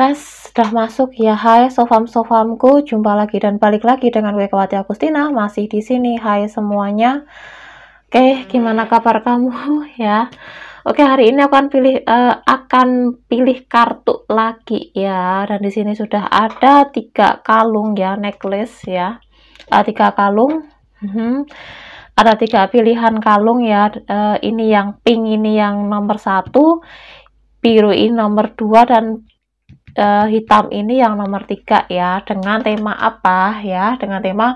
tes sudah masuk ya. Hai sofam-sofamku, jumpa lagi dan balik lagi dengan Wekawati Agustina. Masih di sini. Hai semuanya. Oke, gimana kabar kamu ya? Oke, hari ini akan pilih uh, akan pilih kartu lagi ya. Dan di sini sudah ada tiga kalung ya, necklace ya. Uh, tiga kalung. -huh. Mhm. Ada tiga pilihan kalung ya. Uh, ini yang pink, ini yang nomor satu, biru ini nomor 2 dan uh, hitam ini yang nomor tiga ya dengan tema apa ya dengan tema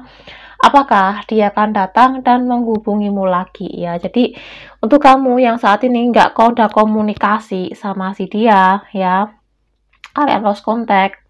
apakah dia akan datang dan menghubungimu lagi ya jadi untuk kamu yang saat ini nggak kau udah komunikasi sama si dia ya kalian lost contact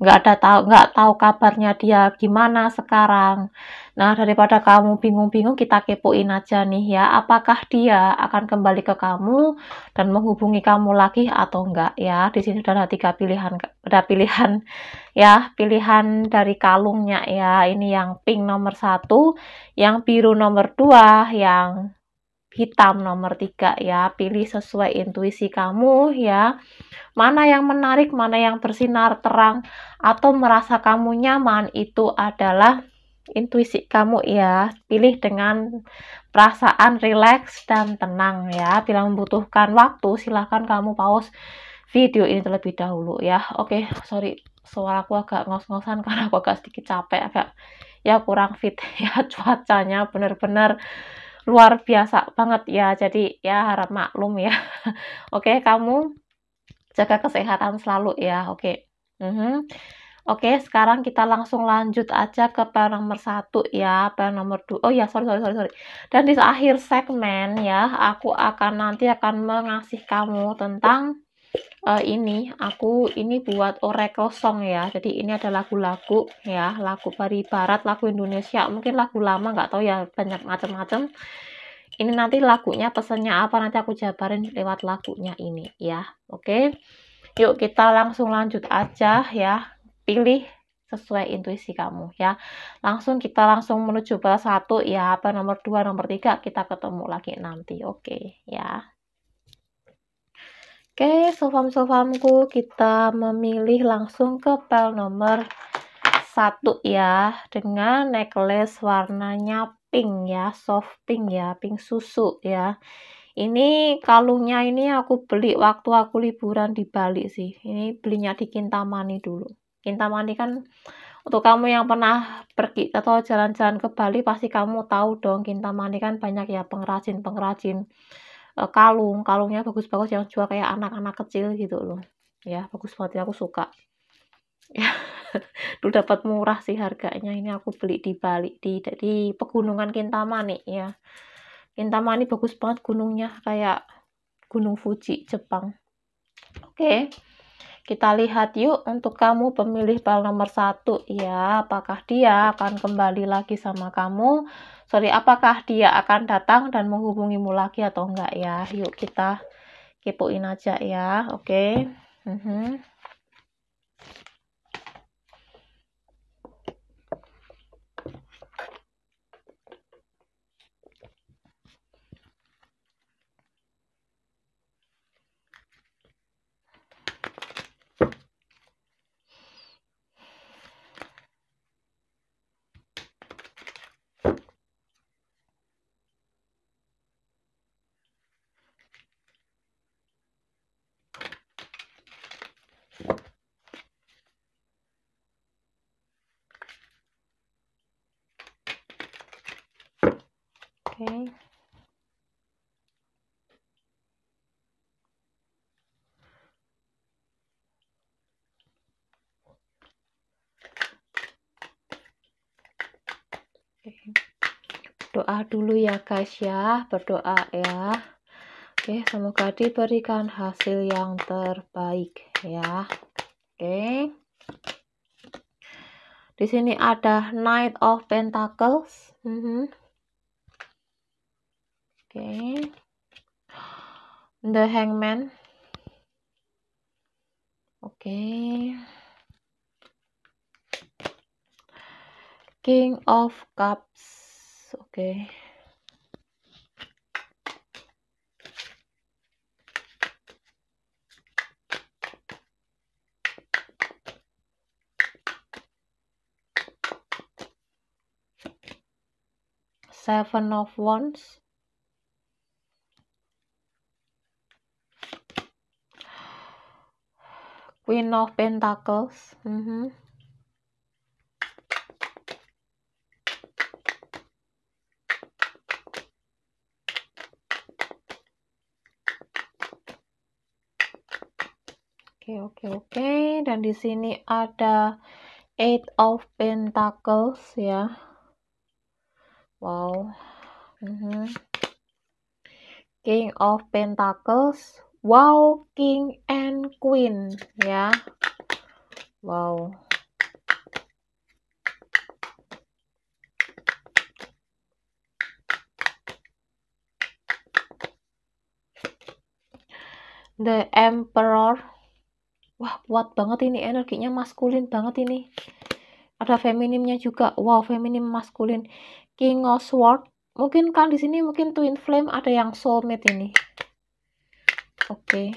nggak ada tahu nggak tahu kabarnya dia gimana sekarang Nah, daripada kamu bingung-bingung, kita kepoin aja nih ya, apakah dia akan kembali ke kamu dan menghubungi kamu lagi atau enggak ya. Di sini sudah ada tiga pilihan, ada pilihan ya, pilihan dari kalungnya ya. Ini yang pink nomor satu, yang biru nomor dua, yang hitam nomor tiga ya pilih sesuai intuisi kamu ya mana yang menarik mana yang bersinar terang atau merasa kamu nyaman itu adalah intuisi kamu ya. Pilih dengan perasaan rileks dan tenang ya. Bila membutuhkan waktu, silahkan kamu pause video ini terlebih dahulu ya. Oke, sorry suara aku agak ngos-ngosan karena aku agak sedikit capek, agak ya kurang fit ya cuacanya bener-bener luar biasa banget ya. Jadi ya harap maklum ya. Oke, kamu jaga kesehatan selalu ya. Oke. Mm -hmm. Oke, sekarang kita langsung lanjut aja ke per nomor satu ya, per nomor 2. Oh ya, sorry, sorry, sorry, sorry. Dan di akhir segmen ya, aku akan nanti akan mengasih kamu tentang uh, ini. Aku ini buat oracle song ya. Jadi ini ada lagu-lagu ya, lagu dari barat, lagu Indonesia, mungkin lagu lama nggak tahu ya, banyak macam-macam. Ini nanti lagunya pesannya apa nanti aku jabarin lewat lagunya ini ya. Oke. Yuk kita langsung lanjut aja ya pilih sesuai intuisi kamu ya. Langsung kita langsung menuju ke satu ya, apa nomor dua, nomor tiga kita ketemu lagi nanti. Oke okay, ya. Oke, okay, sofam-sofamku kita memilih langsung ke pel nomor satu ya dengan necklace warnanya pink ya, soft pink ya, pink susu ya. Ini kalungnya ini aku beli waktu aku liburan di Bali sih. Ini belinya di Kintamani dulu Kintamani kan untuk kamu yang pernah pergi atau jalan-jalan ke Bali pasti kamu tahu dong Kintamani kan banyak ya pengrajin-pengrajin e, kalung kalungnya bagus-bagus yang jual kayak anak-anak kecil gitu loh ya bagus banget aku suka ya Itu dapat murah sih harganya ini aku beli di Bali di di pegunungan Kintamani ya Kintamani bagus banget gunungnya kayak Gunung Fuji Jepang oke okay. Kita lihat yuk untuk kamu pemilih pal nomor satu ya, apakah dia akan kembali lagi sama kamu? Sorry, apakah dia akan datang dan menghubungimu lagi atau enggak ya? Yuk kita kepoin aja ya, oke? Okay. Mm -hmm. okay. doa dulu ya guys ya berdoa ya oke semoga diberikan hasil yang terbaik ya oke di sini ada knight of pentacles mm -hmm okay the hangman okay king of cups okay seven of wands Queen of Pentacles. Mm -hmm. Oke, oke, oke. Dan di sini ada Eight of Pentacles ya. Wow. Mm -hmm. King of Pentacles, Wow, King and Queen ya. Wow. The Emperor. Wah, kuat banget ini energinya maskulin banget ini. Ada feminimnya juga. Wow, feminim maskulin. King of Sword. Mungkin kan di sini mungkin twin flame ada yang soulmate ini. Oke.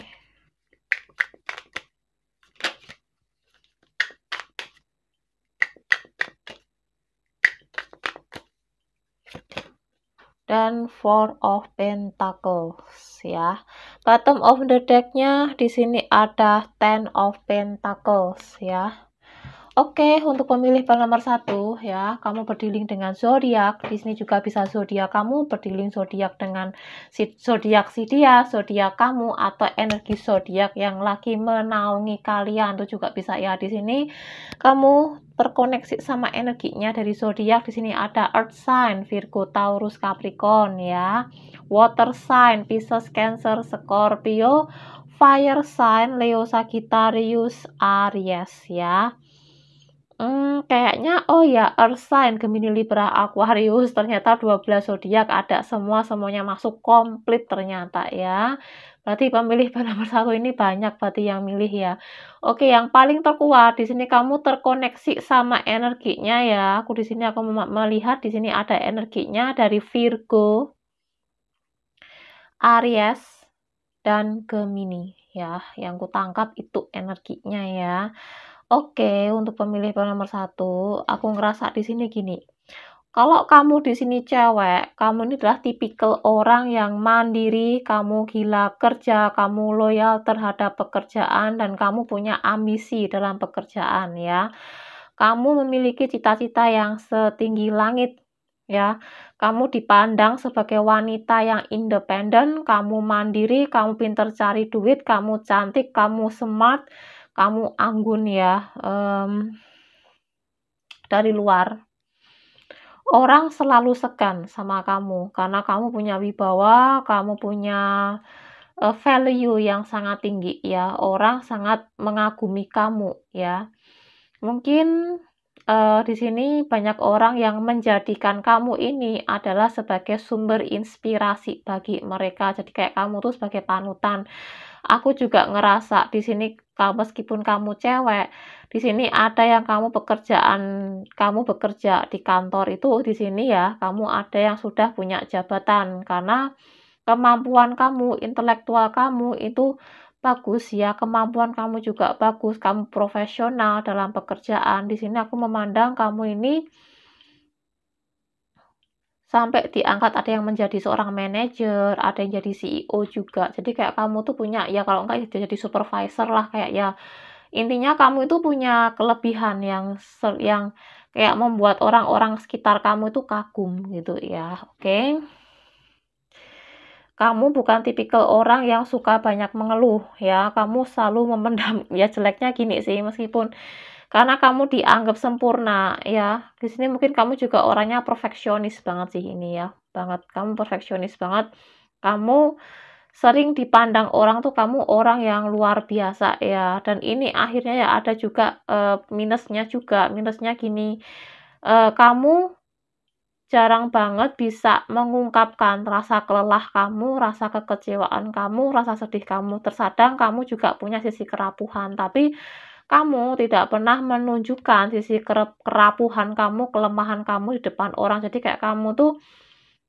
dan Four of Pentacles ya. Bottom of the decknya nya di sini ada Ten of Pentacles ya. Oke, untuk pemilih pel nomor satu ya, kamu berdiling dengan zodiak. Di sini juga bisa zodiak kamu berdiling zodiak dengan zodiak si dia, zodiak kamu atau energi zodiak yang lagi menaungi kalian itu juga bisa ya di sini. Kamu terkoneksi sama energinya dari zodiak. Di sini ada Earth sign, Virgo, Taurus, Capricorn ya. Water sign, Pisces, Cancer, Scorpio, Fire sign, Leo, Sagittarius, Aries ya. Hmm, kayaknya oh ya Earth Sign, Gemini, Libra, Aquarius, ternyata 12 zodiak ada semua, semuanya masuk komplit ternyata ya. Berarti pemilih nomor satu ini banyak berarti yang milih ya. Oke, yang paling terkuat di sini kamu terkoneksi sama energinya ya. Aku di sini aku melihat di sini ada energinya dari Virgo, Aries, dan Gemini ya. Yang ku tangkap itu energinya ya. Oke, untuk pemilih nomor satu, aku ngerasa di sini gini. Kalau kamu di sini cewek, kamu ini adalah tipikal orang yang mandiri, kamu gila kerja, kamu loyal terhadap pekerjaan, dan kamu punya ambisi dalam pekerjaan ya. Kamu memiliki cita-cita yang setinggi langit ya. Kamu dipandang sebagai wanita yang independen, kamu mandiri, kamu pinter cari duit, kamu cantik, kamu smart, kamu anggun ya um, dari luar orang selalu segan sama kamu karena kamu punya wibawa kamu punya uh, value yang sangat tinggi ya orang sangat mengagumi kamu ya mungkin uh, di sini banyak orang yang menjadikan kamu ini adalah sebagai sumber inspirasi bagi mereka. Jadi kayak kamu tuh sebagai panutan. Aku juga ngerasa di sini kamu meskipun kamu cewek di sini ada yang kamu pekerjaan kamu bekerja di kantor itu di sini ya kamu ada yang sudah punya jabatan karena kemampuan kamu intelektual kamu itu bagus ya kemampuan kamu juga bagus kamu profesional dalam pekerjaan di sini aku memandang kamu ini sampai diangkat ada yang menjadi seorang manajer, ada yang jadi CEO juga. Jadi kayak kamu tuh punya ya kalau enggak ya jadi supervisor lah kayak ya intinya kamu itu punya kelebihan yang yang kayak membuat orang-orang sekitar kamu itu kagum gitu ya. Oke. Okay? Kamu bukan tipikal orang yang suka banyak mengeluh ya. Kamu selalu memendam ya jeleknya gini sih meskipun karena kamu dianggap sempurna ya di sini mungkin kamu juga orangnya perfeksionis banget sih ini ya banget kamu perfeksionis banget kamu sering dipandang orang tuh kamu orang yang luar biasa ya dan ini akhirnya ya ada juga uh, minusnya juga minusnya gini uh, kamu jarang banget bisa mengungkapkan rasa kelelah kamu, rasa kekecewaan kamu, rasa sedih kamu. Tersadang kamu juga punya sisi kerapuhan, tapi kamu tidak pernah menunjukkan sisi kerapuhan kamu, kelemahan kamu di depan orang. Jadi kayak kamu tuh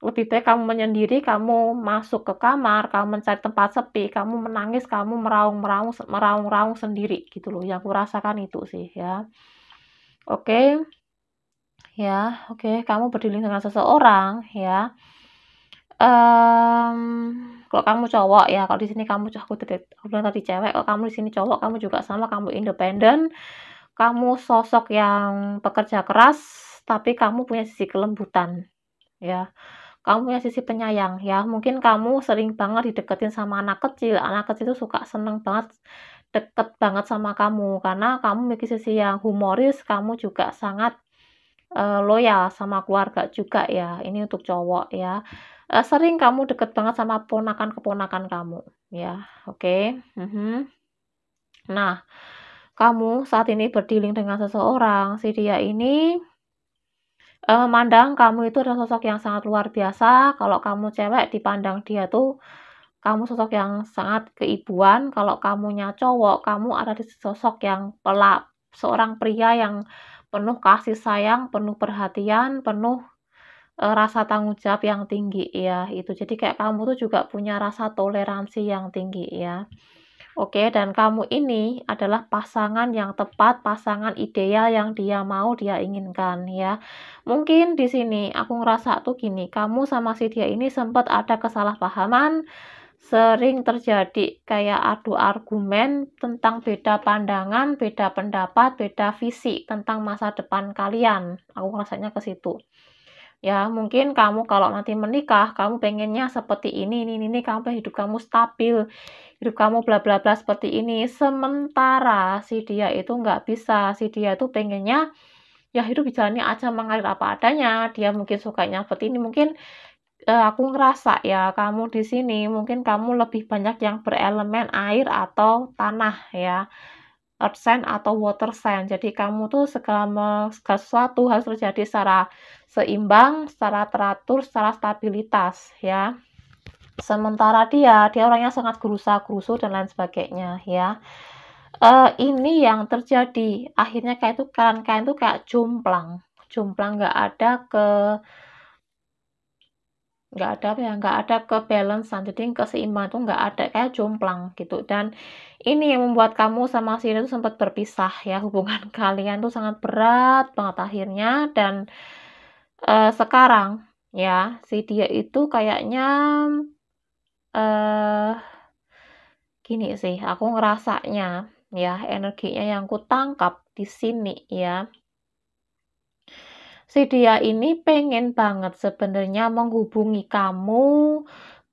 lebih baik kamu menyendiri, kamu masuk ke kamar, kamu mencari tempat sepi, kamu menangis, kamu meraung-meraung meraung-raung sendiri gitu loh. Yang kurasakan itu sih ya. Oke. Okay. Ya, oke, okay. kamu berdiri dengan seseorang ya. Um, kalau kamu cowok ya kalau di sini kamu aku tadi aku bilang tadi cewek kalau kamu di sini cowok kamu juga sama kamu independen kamu sosok yang pekerja keras tapi kamu punya sisi kelembutan ya kamu punya sisi penyayang ya mungkin kamu sering banget dideketin sama anak kecil anak kecil itu suka seneng banget deket banget sama kamu karena kamu memiliki sisi yang humoris kamu juga sangat uh, loyal sama keluarga juga ya ini untuk cowok ya Eh, sering kamu deket banget sama ponakan-keponakan kamu, ya, oke. Okay? Mm -hmm. Nah, kamu saat ini berdiling dengan seseorang, si dia ini memandang eh, kamu itu adalah sosok yang sangat luar biasa. Kalau kamu cewek dipandang dia tuh kamu sosok yang sangat keibuan. Kalau kamunya cowok, kamu ada di sosok yang pelap, seorang pria yang penuh kasih sayang, penuh perhatian, penuh Eh, rasa tanggung jawab yang tinggi ya, itu. Jadi kayak kamu tuh juga punya rasa toleransi yang tinggi ya. Oke, dan kamu ini adalah pasangan yang tepat, pasangan ideal yang dia mau, dia inginkan ya. Mungkin di sini aku ngerasa tuh gini, kamu sama si dia ini sempat ada kesalahpahaman, sering terjadi kayak adu argumen tentang beda pandangan, beda pendapat, beda visi tentang masa depan kalian. Aku rasanya ke situ ya mungkin kamu kalau nanti menikah kamu pengennya seperti ini ini ini kamu hidup kamu stabil hidup kamu bla bla bla seperti ini sementara si dia itu nggak bisa si dia itu pengennya ya hidup jalannya aja mengalir apa adanya dia mungkin sukanya seperti ini mungkin eh, aku ngerasa ya kamu di sini mungkin kamu lebih banyak yang berelemen air atau tanah ya earth sign atau water sign. Jadi kamu tuh segala, segala sesuatu harus terjadi secara seimbang, secara teratur, secara stabilitas ya. Sementara dia, dia orangnya sangat gerusa-gerusu dan lain sebagainya ya. Uh, ini yang terjadi akhirnya kayak itu kalian kalian tuh kayak jomplang jomplang nggak ada ke nggak ada apa ya nggak ada kebalansan jadi keseimbangan tuh nggak ada kayak jomplang gitu dan ini yang membuat kamu sama si itu sempat berpisah ya hubungan kalian tuh sangat berat banget akhirnya dan uh, sekarang ya si dia itu kayaknya eh uh, gini sih aku ngerasanya ya energinya yang ku tangkap di sini ya si dia ini pengen banget sebenarnya menghubungi kamu,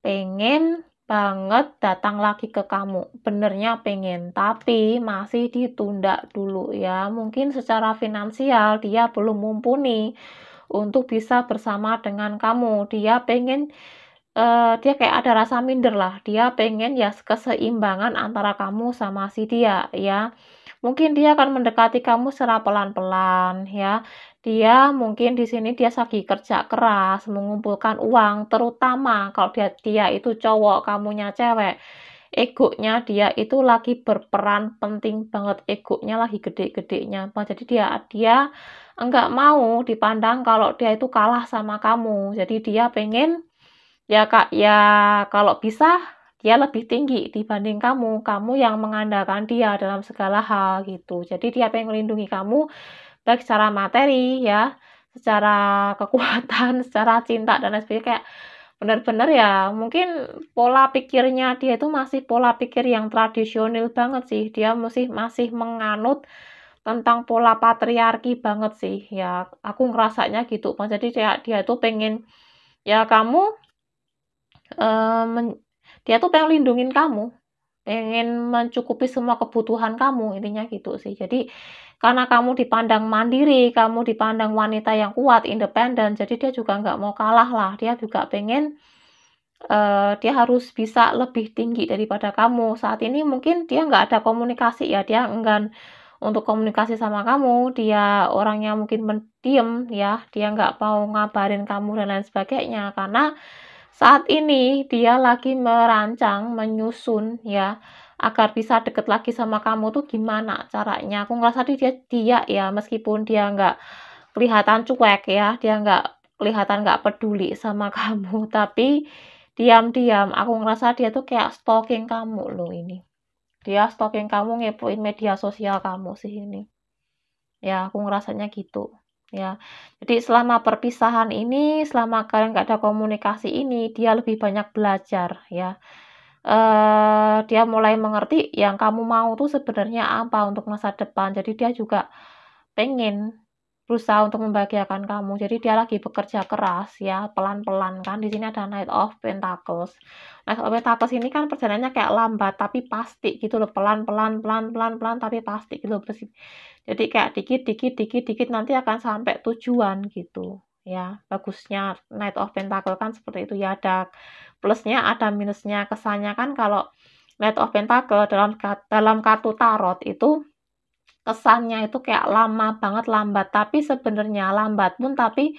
pengen banget datang lagi ke kamu. Benernya pengen, tapi masih ditunda dulu ya. Mungkin secara finansial dia belum mumpuni untuk bisa bersama dengan kamu. Dia pengen uh, dia kayak ada rasa minder lah. Dia pengen ya keseimbangan antara kamu sama si dia ya. Mungkin dia akan mendekati kamu secara pelan-pelan ya dia mungkin di sini dia lagi kerja keras mengumpulkan uang terutama kalau dia dia itu cowok kamunya cewek egonya dia itu lagi berperan penting banget egonya lagi gede-gedenya nah, jadi dia dia enggak mau dipandang kalau dia itu kalah sama kamu jadi dia pengen ya kak ya kalau bisa dia lebih tinggi dibanding kamu. Kamu yang mengandalkan dia dalam segala hal gitu. Jadi dia pengen melindungi kamu baik secara materi ya secara kekuatan secara cinta dan lain sebagainya kayak benar-benar ya mungkin pola pikirnya dia itu masih pola pikir yang tradisional banget sih dia masih masih menganut tentang pola patriarki banget sih ya aku ngerasanya gitu kan jadi dia dia itu pengen ya kamu um, dia tuh pengen lindungin kamu pengen mencukupi semua kebutuhan kamu intinya gitu sih jadi karena kamu dipandang mandiri kamu dipandang wanita yang kuat independen jadi dia juga nggak mau kalah lah dia juga pengen uh, dia harus bisa lebih tinggi daripada kamu saat ini mungkin dia nggak ada komunikasi ya dia enggan untuk komunikasi sama kamu dia orangnya mungkin mendiam ya dia nggak mau ngabarin kamu dan lain sebagainya karena saat ini dia lagi merancang, menyusun ya, agar bisa deket lagi sama kamu tuh gimana caranya. Aku ngerasa dia dia ya, meskipun dia nggak kelihatan cuek ya, dia nggak kelihatan nggak peduli sama kamu, tapi diam-diam aku ngerasa dia tuh kayak stalking kamu loh ini dia stalking kamu ngepoin media sosial kamu sih ini ya aku ngerasanya gitu ya. Jadi selama perpisahan ini, selama kalian nggak ada komunikasi ini, dia lebih banyak belajar ya. Uh, dia mulai mengerti yang kamu mau tuh sebenarnya apa untuk masa depan. Jadi dia juga pengen berusaha untuk membahagiakan kamu. Jadi dia lagi bekerja keras ya, pelan-pelan kan. Di sini ada Knight of Pentacles. Knight of Pentacles ini kan perjalanannya kayak lambat tapi pasti gitu loh, pelan-pelan, pelan-pelan, pelan tapi pasti gitu bersih Jadi kayak dikit-dikit, dikit-dikit nanti akan sampai tujuan gitu ya bagusnya Knight of Pentacles kan seperti itu ya ada plusnya ada minusnya kesannya kan kalau Knight of Pentacles dalam dalam kartu tarot itu kesannya itu kayak lama banget lambat tapi sebenarnya lambat pun tapi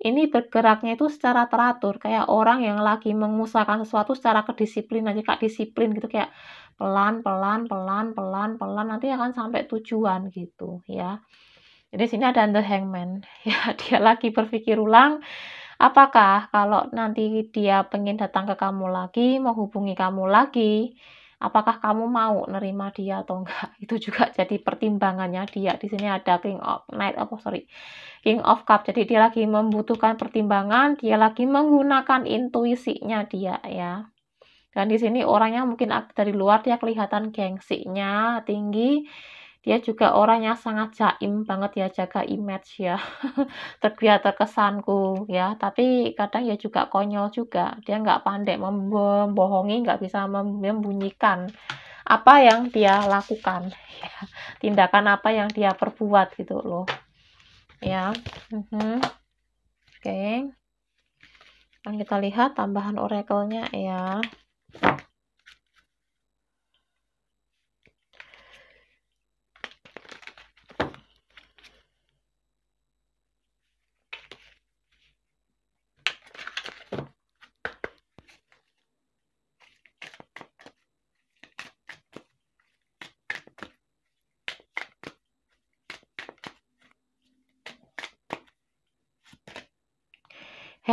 ini bergeraknya itu secara teratur kayak orang yang lagi mengusahakan sesuatu secara kedisiplin aja kak disiplin gitu kayak pelan pelan pelan pelan pelan nanti akan sampai tujuan gitu ya jadi sini ada the hangman ya dia lagi berpikir ulang apakah kalau nanti dia pengen datang ke kamu lagi mau hubungi kamu lagi apakah kamu mau nerima dia atau enggak itu juga jadi pertimbangannya dia di sini ada king of knight apa oh, sorry king of cup jadi dia lagi membutuhkan pertimbangan dia lagi menggunakan intuisinya dia ya dan di sini orangnya mungkin dari luar dia kelihatan gengsinya tinggi dia juga orang yang sangat jaim banget ya jaga image ya terbiar terkesanku ya tapi kadang ya juga konyol juga dia nggak pandai membohongi nggak bisa membunyikan apa yang dia lakukan ya. tindakan apa yang dia perbuat gitu loh ya uh mhm. -huh. oke okay. kita lihat tambahan oracle-nya ya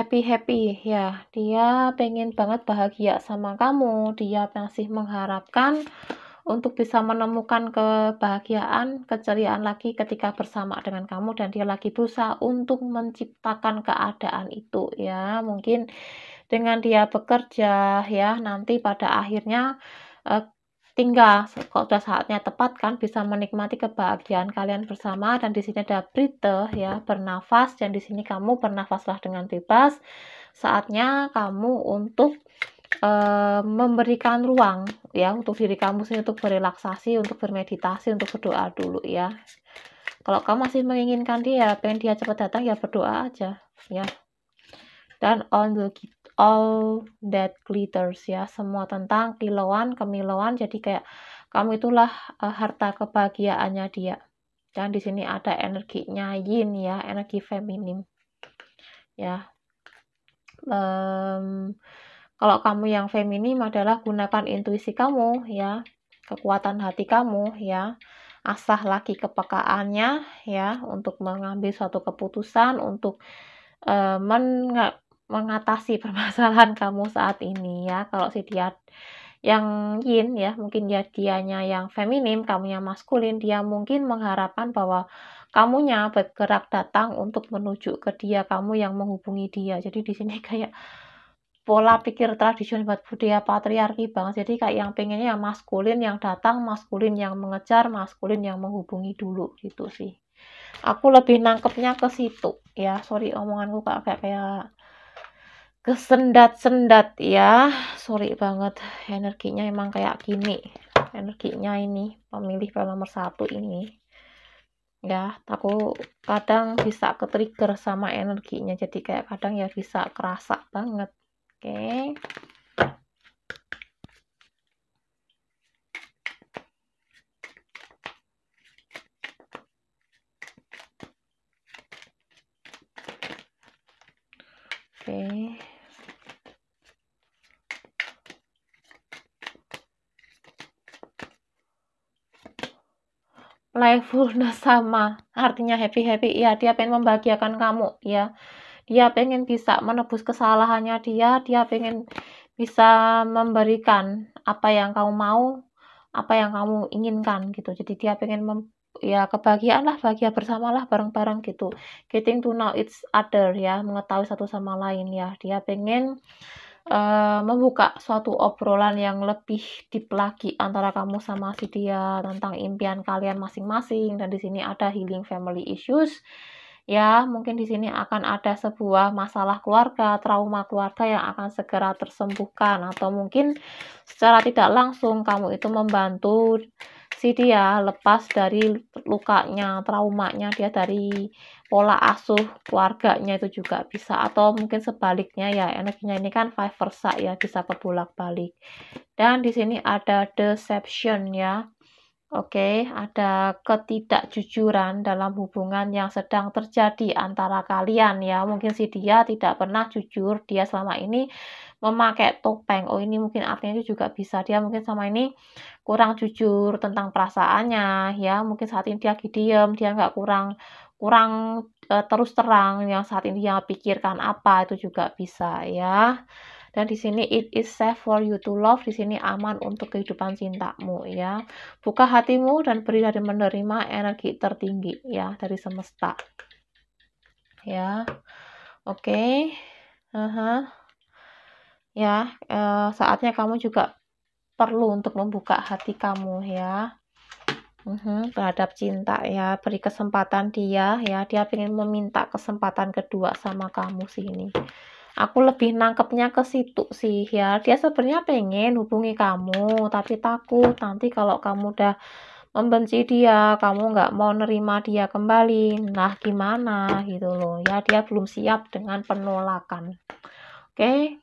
happy-happy ya dia pengen banget bahagia sama kamu dia masih mengharapkan untuk bisa menemukan kebahagiaan keceriaan lagi ketika bersama dengan kamu dan dia lagi berusaha untuk menciptakan keadaan itu ya mungkin dengan dia bekerja ya nanti pada akhirnya eh, tinggal kok sudah saatnya tepat kan bisa menikmati kebahagiaan kalian bersama dan di sini ada berita ya bernafas dan di sini kamu bernafaslah dengan bebas saatnya kamu untuk e, memberikan ruang ya untuk diri kamu sendiri untuk berelaksasi untuk bermeditasi untuk berdoa dulu ya kalau kamu masih menginginkan dia pengen dia cepat datang ya berdoa aja ya dan on the all that glitters ya semua tentang kiloan kemilauan jadi kayak kamu itulah uh, harta kebahagiaannya dia dan di sini ada energinya yin ya energi feminim ya um, kalau kamu yang feminim adalah gunakan intuisi kamu ya kekuatan hati kamu ya asah lagi kepekaannya ya untuk mengambil suatu keputusan untuk uh, mengatasi permasalahan kamu saat ini ya. Kalau si dia yang yin ya, mungkin ya dianya yang feminim, kamu yang maskulin, dia mungkin mengharapkan bahwa kamunya bergerak datang untuk menuju ke dia, kamu yang menghubungi dia. Jadi di sini kayak pola pikir tradisional buat budaya patriarki banget. Jadi kayak yang pengennya yang maskulin yang datang, maskulin yang mengejar, maskulin yang menghubungi dulu gitu sih. Aku lebih nangkepnya ke situ ya. Sorry omonganku kayak kayak kesendat-sendat ya sorry banget energinya emang kayak gini energinya ini pemilih bal nomor satu ini ya aku kadang bisa ke trigger sama energinya jadi kayak kadang ya bisa kerasa banget oke okay. playfulness sama artinya happy happy ya dia pengen membahagiakan kamu ya dia pengen bisa menebus kesalahannya dia dia pengen bisa memberikan apa yang kamu mau apa yang kamu inginkan gitu jadi dia pengen mem ya kebahagiaan lah bahagia bersamalah bareng-bareng gitu getting to know each other ya mengetahui satu sama lain ya dia pengen Eh, membuka suatu obrolan yang lebih deep lagi antara kamu sama si dia tentang impian kalian masing-masing dan di sini ada healing family issues ya mungkin di sini akan ada sebuah masalah keluarga trauma keluarga yang akan segera tersembuhkan atau mungkin secara tidak langsung kamu itu membantu si dia lepas dari lukanya traumanya dia dari pola asuh keluarganya itu juga bisa atau mungkin sebaliknya ya energinya ini kan five versa ya bisa berbolak-balik dan di sini ada deception ya oke okay, ada ketidakjujuran dalam hubungan yang sedang terjadi antara kalian ya mungkin si dia tidak pernah jujur dia selama ini memakai topeng oh ini mungkin artinya itu juga bisa dia mungkin sama ini kurang jujur tentang perasaannya ya mungkin saat ini dia lagi diem dia nggak kurang kurang uh, terus terang yang saat ini yang pikirkan apa itu juga bisa ya. Dan di sini it is safe for you to love, di sini aman untuk kehidupan cintamu ya. Buka hatimu dan beri dari menerima energi tertinggi ya dari semesta. Ya. Oke. Okay. Uh -huh. Ya, uh, saatnya kamu juga perlu untuk membuka hati kamu ya -huh, mm-hmm. terhadap cinta ya beri kesempatan dia ya dia ingin meminta kesempatan kedua sama kamu sih ini aku lebih nangkepnya ke situ sih ya dia sebenarnya pengen hubungi kamu tapi takut nanti kalau kamu udah membenci dia kamu nggak mau nerima dia kembali nah gimana gitu loh ya dia belum siap dengan penolakan oke okay?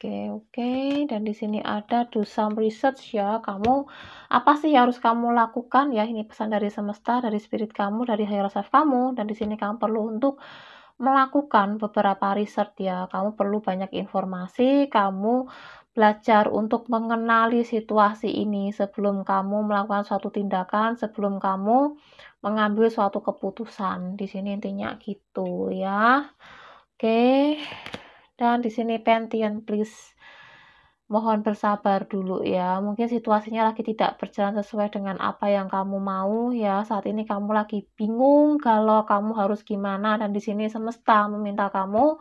Oke, oke. Dan di sini ada do some research ya. Kamu apa sih yang harus kamu lakukan ya? Ini pesan dari semesta, dari spirit kamu, dari higher self kamu. Dan di sini kamu perlu untuk melakukan beberapa research ya. Kamu perlu banyak informasi, kamu belajar untuk mengenali situasi ini sebelum kamu melakukan suatu tindakan, sebelum kamu mengambil suatu keputusan. Di sini intinya gitu ya. Oke. Dan nah, di sini pentian please mohon bersabar dulu ya. Mungkin situasinya lagi tidak berjalan sesuai dengan apa yang kamu mau ya. Saat ini kamu lagi bingung kalau kamu harus gimana dan di sini semesta meminta kamu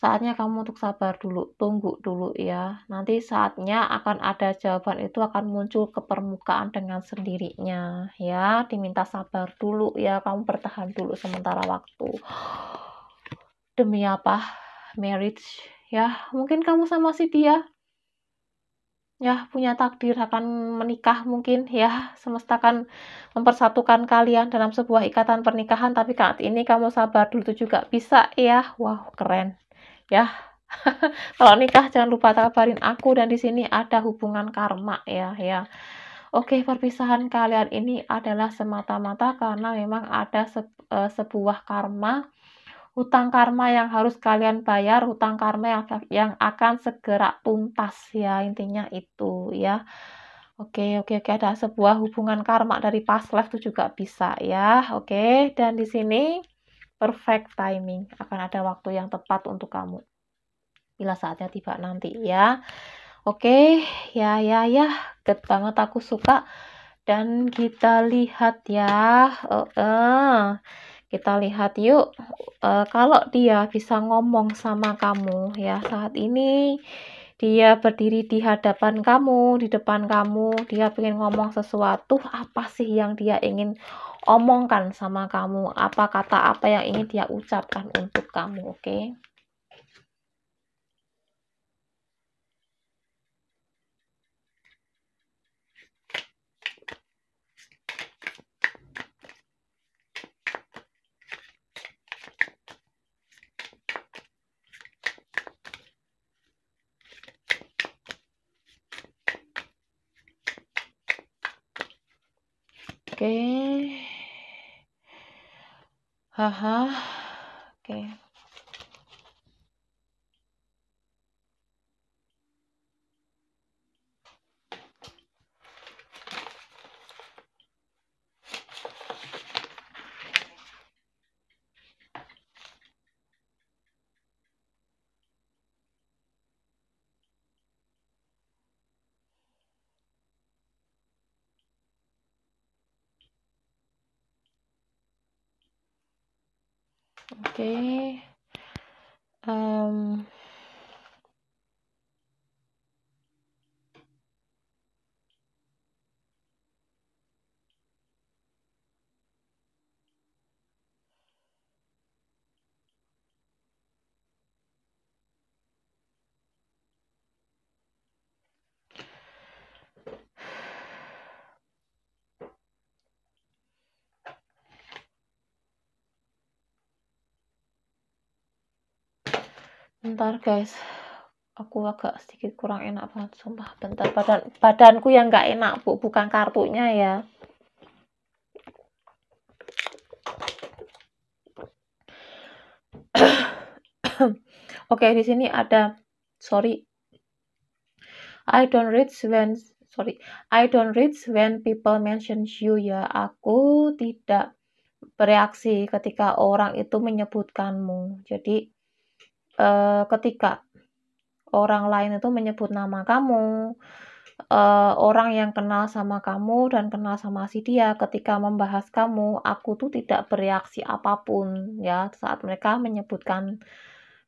saatnya kamu untuk sabar dulu, tunggu dulu ya. Nanti saatnya akan ada jawaban itu akan muncul ke permukaan dengan sendirinya ya. Diminta sabar dulu ya, kamu bertahan dulu sementara waktu. Demi apa? marriage ya mungkin kamu sama si dia ya punya takdir akan menikah mungkin ya semesta akan mempersatukan kalian dalam sebuah ikatan pernikahan tapi saat ini kamu sabar dulu itu juga bisa ya wow keren ya kalau nikah jangan lupa kabarin aku dan di sini ada hubungan karma ya ya Oke, perpisahan kalian ini adalah semata-mata karena memang ada se, eh, sebuah karma hutang karma yang harus kalian bayar, hutang karma yang yang akan segera tuntas ya intinya itu ya. Oke, oke, oke ada sebuah hubungan karma dari past life itu juga bisa ya. Oke, dan di sini perfect timing, akan ada waktu yang tepat untuk kamu. Bila saatnya tiba nanti ya. Oke, ya ya ya, good banget aku suka. Dan kita lihat ya. Uh, uh kita lihat yuk, e, kalau dia bisa ngomong sama kamu ya saat ini dia berdiri di hadapan kamu, di depan kamu, dia ingin ngomong sesuatu, apa sih yang dia ingin omongkan sama kamu, apa kata apa yang ingin dia ucapkan untuk kamu, oke? Okay? Ajá. Okay. Okay. bentar guys aku agak sedikit kurang enak banget sumpah bentar badan badanku yang nggak enak bu bukan kartunya ya Oke, okay, di sini ada sorry. I don't read when sorry. I don't read when people mention you ya. Aku tidak bereaksi ketika orang itu menyebutkanmu. Jadi uh, ketika orang lain itu menyebut nama kamu, uh, orang yang kenal sama kamu dan kenal sama si dia ketika membahas kamu, aku tuh tidak bereaksi apapun ya saat mereka menyebutkan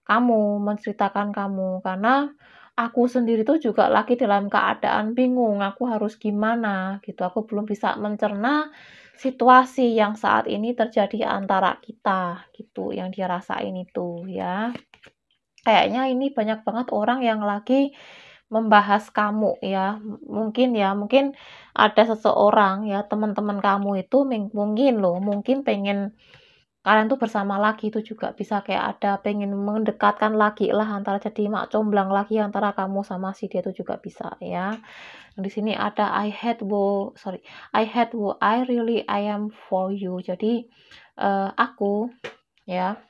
kamu, menceritakan kamu karena aku sendiri tuh juga lagi dalam keadaan bingung, aku harus gimana gitu. Aku belum bisa mencerna situasi yang saat ini terjadi antara kita gitu yang dia rasain itu ya kayaknya ini banyak banget orang yang lagi membahas kamu ya mungkin ya mungkin ada seseorang ya teman-teman kamu itu mungkin loh mungkin pengen kalian tuh bersama lagi itu juga bisa kayak ada pengen mendekatkan lagi lah antara jadi mak comblang lagi antara kamu sama si dia tuh juga bisa ya di sini ada I had wo sorry I had wo I really I am for you jadi uh, aku ya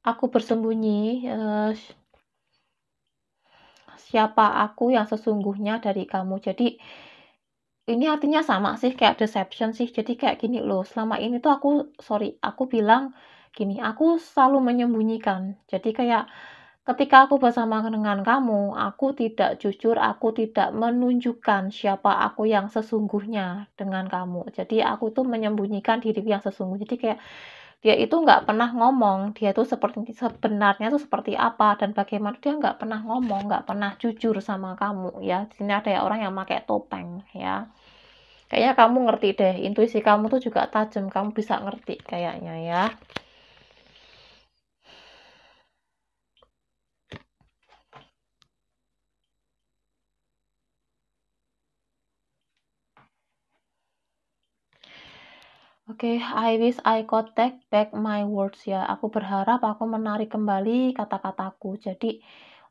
Aku bersembunyi, uh, siapa aku yang sesungguhnya dari kamu. Jadi, ini artinya sama sih kayak deception sih. Jadi kayak gini loh, selama ini tuh aku sorry, aku bilang gini, aku selalu menyembunyikan. Jadi kayak ketika aku bersama dengan kamu, aku tidak jujur, aku tidak menunjukkan siapa aku yang sesungguhnya dengan kamu. Jadi aku tuh menyembunyikan diri yang sesungguhnya. Jadi kayak dia itu nggak pernah ngomong dia tuh seperti sebenarnya tuh seperti apa dan bagaimana dia nggak pernah ngomong nggak pernah jujur sama kamu ya di sini ada ya orang yang pakai topeng ya kayaknya kamu ngerti deh intuisi kamu tuh juga tajam kamu bisa ngerti kayaknya ya Oke, I wish I could take back my words ya. Aku berharap aku menarik kembali kata-kataku. Jadi,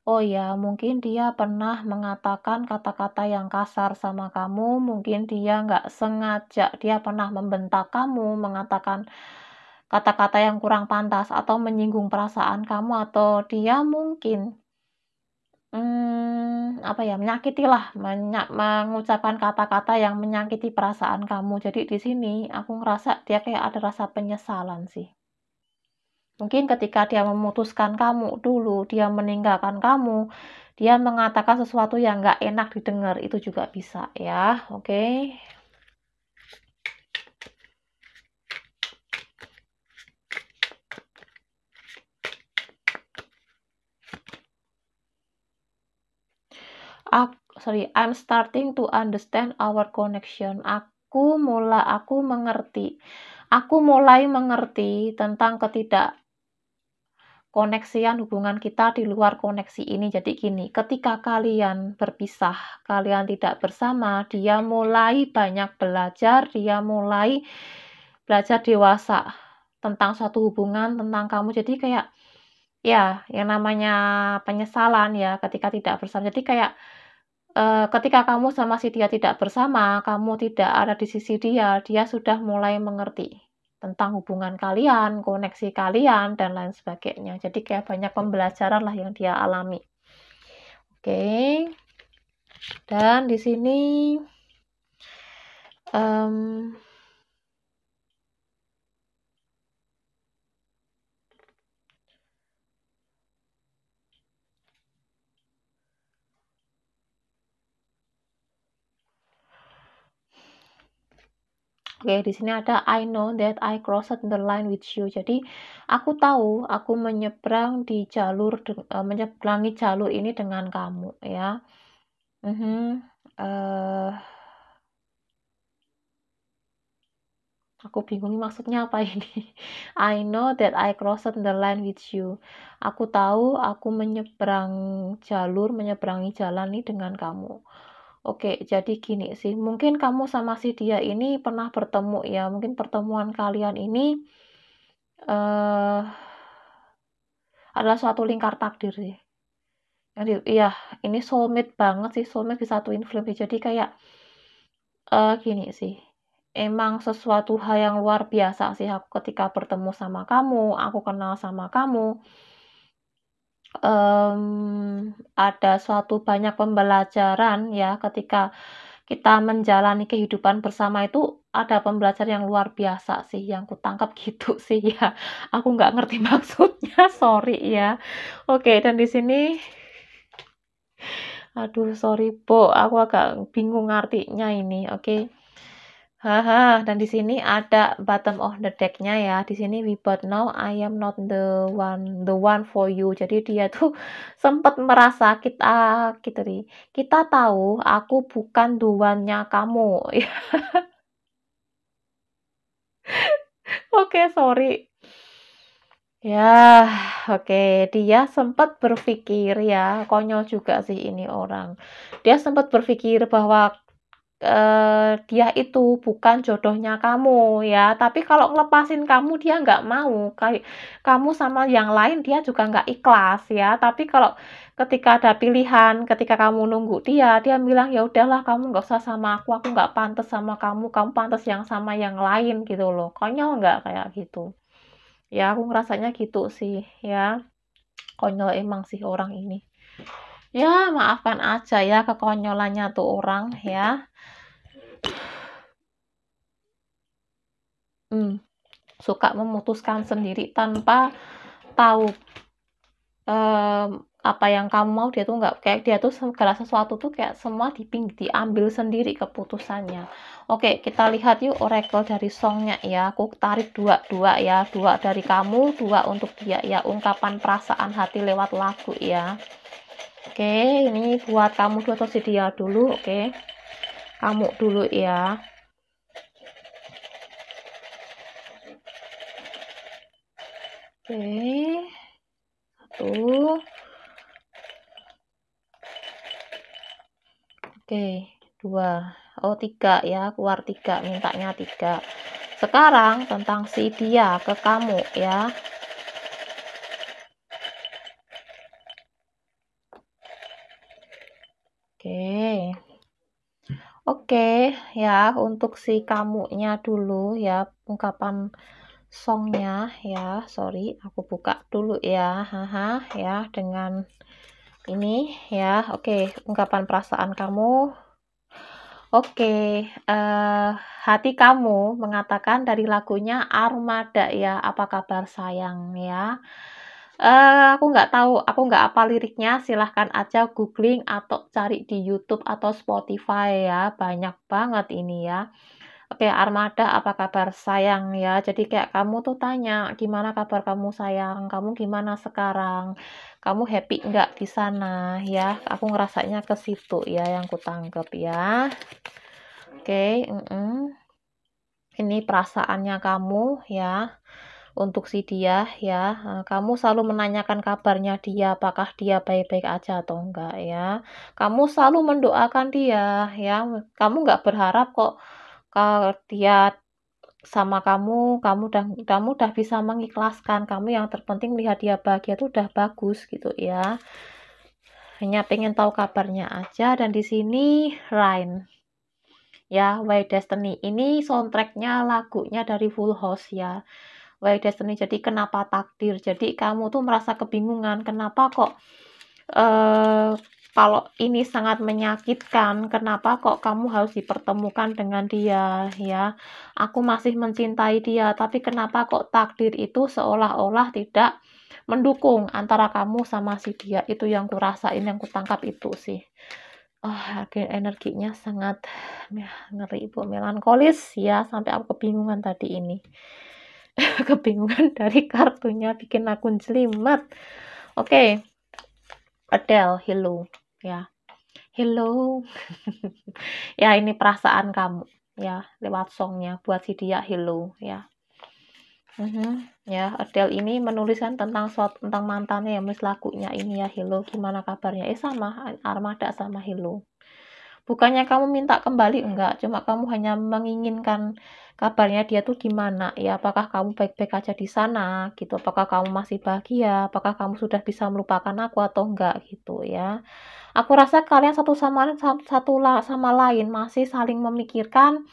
oh ya, mungkin dia pernah mengatakan kata-kata yang kasar sama kamu. Mungkin dia nggak sengaja, dia pernah membentak kamu, mengatakan kata-kata yang kurang pantas atau menyinggung perasaan kamu atau dia mungkin Hmm, apa ya, menyakiti lah, menya mengucapkan kata-kata yang menyakiti perasaan kamu. Jadi di sini aku ngerasa dia kayak ada rasa penyesalan sih. Mungkin ketika dia memutuskan kamu dulu, dia meninggalkan kamu, dia mengatakan sesuatu yang nggak enak didengar, itu juga bisa ya, oke? aku, sorry, I'm starting to understand our connection. Aku mulai aku mengerti. Aku mulai mengerti tentang ketidak koneksian hubungan kita di luar koneksi ini. Jadi gini, ketika kalian berpisah, kalian tidak bersama, dia mulai banyak belajar, dia mulai belajar dewasa tentang suatu hubungan, tentang kamu. Jadi kayak ya, yang namanya penyesalan ya ketika tidak bersama. Jadi kayak Eh, ketika kamu sama si dia tidak bersama, kamu tidak ada di sisi dia, dia sudah mulai mengerti tentang hubungan kalian, koneksi kalian, dan lain sebagainya. Jadi kayak banyak pembelajaran lah yang dia alami. Oke. Dan di sini um, Oke, di sini ada I know that I crossed the line with you. Jadi, aku tahu aku menyeberang di jalur uh, menyeberangi jalur ini dengan kamu, ya. Mm -hmm. uh, aku bingung maksudnya apa ini. I know that I crossed the line with you. Aku tahu aku menyeberang jalur, menyeberangi jalan ini dengan kamu. Oke, jadi gini sih, mungkin kamu sama si dia ini pernah bertemu ya, mungkin pertemuan kalian ini uh, adalah suatu lingkar takdir sih. Jadi, iya, ini soulmate banget sih, soulmate di satu sih. Jadi kayak uh, gini sih, emang sesuatu hal yang luar biasa sih aku ketika bertemu sama kamu, aku kenal sama kamu, um, ada suatu banyak pembelajaran ya ketika kita menjalani kehidupan bersama itu ada pembelajaran yang luar biasa sih yang kutangkap gitu sih ya aku nggak ngerti maksudnya sorry ya oke dan di sini aduh sorry bu aku agak bingung artinya ini oke okay. Haha, dan di sini ada bottom of the deck-nya ya. Di sini we but now I am not the one the one for you. Jadi dia tuh sempat merasa kita kita gitu nih, kita tahu aku bukan duannya kamu. Oke, okay, sorry. Ya, oke. Okay. Dia sempat berpikir ya, konyol juga sih ini orang. Dia sempat berpikir bahwa eh, dia itu bukan jodohnya kamu ya tapi kalau ngelepasin kamu dia nggak mau kayak kamu sama yang lain dia juga nggak ikhlas ya tapi kalau ketika ada pilihan ketika kamu nunggu dia dia bilang ya udahlah kamu nggak usah sama aku aku nggak pantas sama kamu kamu pantas yang sama yang lain gitu loh konyol nggak kayak gitu ya aku ngerasanya gitu sih ya konyol emang sih orang ini ya maafkan aja ya kekonyolannya tuh orang ya hmm, suka memutuskan sendiri tanpa tahu um, apa yang kamu mau dia tuh nggak kayak dia tuh segala sesuatu tuh kayak semua diping diambil sendiri keputusannya oke kita lihat yuk oracle dari songnya ya aku tarik dua dua ya dua dari kamu dua untuk dia ya ungkapan perasaan hati lewat lagu ya oke ini buat kamu dua dia dulu oke kamu dulu ya oke satu oke dua oh tiga ya keluar tiga mintanya tiga sekarang tentang si dia ke kamu ya Oke. Oke, ya untuk si kamunya dulu ya ungkapan songnya ya sorry aku buka dulu ya haha ya dengan ini ya oke ungkapan perasaan kamu oke eh hati kamu mengatakan dari lagunya Armada ya apa kabar sayang ya Uh, aku nggak tahu, aku nggak apa liriknya. Silahkan aja googling atau cari di YouTube atau Spotify ya. Banyak banget ini ya. Oke, Armada, apa kabar sayang ya? Jadi kayak kamu tuh tanya, gimana kabar kamu sayang? Kamu gimana sekarang? Kamu happy nggak di sana ya? Aku ngerasanya ke situ ya yang kutangkep ya. Oke, mm -mm. ini perasaannya kamu ya untuk si dia ya. Eh, kamu selalu menanyakan kabarnya dia, apakah dia baik-baik aja atau enggak ya. Kamu selalu mendoakan dia ya. Kamu enggak berharap kok kalau dia sama kamu, kamu udah kamu udah bisa mengikhlaskan. Kamu yang terpenting lihat dia bahagia itu udah bagus gitu ya. Hanya pengen tahu kabarnya aja dan di sini Ryan ya Way Destiny ini soundtracknya lagunya dari Full House ya why destiny jadi kenapa takdir jadi kamu tuh merasa kebingungan kenapa kok eh, kalau ini sangat menyakitkan kenapa kok kamu harus dipertemukan dengan dia ya aku masih mencintai dia tapi kenapa kok takdir itu seolah-olah tidak mendukung antara kamu sama si dia itu yang kurasain yang kutangkap itu sih oh, energinya sangat ya, ngeri bu melankolis ya sampai aku kebingungan tadi ini kebingungan dari kartunya bikin akun jelimet oke okay. Adele hello ya hello ya ini perasaan kamu ya lewat songnya buat si dia hello ya uh mhm. -huh. ya Adele ini menuliskan tentang suatu tentang mantannya ya mis lagunya ini ya hello gimana kabarnya eh sama armada sama hello bukannya kamu minta kembali enggak cuma kamu hanya menginginkan kabarnya dia tuh gimana ya apakah kamu baik-baik aja di sana gitu apakah kamu masih bahagia apakah kamu sudah bisa melupakan aku atau enggak gitu ya aku rasa kalian satu sama lain satu sama lain masih saling memikirkan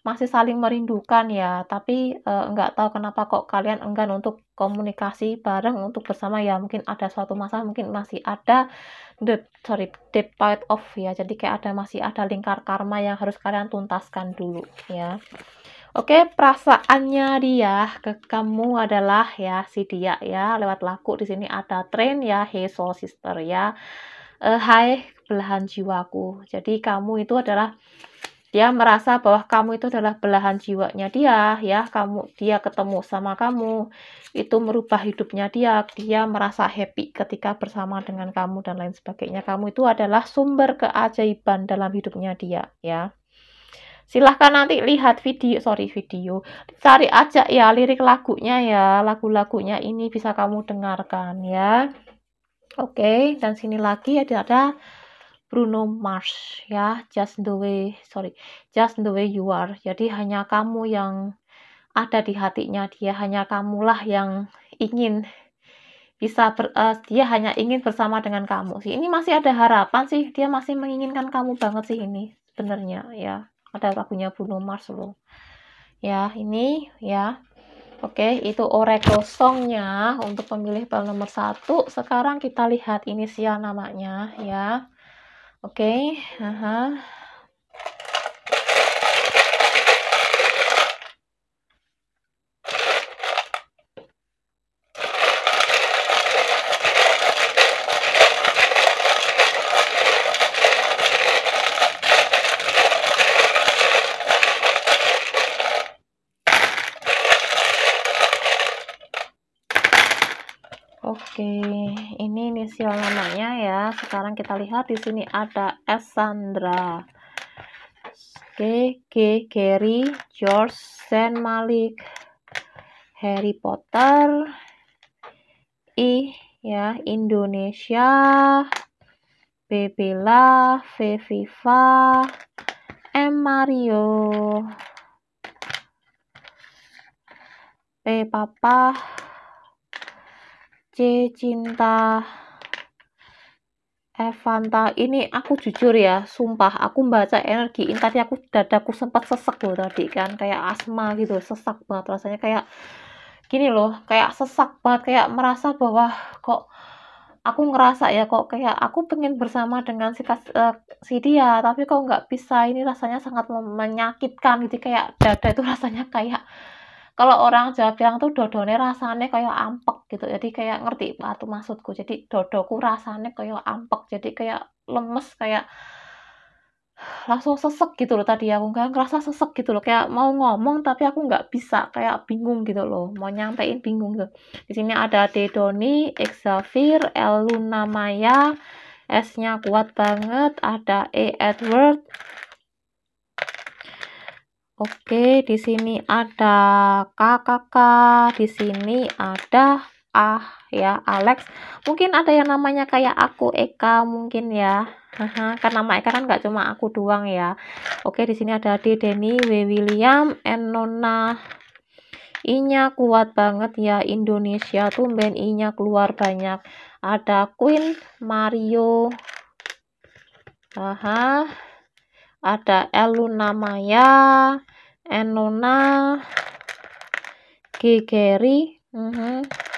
masih saling merindukan ya tapi e, enggak tahu kenapa kok kalian enggan untuk komunikasi bareng untuk bersama ya mungkin ada suatu masa mungkin masih ada the sorry the part of ya jadi kayak ada masih ada lingkar karma yang harus kalian tuntaskan dulu ya Oke, perasaannya dia ke kamu adalah ya si dia ya lewat laku di sini ada tren ya hey soul sister ya. Uh, hai belahan jiwaku. Jadi kamu itu adalah dia merasa bahwa kamu itu adalah belahan jiwanya dia ya kamu dia ketemu sama kamu itu merubah hidupnya dia dia merasa happy ketika bersama dengan kamu dan lain sebagainya kamu itu adalah sumber keajaiban dalam hidupnya dia ya silahkan nanti lihat video sorry video cari aja ya lirik lagunya ya lagu-lagunya ini bisa kamu dengarkan ya oke okay, dan sini lagi ada Bruno Mars ya just the way sorry just the way you are jadi hanya kamu yang ada di hatinya dia hanya kamulah yang ingin bisa ber, uh, dia hanya ingin bersama dengan kamu sih ini masih ada harapan sih dia masih menginginkan kamu banget sih ini sebenarnya ya ada lagunya Bruno Mars loh ya ini ya Oke, itu Oracle song untuk pemilih bal nomor satu. Sekarang kita lihat inisial namanya ya. Oke, -huh. sekarang kita lihat di sini ada S. Sandra Oke, G. Gary, George, Saint Malik, Harry Potter, I ya Indonesia, B Bella, V Viva, M Mario, P Papa, C Cinta, Evanta eh, ini aku jujur ya sumpah aku baca energi ini tadi aku dadaku sempat sesek loh tadi kan kayak asma gitu sesak banget rasanya kayak gini loh kayak sesak banget kayak merasa bahwa kok aku ngerasa ya kok kayak aku pengen bersama dengan si, uh, si dia tapi kok nggak bisa ini rasanya sangat menyakitkan gitu kayak dada itu rasanya kayak kalau orang Jawa bilang tuh dodone rasanya kayak ampek gitu jadi kayak ngerti tuh maksudku jadi dodoku rasanya kayak ampek jadi kayak lemes kayak langsung sesek gitu loh tadi aku nggak ngerasa sesek gitu loh kayak mau ngomong tapi aku nggak bisa kayak bingung gitu loh mau nyampein bingung gitu di sini ada Dedoni, el Eluna Maya, S-nya kuat banget, ada E Edward. Oke, di sini ada kakak di sini ada ah ya Alex mungkin ada yang namanya kayak aku Eka mungkin ya karena kan nama Eka kan nggak cuma aku doang ya oke di sini ada D Denny W William Enona Nona kuat banget ya Indonesia tumben band inya keluar banyak ada Queen Mario Aha, ada Eluna Maya Enona Gegeri uh mhm. -huh.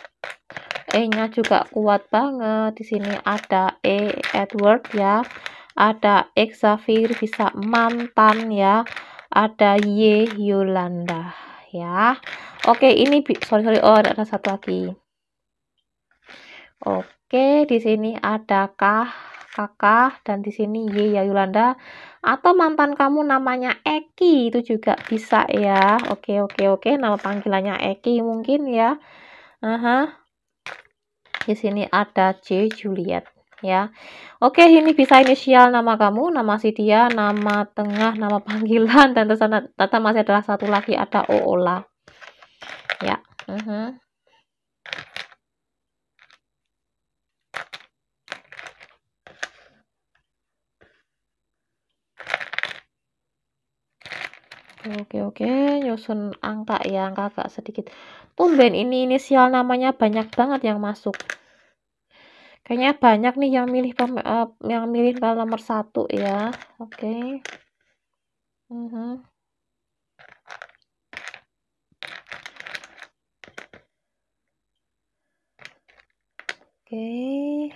E-nya juga kuat banget. Di sini ada E Edward ya. Ada X Xavier bisa mantan ya. Ada Y Yolanda ya. Oke, ini sorry sorry oh ada satu lagi. Oke, di sini ada K kakak dan di sini Y ya Yolanda atau mantan kamu namanya Eki itu juga bisa ya oke oke oke nama panggilannya Eki mungkin ya aha di sini ada C Juliet ya. Oke, ini bisa inisial nama kamu, nama si dia, nama tengah, nama panggilan dan tersana, tata masih adalah satu lagi ada Oola. Ya. Uh mhm. -huh. Oke, oke, nyusun angka ya, angka agak sedikit tumben ini inisial namanya banyak banget yang masuk kayaknya banyak nih yang milih pem, uh, yang milih nomor satu ya oke okay. uh -huh. oke okay.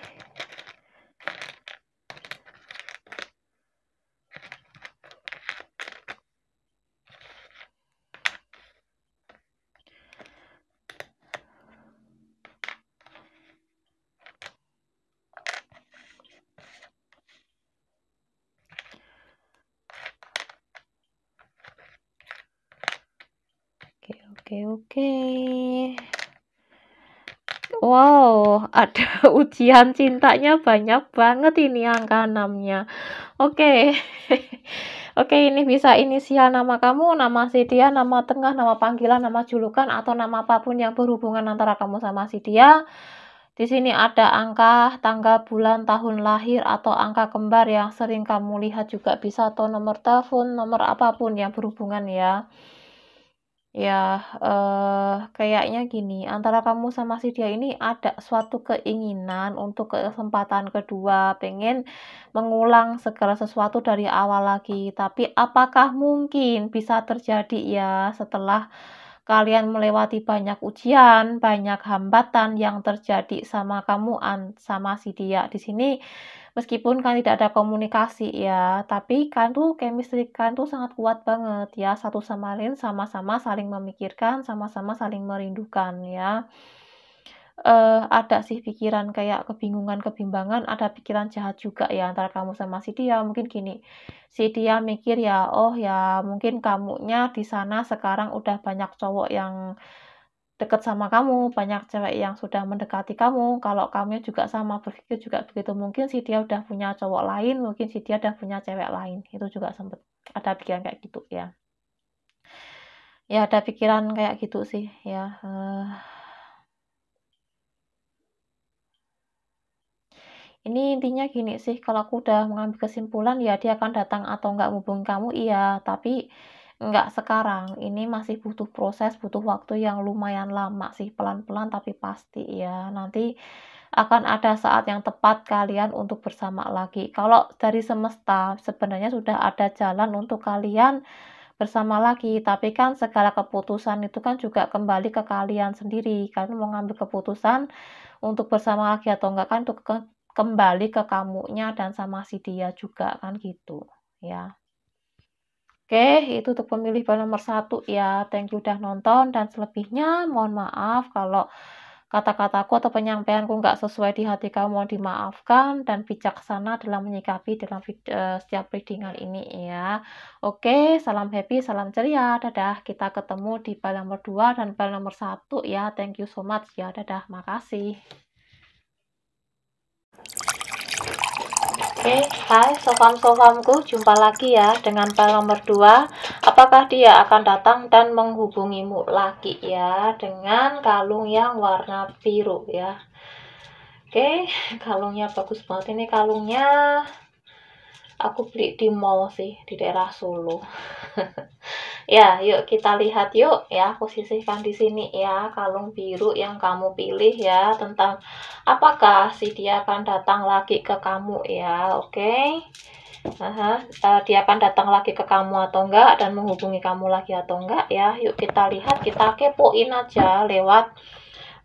ada ujian cintanya banyak banget ini angka 6-nya. Oke. Okay. Oke, okay, ini bisa inisial nama kamu, nama si dia, nama tengah, nama panggilan, nama julukan atau nama apapun yang berhubungan antara kamu sama si dia. Di sini ada angka, tanggal, bulan, tahun lahir, atau angka kembar yang sering kamu lihat juga bisa, atau nomor telepon, nomor apapun yang berhubungan ya. Ya, eh, kayaknya gini, antara kamu sama si dia ini ada suatu keinginan untuk kesempatan kedua, pengen mengulang segala sesuatu dari awal lagi. Tapi apakah mungkin bisa terjadi ya setelah kalian melewati banyak ujian, banyak hambatan yang terjadi sama kamu sama si dia di sini? meskipun kan tidak ada komunikasi ya tapi kan tuh chemistry kan tuh sangat kuat banget ya satu sama lain sama-sama saling memikirkan sama-sama saling merindukan ya uh, ada sih pikiran kayak kebingungan kebimbangan ada pikiran jahat juga ya antara kamu sama si dia mungkin gini si dia mikir ya oh ya mungkin kamunya di sana sekarang udah banyak cowok yang dekat sama kamu, banyak cewek yang sudah mendekati kamu. Kalau kamu juga sama berpikir juga begitu, mungkin si dia udah punya cowok lain, mungkin si dia udah punya cewek lain. Itu juga sempat ada pikiran kayak gitu ya. Ya ada pikiran kayak gitu sih ya. Uh, ini intinya gini sih, kalau aku udah mengambil kesimpulan ya dia akan datang atau enggak hubung kamu, iya. Tapi nggak sekarang ini masih butuh proses butuh waktu yang lumayan lama sih pelan-pelan tapi pasti ya nanti akan ada saat yang tepat kalian untuk bersama lagi kalau dari semesta sebenarnya sudah ada jalan untuk kalian bersama lagi tapi kan segala keputusan itu kan juga kembali ke kalian sendiri kalian mau ngambil keputusan untuk bersama lagi atau enggak kan untuk ke kembali ke kamunya dan sama si dia juga kan gitu ya Oke, itu untuk pemilih nomor satu ya. Thank you udah nonton dan selebihnya mohon maaf kalau kata-kataku atau penyampaianku nggak sesuai di hati kamu mohon dimaafkan dan bijaksana dalam menyikapi dalam video, eh, setiap readingan ini ya. Oke, salam happy, salam ceria, dadah. Kita ketemu di bal nomor dua dan bal nomor satu ya. Thank you so much ya, dadah. Makasih. Oke, okay, hai sofam-sofamku, jumpa lagi ya dengan file nomor 2 Apakah dia akan datang dan menghubungimu lagi ya dengan kalung yang warna biru ya Oke, okay, kalungnya bagus banget ini kalungnya aku beli di mall sih di daerah Solo ya yuk kita lihat yuk ya aku sisihkan di sini ya kalung biru yang kamu pilih ya tentang apakah si dia akan datang lagi ke kamu ya oke okay? uh, eh, dia akan datang lagi ke kamu atau enggak dan menghubungi kamu lagi atau enggak ya yuk kita lihat kita kepoin aja lewat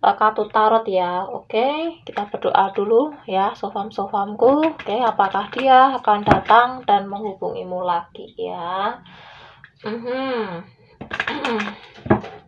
Eh, kartu tarot ya. Oke, kita berdoa dulu ya, sofam-sofamku. Oke, apakah dia akan datang dan menghubungimu lagi ya? Mm -hmm.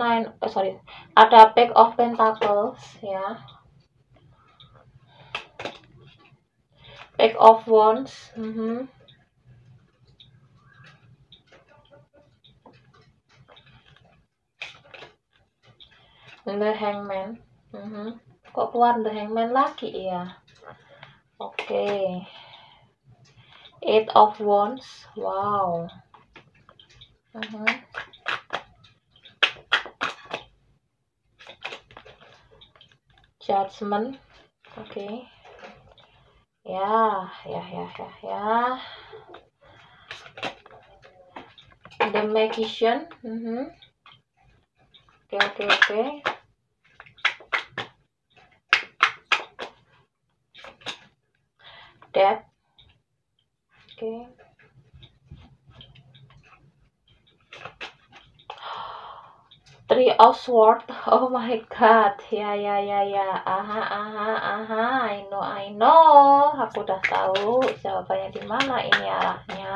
nine oh, sorry ada pack of pentacles ya pack of wands mm -hmm. the hangman mm -hmm. kok keluar the hangman lagi ya oke okay. eight of wands wow mm -hmm. judgment oke okay. ya ya ya ya ya the magician mm -hmm. oke okay, oke okay, oke okay. death oke okay. dari Oswald Oh my god. Ya ya ya ya. Aha aha aha. I know I know. Aku udah tahu jawabannya di mana ini arahnya.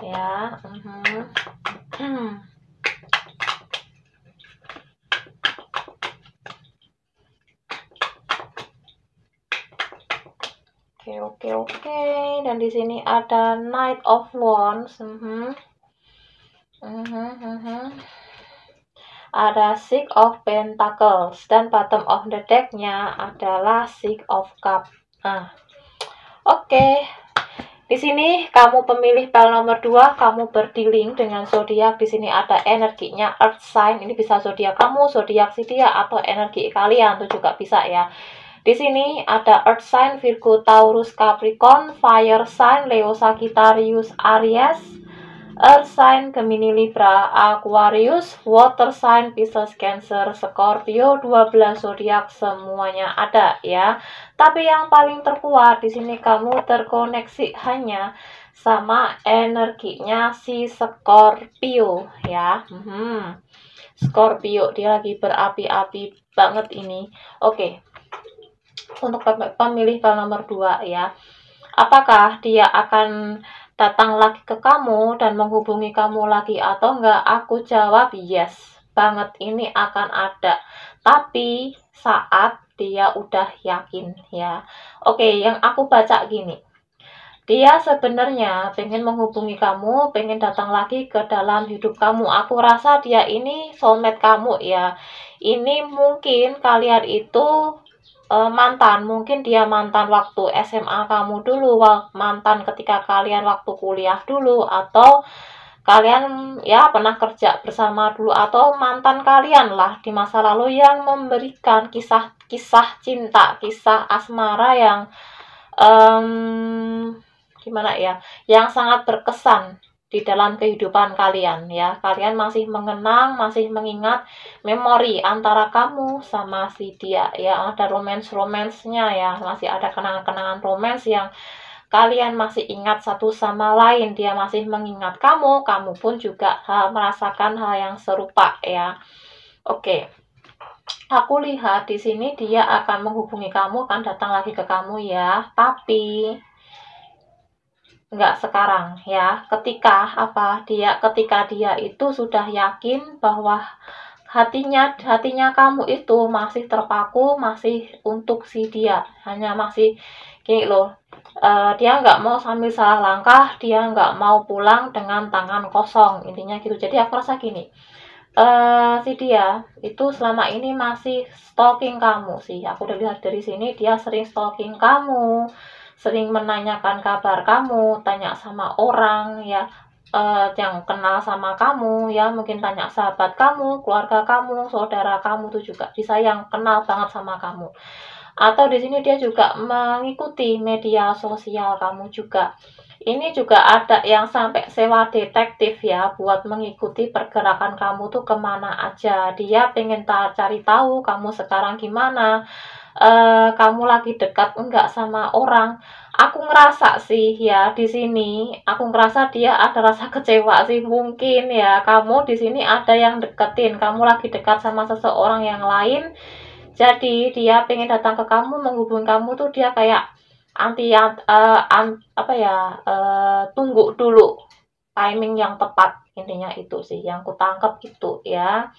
Ya. Uh -huh. hmm. Oke okay, oke okay, oke. Okay. Dan di sini ada Knight of Wands. Uh hmm, mhm, Uh mhm, -huh, mhm. uh -huh ada Six of Pentacles dan bottom of the decknya adalah Six of Cup. Nah, oke. Okay. Di sini kamu pemilih pel nomor 2, kamu berdiling dengan zodiak. Di sini ada energinya earth sign. Ini bisa zodiak kamu, zodiak si dia atau energi kalian itu juga bisa ya. Di sini ada earth sign Virgo, Taurus, Capricorn, fire sign Leo, Sagittarius, Aries Earth sign Gemini Libra, Aquarius, Water sign Pisces, Cancer, Scorpio, 12 zodiak semuanya ada ya. Tapi yang paling terkuat di sini kamu terkoneksi hanya sama energinya si Scorpio ya. Hmm. Scorpio dia lagi berapi-api banget ini. Oke. Untuk pemilih pal nomor 2 ya. Apakah dia akan datang lagi ke kamu dan menghubungi kamu lagi atau enggak, aku jawab yes banget ini akan ada. Tapi saat dia udah yakin ya. Oke, yang aku baca gini. Dia sebenarnya pengen menghubungi kamu, pengen datang lagi ke dalam hidup kamu. Aku rasa dia ini soulmate kamu ya. Ini mungkin kalian itu Eh, mantan mungkin dia mantan waktu SMA kamu dulu mantan ketika kalian waktu kuliah dulu atau kalian ya pernah kerja bersama dulu atau mantan kalian lah di masa lalu yang memberikan kisah-kisah cinta kisah asmara yang um, gimana ya yang sangat berkesan di dalam kehidupan kalian ya. Kalian masih mengenang, masih mengingat memori antara kamu sama si dia ya. Ada romance romance nya ya, masih ada kenangan-kenangan romance yang kalian masih ingat satu sama lain. Dia masih mengingat kamu, kamu pun juga ha, merasakan hal yang serupa ya. Oke. Aku lihat di sini dia akan menghubungi kamu, akan datang lagi ke kamu ya. Tapi enggak sekarang ya ketika apa dia ketika dia itu sudah yakin bahwa hatinya hatinya kamu itu masih terpaku masih untuk si dia hanya masih kayak loh uh, dia nggak mau sambil salah langkah dia nggak mau pulang dengan tangan kosong intinya gitu jadi aku rasa gini uh, si dia itu selama ini masih stalking kamu sih aku udah lihat dari sini dia sering stalking kamu sering menanyakan kabar kamu, tanya sama orang ya uh, yang kenal sama kamu ya, mungkin tanya sahabat kamu, keluarga kamu, saudara kamu tuh juga bisa yang kenal banget sama kamu. Atau di sini dia juga mengikuti media sosial kamu juga. Ini juga ada yang sampai sewa detektif ya buat mengikuti pergerakan kamu tuh kemana aja. Dia pengen cari tahu kamu sekarang gimana, uh, kamu lagi dekat enggak sama orang aku ngerasa sih ya di sini aku ngerasa dia ada rasa kecewa sih mungkin ya kamu di sini ada yang deketin kamu lagi dekat sama seseorang yang lain jadi dia pengen datang ke kamu menghubung kamu tuh dia kayak anti uh, an, apa ya uh, tunggu dulu timing yang tepat intinya itu sih yang kutangkap itu ya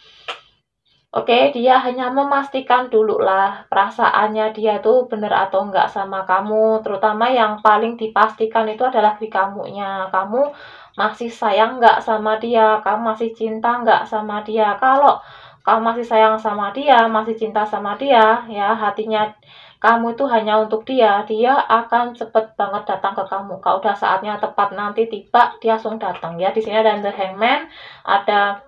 Oke, dia hanya memastikan dulu lah perasaannya dia tuh bener atau enggak sama kamu. Terutama yang paling dipastikan itu adalah di kamunya. Kamu masih sayang enggak sama dia? Kamu masih cinta enggak sama dia? Kalau kamu masih sayang sama dia, masih cinta sama dia, ya hatinya kamu itu hanya untuk dia, dia akan cepet banget datang ke kamu. Kalau udah saatnya tepat nanti tiba, dia langsung datang ya. Di sini ada The Hangman, ada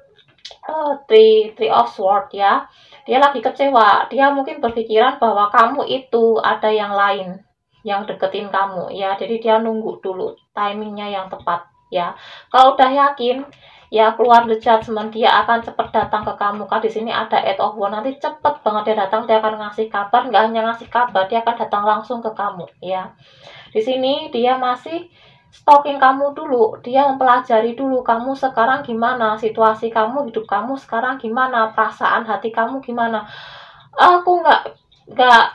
uh, three three of sword ya dia lagi kecewa dia mungkin berpikiran bahwa kamu itu ada yang lain yang deketin kamu ya jadi dia nunggu dulu timingnya yang tepat ya kalau udah yakin ya keluar the judgment dia akan cepat datang ke kamu kan di sini ada eight of one nanti cepet banget dia datang dia akan ngasih kabar nggak hanya ngasih kabar dia akan datang langsung ke kamu ya di sini dia masih stalking kamu dulu, dia mempelajari dulu kamu sekarang gimana, situasi kamu, hidup kamu sekarang gimana, perasaan hati kamu gimana. Aku nggak nggak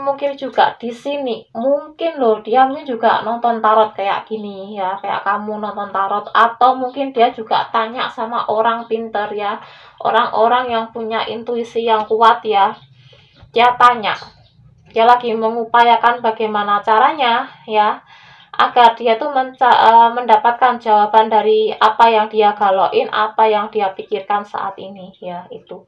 mungkin juga di sini mungkin loh dia mungkin juga nonton tarot kayak gini ya kayak kamu nonton tarot atau mungkin dia juga tanya sama orang pinter ya orang-orang yang punya intuisi yang kuat ya dia tanya dia lagi mengupayakan bagaimana caranya ya agar dia tuh menca- eh, mendapatkan jawaban dari apa yang dia galauin, apa yang dia pikirkan saat ini ya itu.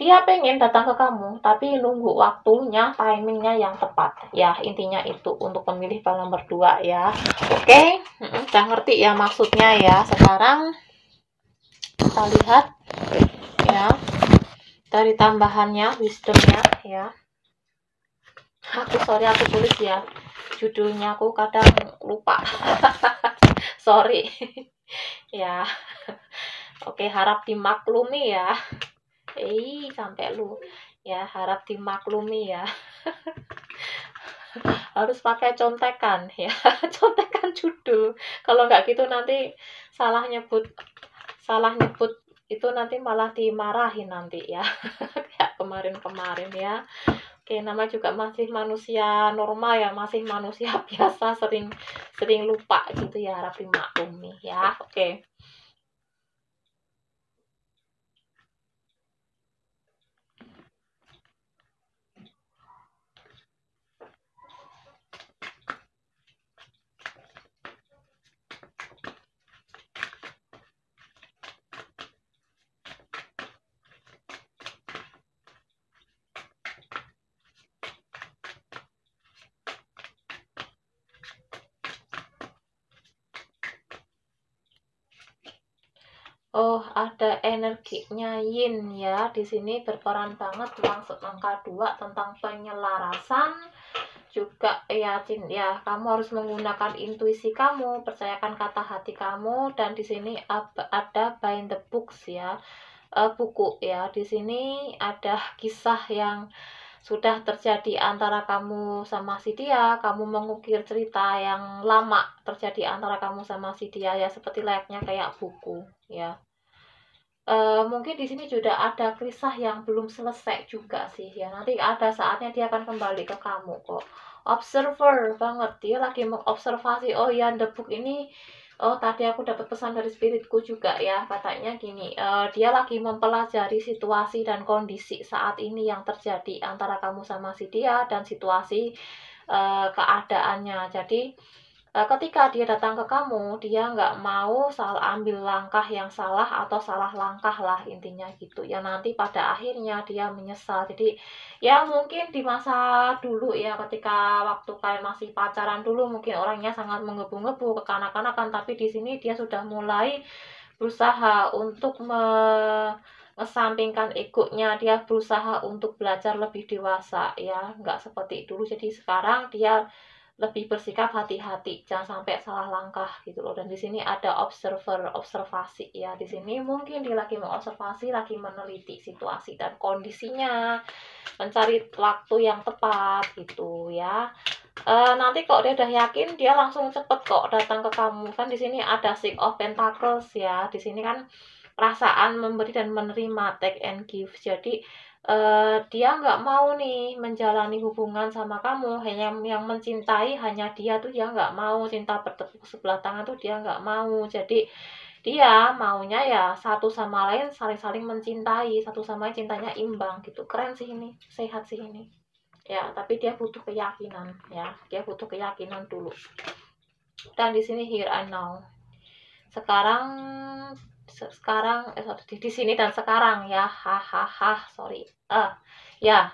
Dia pengen datang ke kamu, tapi nunggu waktunya, timingnya yang tepat. Ya, intinya itu untuk pemilih pal nomor 2 ya. Oke, okay? udah ngerti ya maksudnya ya. Sekarang kita lihat ya dari tambahannya, wisdomnya ya aku sorry aku tulis ya judulnya aku kadang lupa sorry ya oke harap dimaklumi ya eh sampai lu ya harap dimaklumi ya harus pakai contekan ya contekan judul kalau nggak gitu nanti salah nyebut salah nyebut itu nanti malah dimarahin nanti ya kayak kemarin-kemarin ya Oke, nama juga masih manusia normal ya, masih manusia biasa sering sering lupa gitu ya, rapi maklumi ya. Oke. ada energinya yin ya. Di sini berperan banget langsung angka dua tentang penyelarasan juga ya Jin ya kamu harus menggunakan intuisi kamu percayakan kata hati kamu dan di sini ada bind the books ya e, buku ya di sini ada kisah yang sudah terjadi antara kamu sama si dia kamu mengukir cerita yang lama terjadi antara kamu sama si dia ya seperti layaknya kayak buku ya Eh, mungkin di sini juga ada kisah yang belum selesai juga sih ya. Nanti ada saatnya dia akan kembali ke kamu kok. Observer banget dia lagi mengobservasi. Oh ya, the book ini oh tadi aku dapat pesan dari spiritku juga ya katanya gini uh, dia lagi mempelajari situasi dan kondisi saat ini yang terjadi antara kamu sama si dia dan situasi uh, keadaannya jadi Eh, ketika dia datang ke kamu, dia nggak mau salah ambil langkah yang salah atau salah langkah lah intinya gitu. Ya nanti pada akhirnya dia menyesal. Jadi ya mungkin di masa dulu ya ketika waktu kalian masih pacaran dulu mungkin orangnya sangat menggebu-gebu kanak kanakan tapi di sini dia sudah mulai berusaha untuk me ikutnya. egonya dia berusaha untuk belajar lebih dewasa ya nggak seperti dulu jadi sekarang dia lebih bersikap hati-hati jangan sampai salah langkah gitu loh dan di sini ada observer observasi ya di sini mungkin dia lagi mengobservasi lagi meneliti situasi dan kondisinya mencari waktu yang tepat gitu ya e, nanti kok dia udah yakin dia langsung cepet kok datang ke kamu kan di sini ada six of pentacles ya di sini kan perasaan memberi dan menerima take and give jadi uh, dia nggak mau nih menjalani hubungan sama kamu hanya yang mencintai hanya dia tuh dia nggak mau cinta bertepuk sebelah tangan tuh dia nggak mau jadi dia maunya ya satu sama lain saling-saling mencintai satu sama lain cintanya imbang gitu keren sih ini sehat sih ini ya tapi dia butuh keyakinan ya dia butuh keyakinan dulu dan di sini here and now sekarang sekarang eh, satu di sini dan sekarang ya hahaha sorry uh, ya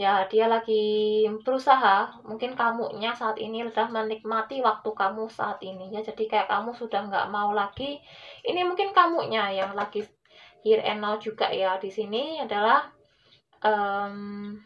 ya dia lagi berusaha mungkin kamunya saat ini sudah menikmati waktu kamu saat ini ya jadi kayak kamu sudah nggak mau lagi ini mungkin kamunya yang lagi here and now juga ya di sini adalah um,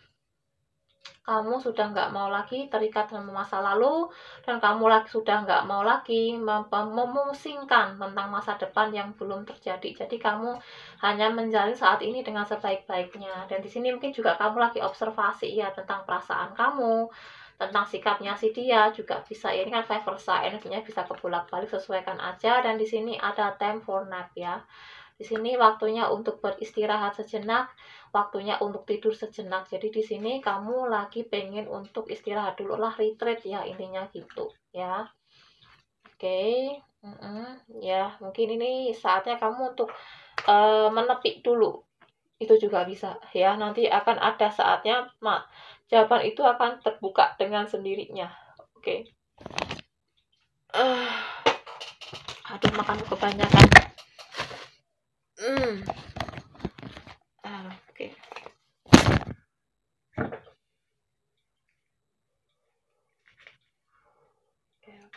kamu sudah nggak mau lagi terikat dengan masa lalu dan kamu lagi sudah nggak mau lagi mem memusingkan tentang masa depan yang belum terjadi. Jadi kamu hanya menjalin saat ini dengan sebaik-baiknya. Dan di sini mungkin juga kamu lagi observasi ya tentang perasaan kamu, tentang sikapnya si dia juga bisa ya. ini kan five versa energinya bisa kebolak balik sesuaikan aja dan di sini ada time for nap ya di sini waktunya untuk beristirahat sejenak waktunya untuk tidur sejenak. Jadi di sini kamu lagi pengen untuk istirahat dulu lah retreat ya intinya gitu ya. Oke, okay. mm -mm. ya mungkin ini saatnya kamu untuk uh, menepi dulu. Itu juga bisa ya. Nanti akan ada saatnya mak jawaban itu akan terbuka dengan sendirinya. Oke. Okay. Uh, aduh makan kebanyakan. Hmm.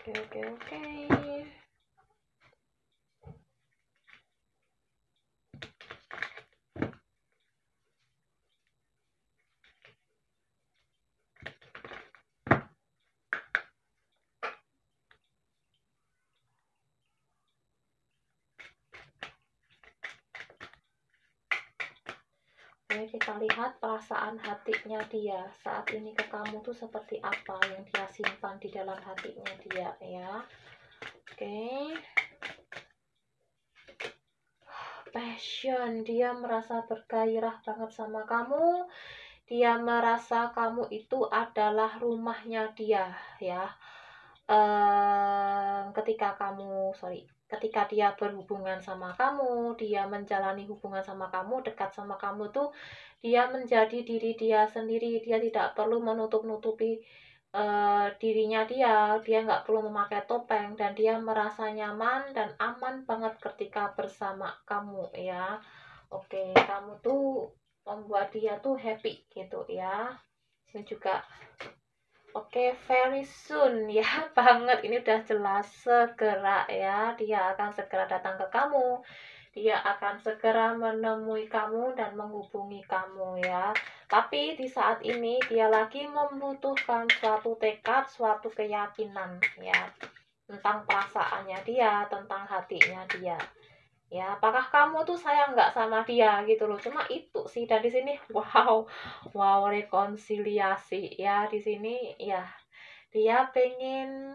okay, okay, okay. melihat perasaan hatinya dia saat ini ke kamu tuh seperti apa yang dia simpan di dalam hatinya dia ya oke okay. passion dia merasa bergairah banget sama kamu dia merasa kamu itu adalah rumahnya dia ya ehm, ketika kamu sorry ketika dia berhubungan sama kamu, dia menjalani hubungan sama kamu, dekat sama kamu tuh dia menjadi diri dia sendiri, dia tidak perlu menutup-nutupi uh, dirinya dia, dia nggak perlu memakai topeng dan dia merasa nyaman dan aman banget ketika bersama kamu ya. Oke, kamu tuh membuat dia tuh happy gitu ya. Ini juga Oke, okay, very soon ya, banget ini udah jelas segera ya. Dia akan segera datang ke kamu. Dia akan segera menemui kamu dan menghubungi kamu ya. Tapi di saat ini dia lagi membutuhkan suatu tekad, suatu keyakinan ya tentang perasaannya dia, tentang hatinya dia ya apakah kamu tuh sayang nggak sama dia gitu loh cuma itu sih dan di sini wow wow rekonsiliasi ya di sini ya dia pengen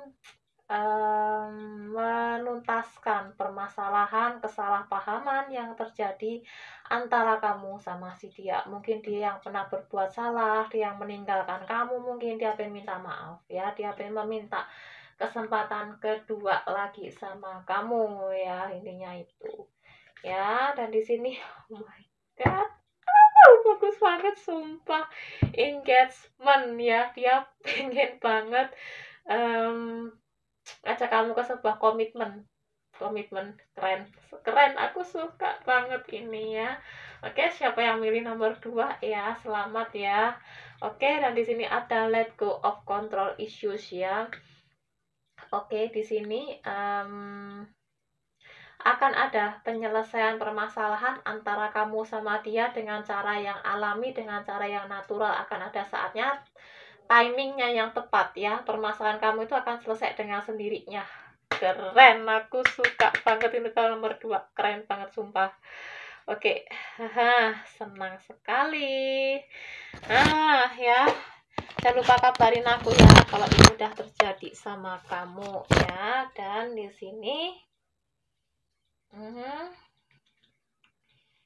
um, menuntaskan permasalahan kesalahpahaman yang terjadi antara kamu sama si dia mungkin dia yang pernah berbuat salah dia yang meninggalkan kamu mungkin dia pengen minta maaf ya dia pengen meminta kesempatan kedua lagi sama kamu ya intinya itu ya dan di sini oh my god oh, bagus banget sumpah engagement ya dia pengen banget um, ajak kamu ke sebuah komitmen komitmen keren keren aku suka banget ini ya oke siapa yang milih nomor dua ya selamat ya oke dan di sini ada let go of control issues ya Oke, di sini um, akan ada penyelesaian permasalahan antara kamu sama dia dengan cara yang alami, dengan cara yang natural. Akan ada saatnya timingnya yang tepat ya. Permasalahan kamu itu akan selesai dengan sendirinya. Keren, aku suka banget ini kalau nomor dua Keren banget, sumpah. Oke, okay. senang sekali. Ah, ya jangan lupa kabarin aku ya kalau ini udah terjadi sama kamu ya dan di sini uh mhm. -huh,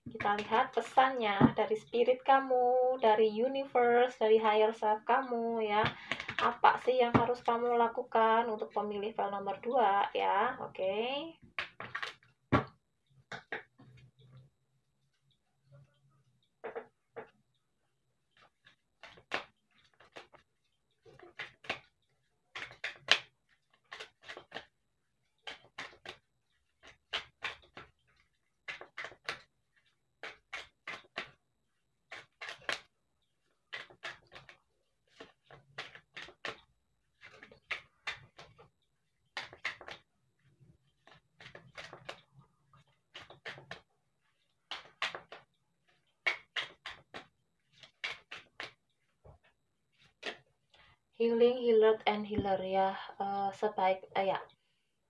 kita lihat pesannya dari spirit kamu dari universe dari higher self kamu ya apa sih yang harus kamu lakukan untuk pemilih file nomor 2 ya oke okay. Healing, healer and Healer ya. Uh, sebaik, uh, ya.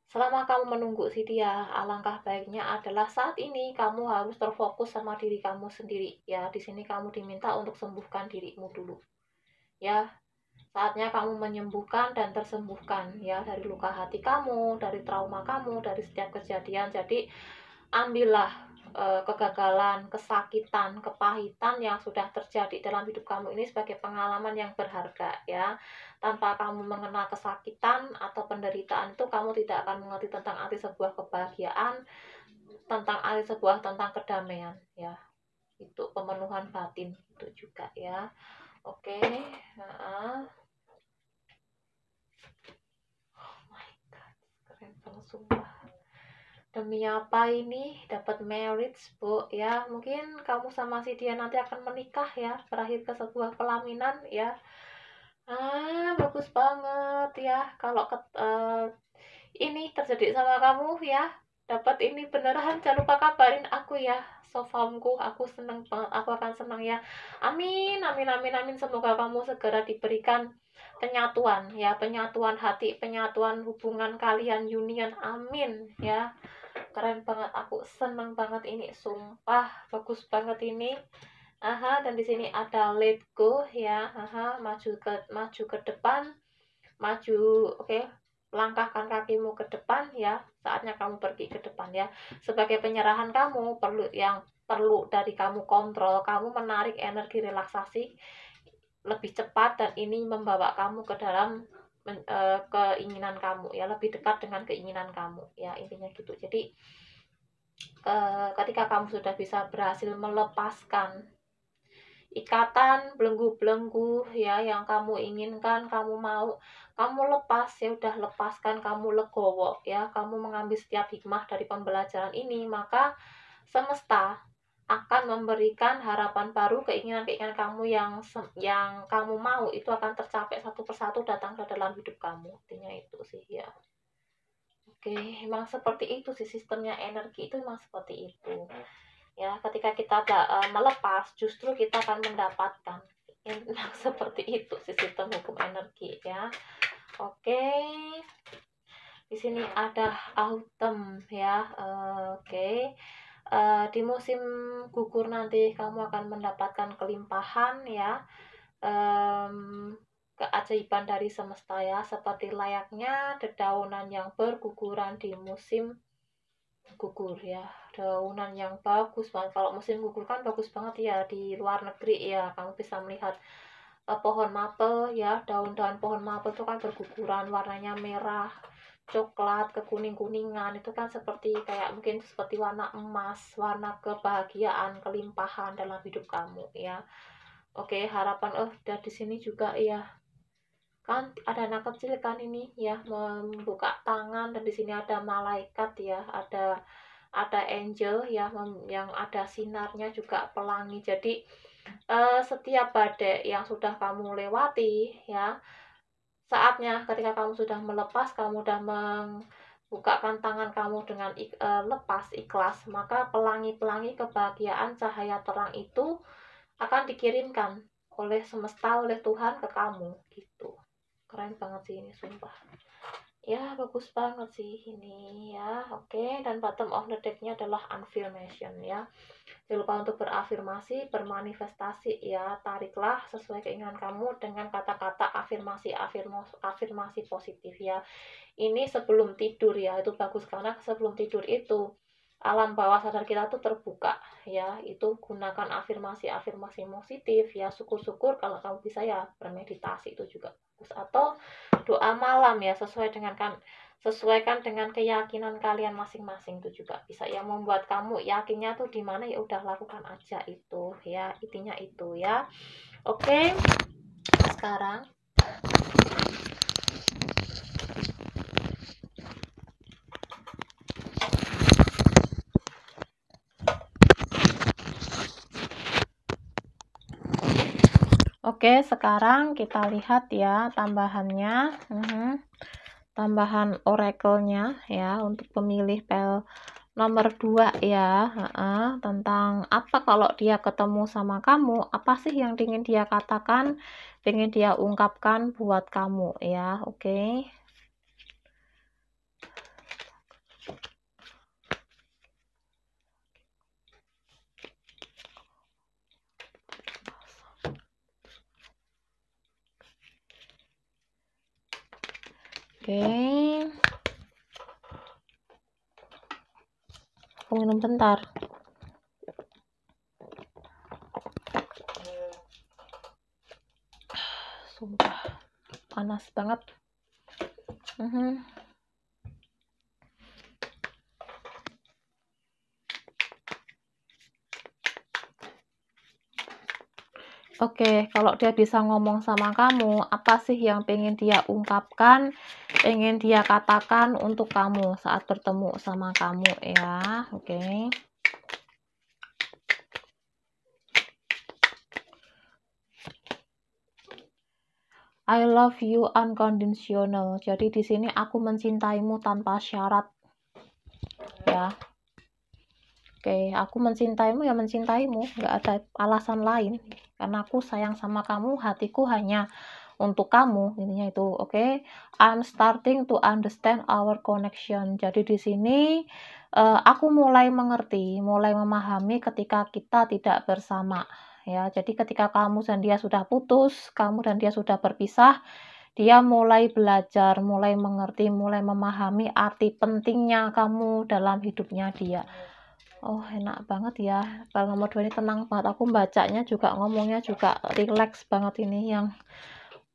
Selama kamu menunggu si dia, alangkah baiknya adalah saat ini kamu harus terfokus sama diri kamu sendiri. Ya, di sini kamu diminta untuk sembuhkan dirimu dulu. Ya, saatnya kamu menyembuhkan dan tersembuhkan ya dari luka hati kamu, dari trauma kamu, dari setiap kejadian. Jadi ambillah Eh, kegagalan, kesakitan, kepahitan yang sudah terjadi dalam hidup kamu ini sebagai pengalaman yang berharga ya. Tanpa kamu mengenal kesakitan atau penderitaan itu kamu tidak akan mengerti tentang arti sebuah kebahagiaan, tentang arti sebuah tentang kedamaian ya. Itu pemenuhan batin itu juga ya. Oke. Okay. Nah, oh my god. Keren banget sumpah demi apa ini dapat marriage bu ya mungkin kamu sama si dia nanti akan menikah ya terakhir ke sebuah pelaminan ya ah bagus banget ya kalau ke, uh, eh, ini terjadi sama kamu ya dapat ini beneran jangan lupa kabarin aku ya sofamku aku seneng banget aku akan senang ya amin amin amin amin semoga kamu segera diberikan penyatuan ya penyatuan hati penyatuan hubungan kalian union amin ya keren banget aku seneng banget ini sumpah bagus banget ini aha dan di sini ada let go ya aha maju ke maju ke depan maju oke okay, langkahkan kakimu ke depan ya saatnya kamu pergi ke depan ya sebagai penyerahan kamu perlu yang perlu dari kamu kontrol kamu menarik energi relaksasi lebih cepat dan ini membawa kamu ke dalam men, uh, keinginan kamu ya lebih dekat dengan keinginan kamu ya intinya gitu jadi uh, ketika kamu sudah bisa berhasil melepaskan ikatan belenggu-belenggu ya yang kamu inginkan kamu mau kamu lepas ya udah lepaskan kamu legowo ya kamu mengambil setiap hikmah dari pembelajaran ini maka semesta akan memberikan harapan baru keinginan-keinginan kamu yang yang kamu mau itu akan tercapai satu persatu datang ke dalam hidup kamu artinya itu sih ya oke emang seperti itu sih sistemnya energi itu emang seperti itu ya ketika kita uh, melepas justru kita akan mendapatkan yang seperti itu sih sistem hukum energi ya oke di sini ada autumn ya oke okay uh, di musim gugur nanti kamu akan mendapatkan kelimpahan ya um, keajaiban dari semesta ya seperti layaknya dedaunan yang berguguran di musim gugur ya daunan yang bagus banget kalau musim gugur kan bagus banget ya di luar negeri ya kamu bisa melihat uh, pohon maple ya daun-daun pohon maple itu kan berguguran warnanya merah coklat kekuning kuningan itu kan seperti kayak mungkin seperti warna emas warna kebahagiaan kelimpahan dalam hidup kamu ya oke harapan oh dari sini juga ya kan ada anak kecil kan ini ya membuka tangan dan di sini ada malaikat ya ada ada angel ya yang ada sinarnya juga pelangi jadi eh, setiap badai yang sudah kamu lewati ya saatnya ketika kamu sudah melepas, kamu sudah membukakan tangan kamu dengan ik, e, lepas ikhlas, maka pelangi-pelangi kebahagiaan cahaya terang itu akan dikirimkan oleh semesta oleh Tuhan ke kamu gitu. Keren banget sih ini sumpah ya bagus banget sih ini ya oke okay. dan bottom of the deck-nya adalah affirmation ya jangan lupa untuk berafirmasi bermanifestasi ya tariklah sesuai keinginan kamu dengan kata-kata afirmasi afirmasi afirmasi positif ya ini sebelum tidur ya itu bagus karena sebelum tidur itu alam bawah sadar kita tuh terbuka ya itu gunakan afirmasi-afirmasi positif ya syukur-syukur kalau kamu bisa ya bermeditasi itu juga bagus atau doa malam ya sesuai dengan kan sesuaikan dengan keyakinan kalian masing-masing itu juga bisa ya membuat kamu yakinnya tuh di mana ya udah lakukan aja itu ya intinya itu ya oke sekarang Oke, sekarang kita lihat ya tambahannya. Uh mhm. -huh. Tambahan oracle-nya ya untuk pemilih pel nomor 2 ya. Uh -uh. Tentang apa kalau dia ketemu sama kamu, apa sih yang ingin dia katakan, ingin dia ungkapkan buat kamu ya. Oke. Okay. Oke, aku minum bentar sumpah panas banget mm -hmm. Oke, okay, kalau dia bisa ngomong sama kamu, apa sih yang pengen dia ungkapkan, pengen dia katakan untuk kamu saat bertemu sama kamu ya, oke. Okay. I love you unconditional. Jadi di sini aku mencintaimu tanpa syarat. Ya. Oke, aku mencintaimu ya mencintaimu, nggak ada alasan lain. Karena aku sayang sama kamu, hatiku hanya untuk kamu, intinya itu. Oke, I'm starting to understand our connection. Jadi di sini uh, aku mulai mengerti, mulai memahami ketika kita tidak bersama. Ya, jadi ketika kamu dan dia sudah putus, kamu dan dia sudah berpisah, dia mulai belajar, mulai mengerti, mulai memahami arti pentingnya kamu dalam hidupnya dia oh enak banget ya file nomor 2 ini tenang banget aku bacanya juga ngomongnya juga relax banget ini yang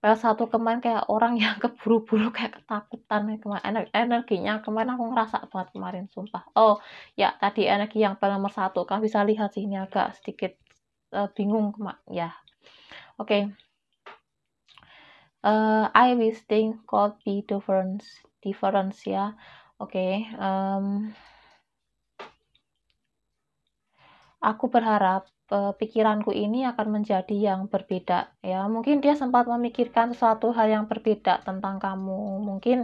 file satu kemarin kayak orang yang keburu-buru kayak ketakutan kemarin Ener energinya kemarin aku ngerasa banget kemarin sumpah oh ya tadi energi yang file nomor satu kan bisa lihat sih ini agak sedikit uh, bingung kemarin ya oke okay. uh, eh, I wish things could be different difference ya oke okay. um, Aku berharap eh, pikiranku ini akan menjadi yang berbeda ya. Mungkin dia sempat memikirkan sesuatu hal yang berbeda tentang kamu. Mungkin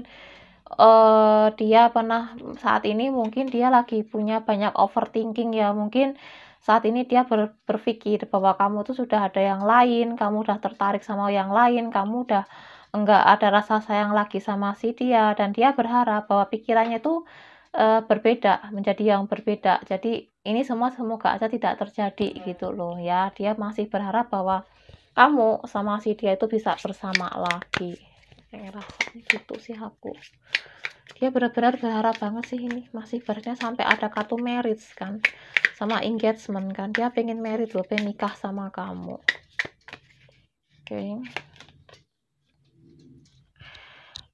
uh, dia pernah saat ini mungkin dia lagi punya banyak overthinking ya mungkin saat ini dia ber, berpikir bahwa kamu tuh sudah ada yang lain kamu udah tertarik sama yang lain kamu udah enggak ada rasa sayang lagi sama si dia dan dia berharap bahwa pikirannya tuh eh, berbeda menjadi yang berbeda jadi ini semua semoga aja tidak terjadi gitu loh ya dia masih berharap bahwa kamu sama si dia itu bisa bersama lagi merah gitu sih aku dia benar-benar berharap banget sih ini masih berharapnya sampai ada kartu marriage kan sama engagement kan dia pengen married loh pengen nikah sama kamu oke okay.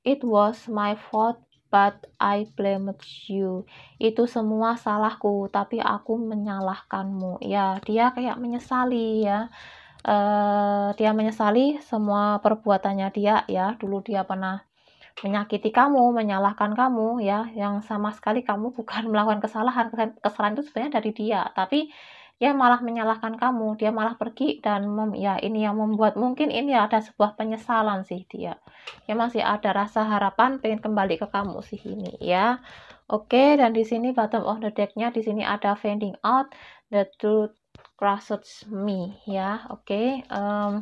it was my fault but I blame you. Itu semua salahku, tapi aku menyalahkanmu. Ya, dia kayak menyesali ya. Uh, dia menyesali semua perbuatannya dia ya. Dulu dia pernah menyakiti kamu, menyalahkan kamu ya, yang sama sekali kamu bukan melakukan kesalahan. Kesalahan itu sebenarnya dari dia, tapi dia malah menyalahkan kamu dia malah pergi dan mem, ya ini yang membuat mungkin ini ada sebuah penyesalan sih dia ya masih ada rasa harapan pengen kembali ke kamu sih ini ya oke dan di sini bottom of the decknya di sini ada finding out the truth crushes me ya oke um,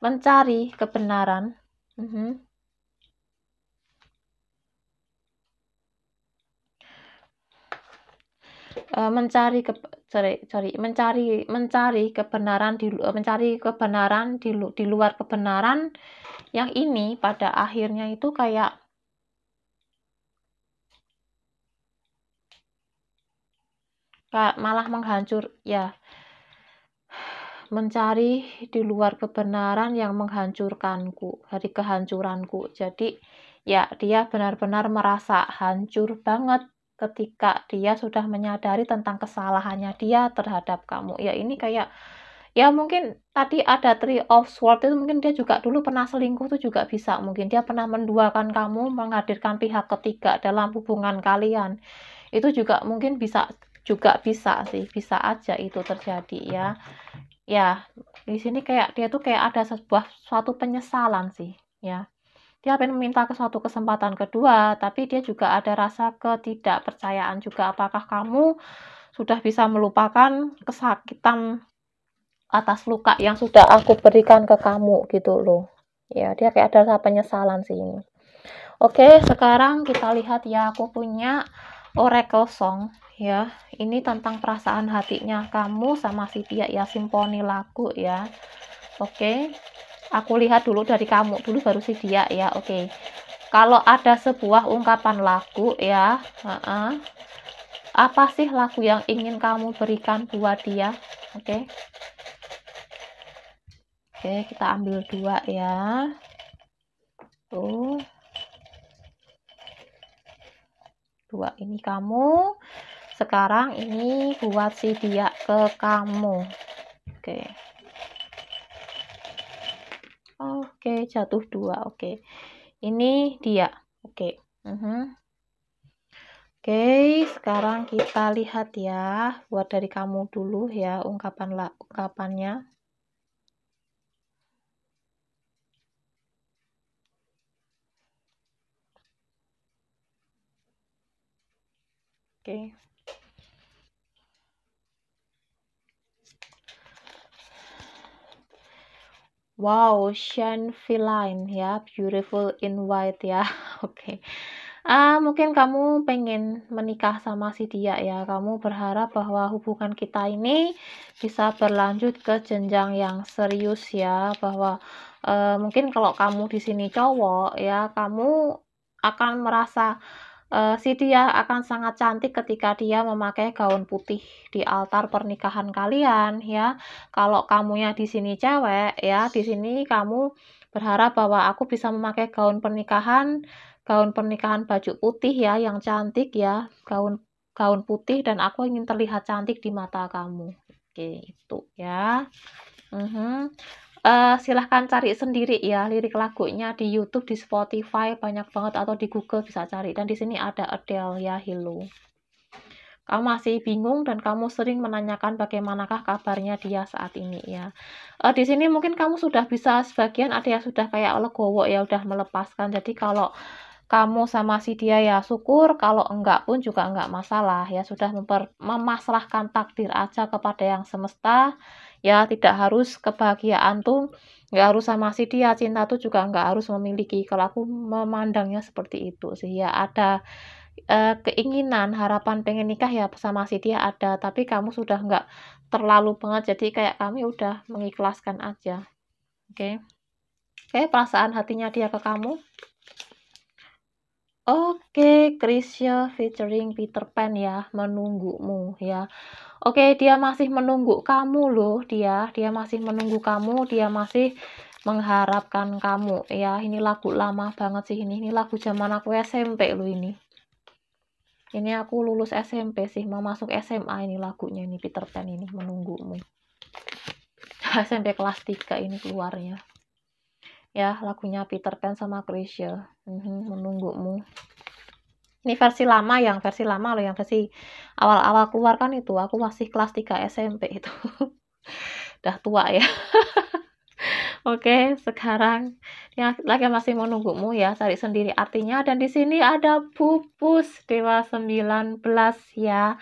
mencari kebenaran mm -hmm Eh, mencari ke, sorry, sorry, mencari mencari kebenaran di eh, mencari kebenaran di, di luar kebenaran yang ini pada akhirnya itu kayak malah menghancur ya mencari di luar kebenaran yang menghancurkanku dari kehancuranku jadi ya dia benar-benar merasa hancur banget ketika dia sudah menyadari tentang kesalahannya dia terhadap kamu ya ini kayak ya mungkin tadi ada three of swords itu mungkin dia juga dulu pernah selingkuh tuh juga bisa mungkin dia pernah menduakan kamu menghadirkan pihak ketiga dalam hubungan kalian itu juga mungkin bisa juga bisa sih bisa aja itu terjadi ya mm-hmm. ya di sini kayak dia tuh kayak ada sebuah suatu penyesalan sih ya dia pengen meminta ke suatu kesempatan kedua, tapi dia juga ada rasa ketidakpercayaan juga. Apakah kamu sudah bisa melupakan kesakitan atas luka yang sudah aku berikan ke kamu gitu loh. Ya, dia kayak ada rasa penyesalan sih ini. Oke, sekarang kita lihat ya aku punya Oracle Song ya. Ini tentang perasaan hatinya kamu sama si dia ya simponi lagu ya. Oke. Aku lihat dulu dari kamu dulu baru si dia ya. Oke. Okay. Kalau ada sebuah ungkapan lagu ya, uh -uh. apa sih lagu yang ingin kamu berikan buat dia? Oke. Okay. Oke, okay, kita ambil dua ya. Tuh. Dua ini kamu. Sekarang ini buat si dia ke kamu. Oke. Okay. Oke, okay. jatuh dua. Oke. Okay. Ini dia. Oke. Okay. Uh -huh. Oke, okay, sekarang kita lihat ya. Buat dari kamu dulu ya ungkapan lah ungkapannya. Oke. Okay. Wow, Shen Feline ya, beautiful in white ya. Oke. Okay. Uh, mungkin kamu pengen menikah sama si dia ya. Kamu berharap bahwa hubungan kita ini bisa berlanjut ke jenjang yang serius ya, bahwa uh, mungkin kalau kamu di sini cowok ya, kamu akan merasa Uh, eh, dia akan sangat cantik ketika dia memakai gaun putih di altar pernikahan kalian ya. Kalau kamu kamunya di sini cewek ya, di sini kamu berharap bahwa aku bisa memakai gaun pernikahan, gaun pernikahan baju putih ya yang cantik ya, gaun gaun putih dan aku ingin terlihat cantik di mata kamu. Oke, itu ya. -huh. Mhm uh, silahkan cari sendiri ya lirik lagunya di YouTube, di Spotify banyak banget atau di Google bisa cari. Dan di sini ada Adele ya Hello. Kamu masih bingung dan kamu sering menanyakan bagaimanakah kabarnya dia saat ini ya. Uh, di sini mungkin kamu sudah bisa sebagian ada yang sudah kayak legowo ya udah melepaskan. Jadi kalau kamu sama si dia ya syukur kalau enggak pun juga enggak masalah ya sudah memper, memasrahkan takdir aja kepada yang semesta ya tidak harus kebahagiaan tuh nggak harus sama si dia cinta tuh juga nggak harus memiliki kalau aku memandangnya seperti itu sih ya ada eh, keinginan harapan pengen nikah ya sama si dia ada tapi kamu sudah nggak terlalu banget jadi kayak kami udah mengikhlaskan aja oke okay. oke okay, perasaan hatinya dia ke kamu Oke, Chrisye featuring Peter Pan ya, menunggumu ya. Oke, dia masih menunggu kamu loh dia, dia masih menunggu kamu, dia masih mengharapkan kamu ya. Ini lagu lama banget sih ini, ini lagu zaman aku SMP loh ini. Ini aku lulus SMP sih, mau masuk SMA ini lagunya ini Peter Pan ini menunggumu. SMP kelas 3 ini keluarnya ya lagunya Peter Pan sama Chrisye mhm, menunggumu ini versi lama yang versi lama loh yang versi awal-awal keluar kan itu aku masih kelas 3 SMP itu udah tua ya Oke, sekarang yang lagi masih menunggumu ya, cari sendiri artinya. Dan di sini ada pupus dewa 19 ya.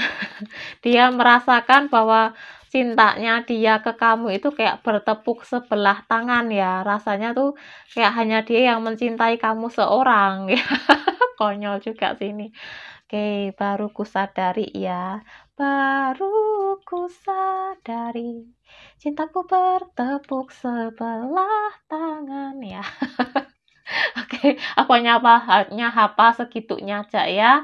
Dia merasakan bahwa cintanya dia ke kamu itu kayak bertepuk sebelah tangan ya rasanya tuh kayak hanya dia yang mencintai kamu seorang ya konyol juga sini oke baru ku sadari ya baru ku sadari cintaku bertepuk sebelah tangan ya oke apanya apa? hanya apa segitunya aja ya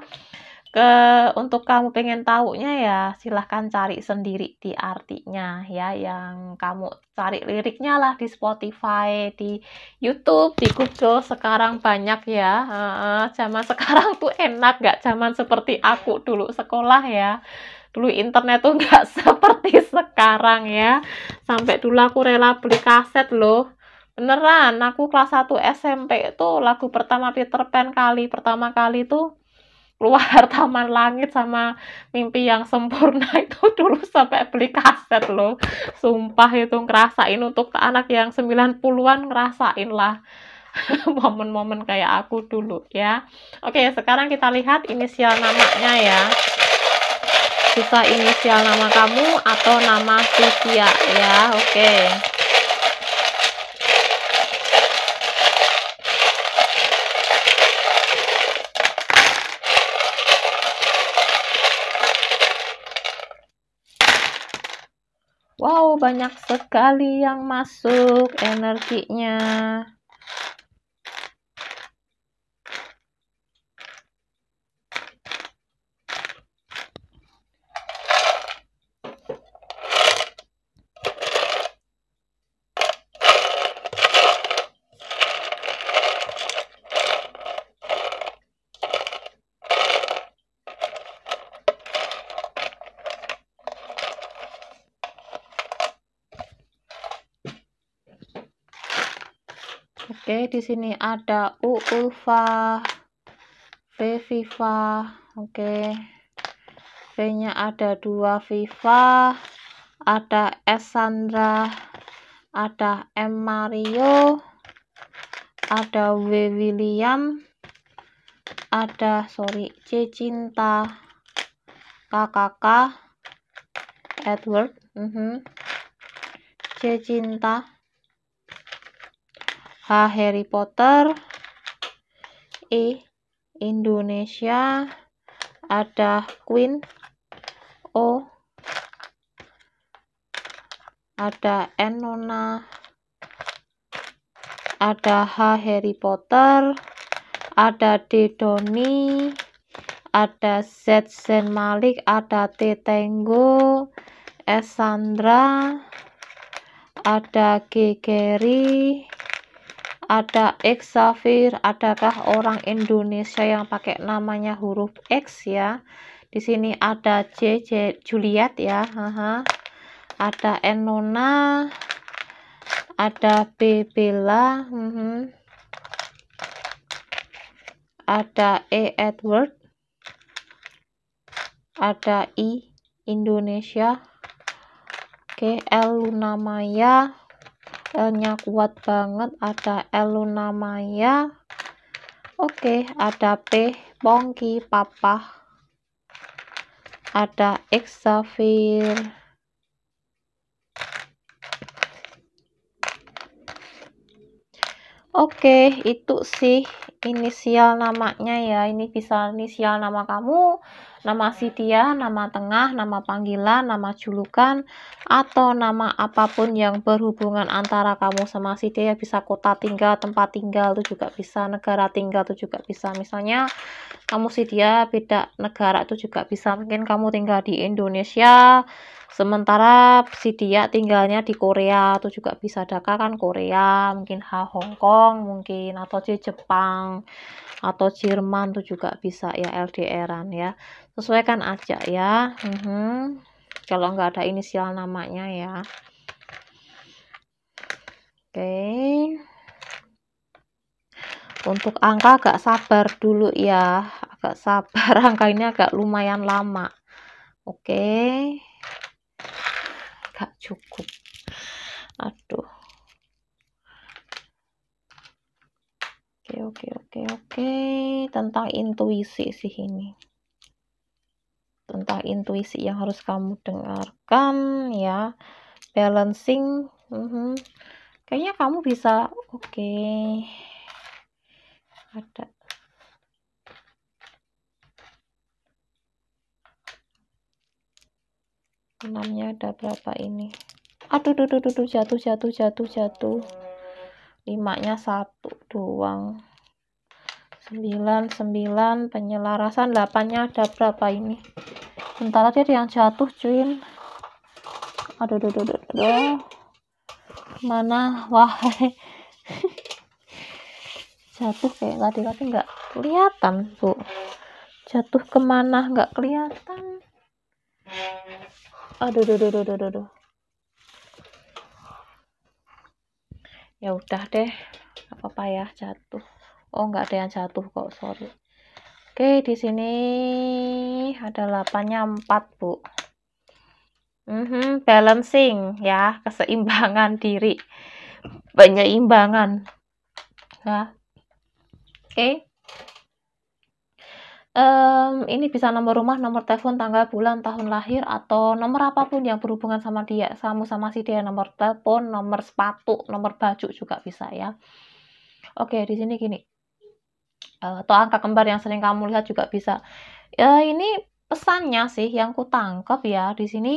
ke untuk kamu pengen tahunya ya silahkan cari sendiri di artinya ya yang kamu cari liriknya lah di Spotify di YouTube di Google sekarang banyak ya uh, zaman sekarang tuh enak gak zaman seperti aku dulu sekolah ya dulu internet tuh nggak seperti sekarang ya sampai dulu aku rela beli kaset loh beneran aku kelas 1 SMP itu lagu pertama Peter Pan kali pertama kali tuh keluar taman langit sama mimpi yang sempurna itu dulu sampai beli kaset loh sumpah itu ngerasain untuk anak yang 90-an ngerasain lah momen-momen kayak aku dulu ya oke sekarang kita lihat inisial namanya ya bisa inisial nama kamu atau nama Sofia ya oke Wow, banyak sekali yang masuk energinya. di sini ada U Ulfa, V Viva, oke. Okay. V-nya ada dua Viva, ada S Sandra, ada M Mario, ada W William, ada sorry C Cinta, KKK, Edward, uh mhm. -huh. C Cinta. H. Harry Potter E. Indonesia ada Queen O ada Enona, ada H Harry Potter ada D Doni ada Z Zen Malik ada T Tenggo S Sandra ada G Gary ada X Safir adakah orang Indonesia yang pakai namanya huruf X ya di sini ada J, J Juliet ya Haha. ada Enona, ada B Bella uh mhm. ada E Edward ada I Indonesia Oke, L L Lunamaya L-nya kuat banget, ada L Luna Maya. Oke, okay, ada P Pongki Papa. Ada X Xavier. Oke, okay, itu sih inisial namanya ya. Ini bisa inisial nama kamu, nama Sitia, nama tengah, nama panggilan, nama julukan, atau nama apapun yang berhubungan antara kamu sama Sitia, ya, bisa kota tinggal, tempat tinggal, itu juga bisa, negara tinggal, itu juga bisa. Misalnya, kamu Sitia beda negara, itu juga bisa. Mungkin kamu tinggal di Indonesia, sementara si dia tinggalnya di Korea itu juga bisa Daka kan Korea mungkin H Hong Kong mungkin atau C Jepang atau Jerman itu juga bisa ya LDRan ya sesuaikan aja ya uh mhm. -huh. kalau nggak ada inisial namanya ya oke okay. untuk angka agak sabar dulu ya agak sabar angka ini agak lumayan lama oke okay. agak cukup aduh oke oke oke oke tentang intuisi sih ini entah intuisi yang harus kamu dengarkan ya balancing mm -hmm. kayaknya kamu bisa oke okay. ada enamnya ada berapa ini aduh duh, duh, duh, duh, jatuh jatuh jatuh jatuh limanya satu doang sembilan sembilan penyelarasan 8 nya ada berapa ini bentar lagi yang jatuh cuy aduh aduh aduh, aduh, aduh. mana wahai jatuh kayak tadi tapi nggak kelihatan bu jatuh kemana nggak kelihatan aduh aduh aduh aduh aduh, aduh. ya udah deh apa apa ya jatuh oh enggak ada yang jatuh kok sorry oke di sini ada 8-nya 4 bu mm -hmm, balancing ya keseimbangan diri penyeimbangan ya oke um, ini bisa nomor rumah nomor telepon tanggal bulan tahun lahir atau nomor apapun yang berhubungan sama dia sama sama si dia nomor telepon nomor sepatu nomor baju juga bisa ya oke di sini gini Eh, atau angka kembar yang sering kamu lihat juga bisa. Ya, ini pesannya sih yang ku ya di sini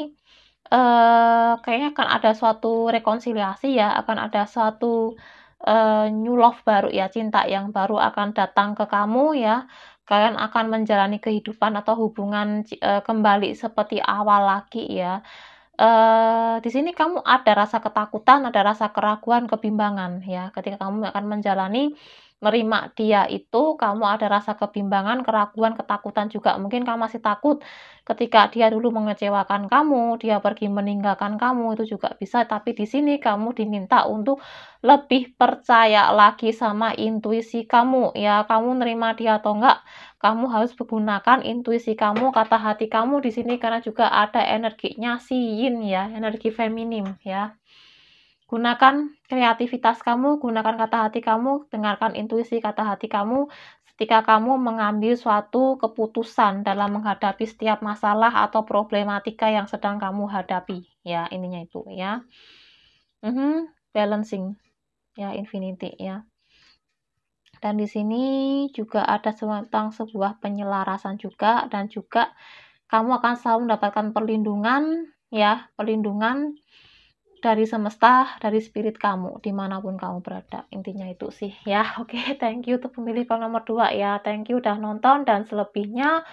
eh, kayaknya akan ada suatu rekonsiliasi ya, akan ada suatu eh, new love baru ya, cinta yang baru akan datang ke kamu ya. Kalian akan menjalani kehidupan atau hubungan eh, kembali seperti awal lagi ya. Uh, di sini kamu ada rasa ketakutan, ada rasa keraguan, kebimbangan ya ketika kamu akan menjalani nerima dia itu kamu ada rasa kebimbangan, keraguan, ketakutan juga. Mungkin kamu masih takut ketika dia dulu mengecewakan kamu, dia pergi meninggalkan kamu itu juga bisa, tapi di sini kamu diminta untuk lebih percaya lagi sama intuisi kamu. Ya, kamu nerima dia atau enggak, kamu harus menggunakan intuisi kamu, kata hati kamu di sini karena juga ada energinya si yin ya, energi feminim ya. Gunakan kreativitas kamu, gunakan kata hati kamu, dengarkan intuisi kata hati kamu ketika kamu mengambil suatu keputusan dalam menghadapi setiap masalah atau problematika yang sedang kamu hadapi. Ya, ininya itu ya. Mm -hmm, balancing ya infinity ya. Dan di sini juga ada tentang sebuah penyelarasan juga dan juga kamu akan selalu mendapatkan perlindungan ya, perlindungan dari semesta, dari spirit kamu, dimanapun kamu berada. Intinya itu sih ya. Oke, okay, thank you untuk pemilih kol nomor 2 ya. Thank you udah nonton dan selebihnya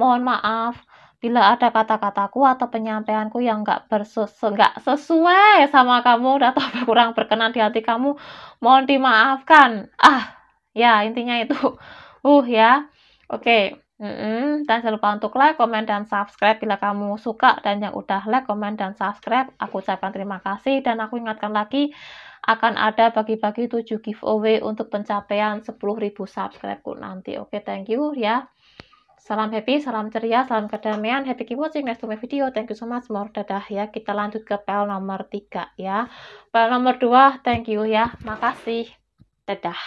mohon maaf bila ada kata-kataku atau penyampaianku yang nggak bersus nggak sesuai sama kamu atau kurang berkenan di hati kamu, mohon dimaafkan. Ah, ya intinya itu. Uh ya. Oke. Okay. Mm-hmm. dan jangan lupa untuk like, komen, dan subscribe bila kamu suka. Dan yang udah like, komen, dan subscribe, aku ucapkan terima kasih. Dan aku ingatkan lagi, akan ada bagi-bagi 7 giveaway untuk pencapaian 10.000 subscribeku nanti. Oke, okay, thank you ya. Salam happy, salam ceria, salam kedamaian. Happy keep watching next to my video. Thank you so much. More dadah ya. Kita lanjut ke pel nomor 3 ya. Pel nomor 2, thank you ya. Makasih. Dadah.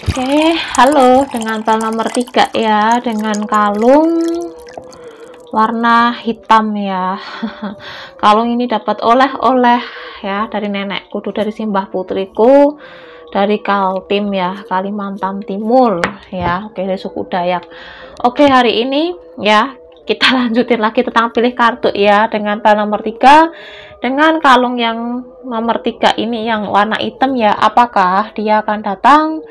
Oke, okay, halo dengan pel nomor 3 ya, dengan kalung warna hitam ya. kalung ini dapat oleh-oleh ya dari nenekku tuh dari simbah putriku dari Kaltim ya, Kalimantan Timur ya. Oke, okay, dari suku Dayak. Oke, okay, hari ini ya kita lanjutin lagi tentang pilih kartu ya dengan pel nomor 3 dengan kalung yang nomor 3 ini yang warna hitam ya apakah dia akan datang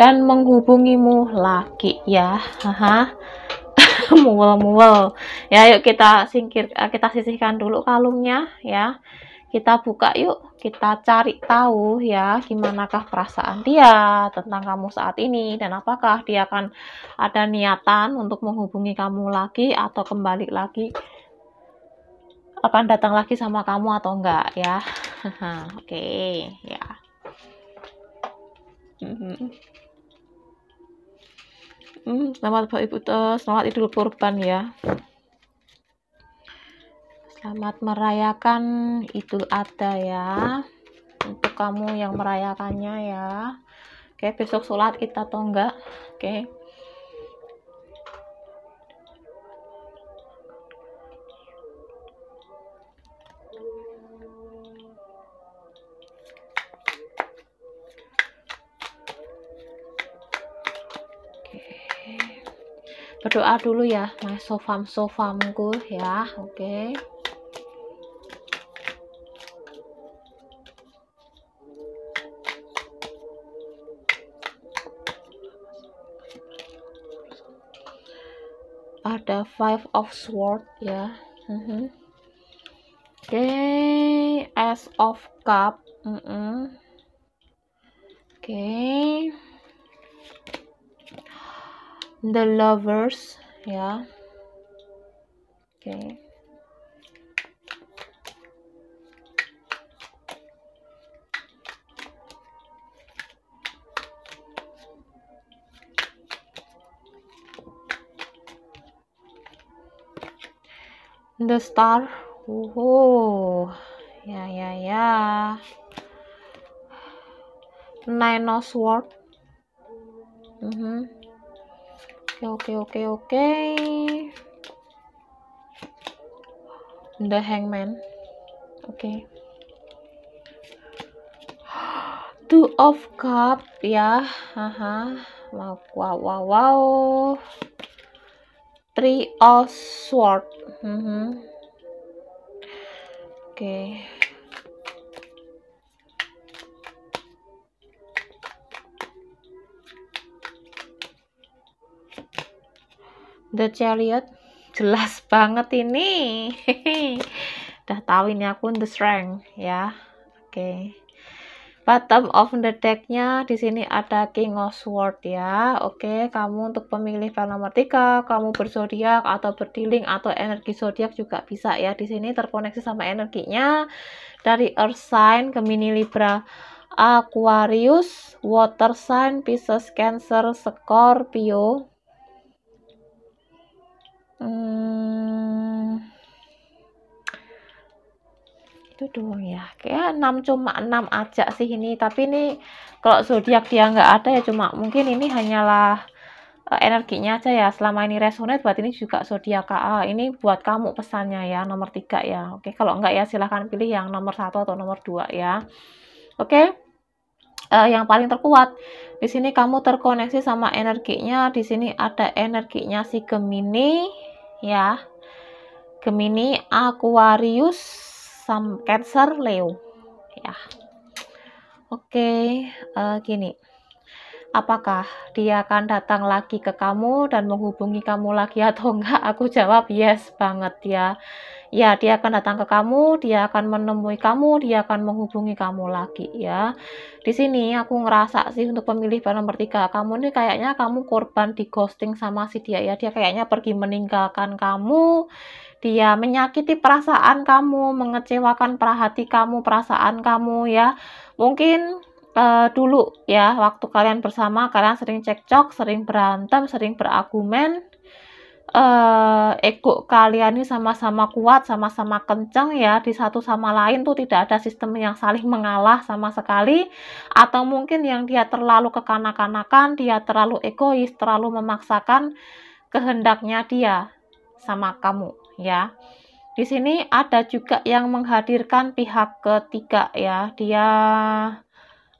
dan menghubungimu lagi ya haha mual-mual ya yuk kita singkir eh, kita sisihkan dulu kalungnya ya kita buka yuk kita cari tahu ya gimanakah perasaan dia tentang kamu saat ini dan apakah dia akan ada niatan untuk menghubungi kamu lagi atau kembali lagi akan datang lagi sama kamu atau enggak ya oke ya mm-hmm. Hmm, selamat Bapak Ibu, uh, selamat Idul Kurban ya. Selamat merayakan Idul Adha ya. Untuk kamu yang merayakannya ya. Oke, besok sholat kita atau enggak? Oke. berdoa dulu ya mas sofam sofamku ya oke okay. ada five of sword ya mm -hmm. oke okay. as of cup mm -hmm. oke okay. the lovers yeah okay the star oh yeah yeah yeah nine sword mm -hmm. oke oke oke the hangman oke okay. two of cup ya haha wow wow wow wow three of sword mm -hmm. oke okay. The Chariot jelas banget ini udah tahu ini aku the strength ya oke okay. bottom of the decknya di sini ada king of sword ya oke okay. kamu untuk pemilih pil nomor 3 kamu berzodiak atau berdiling atau energi zodiak juga bisa ya di sini terkoneksi sama energinya dari earth sign gemini libra Aquarius, Water Sign, Pisces, Cancer, Scorpio, hmm, itu doang ya kayak 6 cuma 6 aja sih ini tapi ini kalau zodiak dia nggak ada ya cuma mungkin ini hanyalah eh, energinya aja ya selama ini resonate buat ini juga zodiak KA ah, ini buat kamu pesannya ya nomor 3 ya oke kalau enggak ya silahkan pilih yang nomor satu atau nomor 2 ya oke uh, yang paling terkuat di sini kamu terkoneksi sama energinya di sini ada energinya si Gemini ya. Gemini, Aquarius, Cancer, Leo. Ya. Oke, uh, gini apakah dia akan datang lagi ke kamu dan menghubungi kamu lagi atau enggak? Aku jawab yes banget ya. Ya, dia akan datang ke kamu, dia akan menemui kamu, dia akan menghubungi kamu lagi ya. Di sini aku ngerasa sih untuk pemilih ban nomor tiga, kamu ini kayaknya kamu korban di ghosting sama si dia ya. Dia kayaknya pergi meninggalkan kamu, dia menyakiti perasaan kamu, mengecewakan perhati kamu, perasaan kamu ya. Mungkin uh, dulu ya waktu kalian bersama kalian sering cekcok, sering berantem, sering berargumen uh, eh, ego kalian ini sama-sama kuat, sama-sama kenceng ya di satu sama lain tuh tidak ada sistem yang saling mengalah sama sekali atau mungkin yang dia terlalu kekanak-kanakan, dia terlalu egois, terlalu memaksakan kehendaknya dia sama kamu ya. Di sini ada juga yang menghadirkan pihak ketiga ya. Dia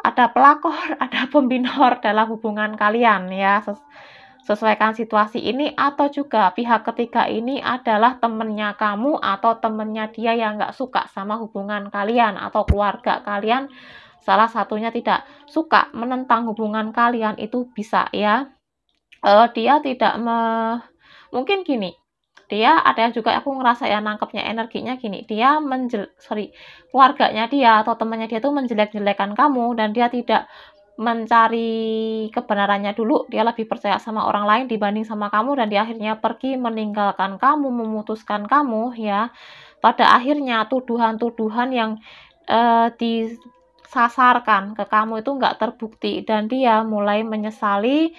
ada pelakor, ada pembinor dalam hubungan kalian ya. Ses sesuaikan situasi ini atau juga pihak ketiga ini adalah temennya kamu atau temennya dia yang nggak suka sama hubungan kalian atau keluarga kalian salah satunya tidak suka menentang hubungan kalian itu bisa ya uh, dia tidak me mungkin gini dia ada yang juga aku ngerasa ya nangkepnya energinya gini dia menjel sorry keluarganya dia atau temannya dia tuh menjelek-jelekan kamu dan dia tidak mencari kebenarannya dulu dia lebih percaya sama orang lain dibanding sama kamu dan dia akhirnya pergi meninggalkan kamu memutuskan kamu ya pada akhirnya tuduhan-tuduhan yang uh, disasarkan ke kamu itu nggak terbukti dan dia mulai menyesali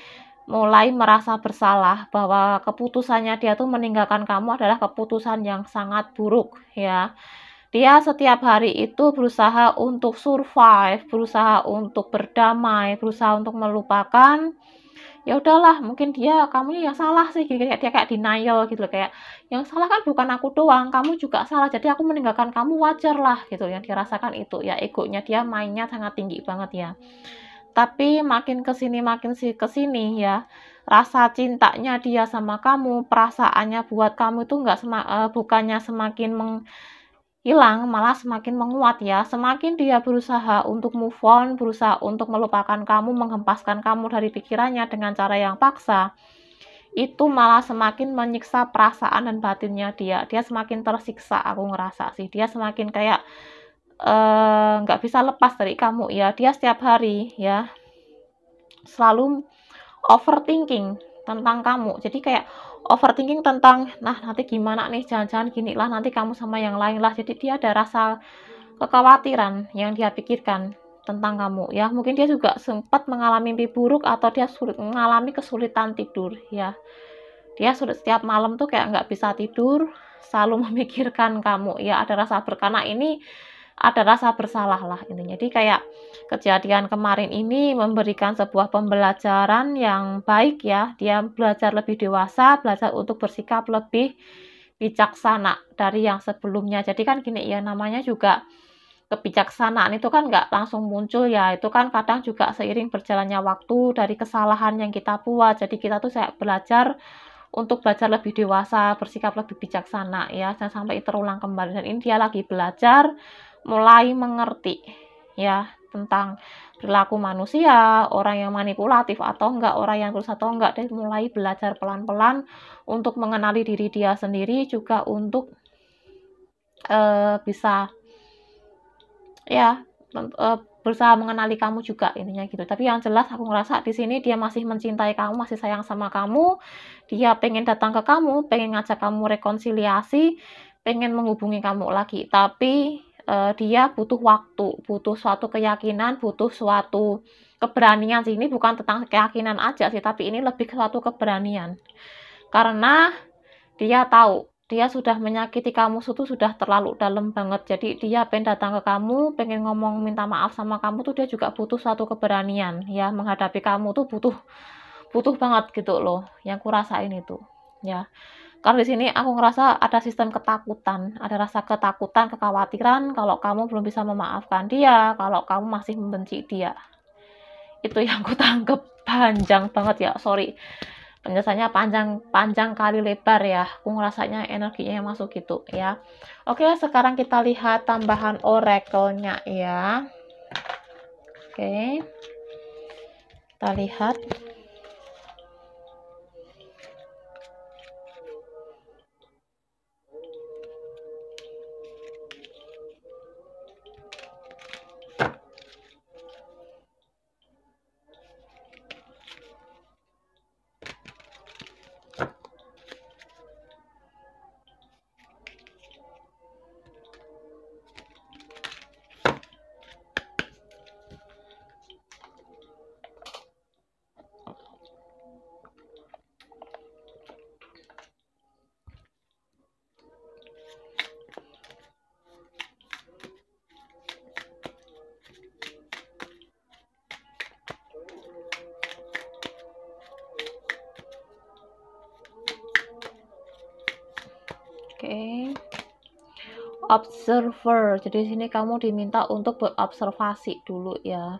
mulai merasa bersalah bahwa keputusannya dia tuh meninggalkan kamu adalah keputusan yang sangat buruk ya. Dia setiap hari itu berusaha untuk survive, berusaha untuk berdamai, berusaha untuk melupakan. Ya udahlah, mungkin dia kamu yang salah sih gitu kayak dia kayak denial gitu loh kayak yang salah kan bukan aku doang, kamu juga salah. Jadi aku meninggalkan kamu wajar lah gitu yang dirasakan itu ya egonya dia mainnya sangat tinggi banget ya tapi makin kesini makin si kesini ya, rasa cintanya dia sama kamu, perasaannya buat kamu itu enggak sema uh, bukannya semakin menghilang, malah semakin menguat ya. Semakin dia berusaha untuk move on, berusaha untuk melupakan kamu, menghempaskan kamu dari pikirannya dengan cara yang paksa itu malah semakin menyiksa perasaan dan batinnya dia. Dia semakin tersiksa, aku ngerasa sih. Dia semakin kayak Eh, nggak uh, bisa lepas dari kamu ya dia setiap hari ya selalu overthinking tentang kamu jadi kayak overthinking tentang nah nanti gimana nih jangan-jangan gini lah nanti kamu sama yang lain lah jadi dia ada rasa kekhawatiran yang dia pikirkan tentang kamu ya mungkin dia juga sempat mengalami mimpi buruk atau dia sulit mengalami kesulitan tidur ya dia sulit setiap malam tuh kayak nggak bisa tidur selalu memikirkan kamu ya ada rasa berkana ini ada rasa bersalah lah ini. Jadi kayak kejadian kemarin ini memberikan sebuah pembelajaran yang baik ya. Dia belajar lebih dewasa, belajar untuk bersikap lebih bijaksana dari yang sebelumnya. Jadi kan gini ya namanya juga kebijaksanaan itu kan nggak langsung muncul ya itu kan kadang juga seiring berjalannya waktu dari kesalahan yang kita buat jadi kita tuh saya belajar untuk belajar lebih dewasa bersikap lebih bijaksana ya jangan sampai terulang kembali dan ini dia lagi belajar mulai mengerti ya tentang perilaku manusia, orang yang manipulatif atau enggak, orang yang tulus atau enggak, dan mulai belajar pelan-pelan untuk mengenali diri dia sendiri juga untuk uh, bisa ya uh, berusaha mengenali kamu juga intinya gitu. Tapi yang jelas aku ngerasa di sini dia masih mencintai kamu, masih sayang sama kamu. Dia pengen datang ke kamu, pengen ngajak kamu rekonsiliasi, pengen menghubungi kamu lagi. Tapi uh, dia butuh waktu, butuh suatu keyakinan, butuh suatu keberanian sih. Ini bukan tentang keyakinan aja sih, tapi ini lebih suatu keberanian. Karena dia tahu dia sudah menyakiti kamu itu sudah terlalu dalam banget jadi dia pengen datang ke kamu pengen ngomong minta maaf sama kamu tuh dia juga butuh suatu keberanian ya menghadapi kamu tuh butuh butuh banget gitu loh yang kurasain itu ya karena di sini aku ngerasa ada sistem ketakutan, ada rasa ketakutan, kekhawatiran kalau kamu belum bisa memaafkan dia, kalau kamu masih membenci dia. Itu yang aku tangkep panjang banget ya, sorry. Penjelasannya panjang panjang kali lebar ya. Aku ngerasanya energinya yang masuk gitu ya. Oke, sekarang kita lihat tambahan oracle-nya ya. Oke. Kita lihat. observer. Jadi sini kamu diminta untuk berobservasi dulu ya.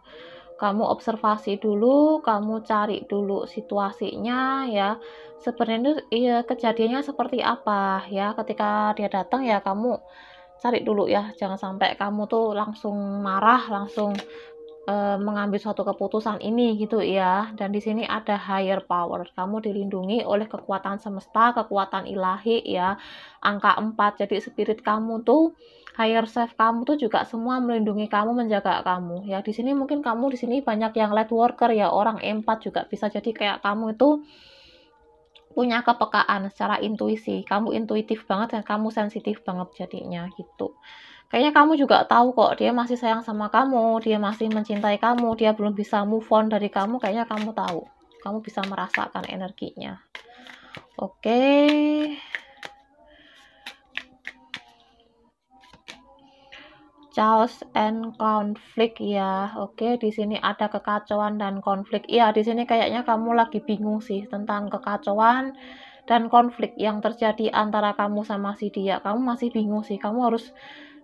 Kamu observasi dulu, kamu cari dulu situasinya ya. Sebenarnya ya, kejadiannya seperti apa ya. Ketika dia datang ya kamu cari dulu ya. Jangan sampai kamu tuh langsung marah, langsung e, mengambil suatu keputusan ini gitu ya. Dan di sini ada higher power. Kamu dilindungi oleh kekuatan semesta, kekuatan ilahi ya. Angka 4. Jadi spirit kamu tuh higher self kamu tuh juga semua melindungi kamu, menjaga kamu. Ya, di sini mungkin kamu di sini banyak yang light worker ya, orang empat juga bisa jadi kayak kamu itu punya kepekaan secara intuisi. Kamu intuitif banget dan kamu sensitif banget jadinya gitu kayaknya kamu juga tahu kok dia masih sayang sama kamu dia masih mencintai kamu dia belum bisa move on dari kamu kayaknya kamu tahu kamu bisa merasakan energinya oke okay. chaos and conflict ya. Oke, di sini ada kekacauan dan konflik. Iya, di sini kayaknya kamu lagi bingung sih tentang kekacauan dan konflik yang terjadi antara kamu sama si dia. Kamu masih bingung sih. Kamu harus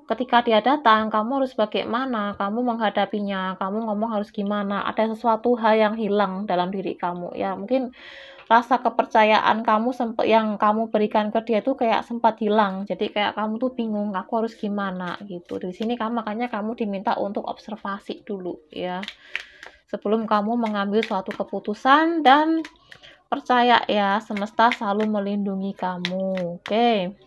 ketika dia datang, kamu harus bagaimana, kamu menghadapinya, kamu ngomong harus gimana, ada sesuatu hal yang hilang dalam diri kamu. Ya, mungkin rasa kepercayaan kamu sempat yang kamu berikan ke dia itu kayak sempat hilang. Jadi kayak kamu tuh bingung, aku harus gimana gitu. Di sini kamu makanya kamu diminta untuk observasi dulu ya. Sebelum kamu mengambil suatu keputusan dan percaya ya semesta selalu melindungi kamu. Oke. Okay.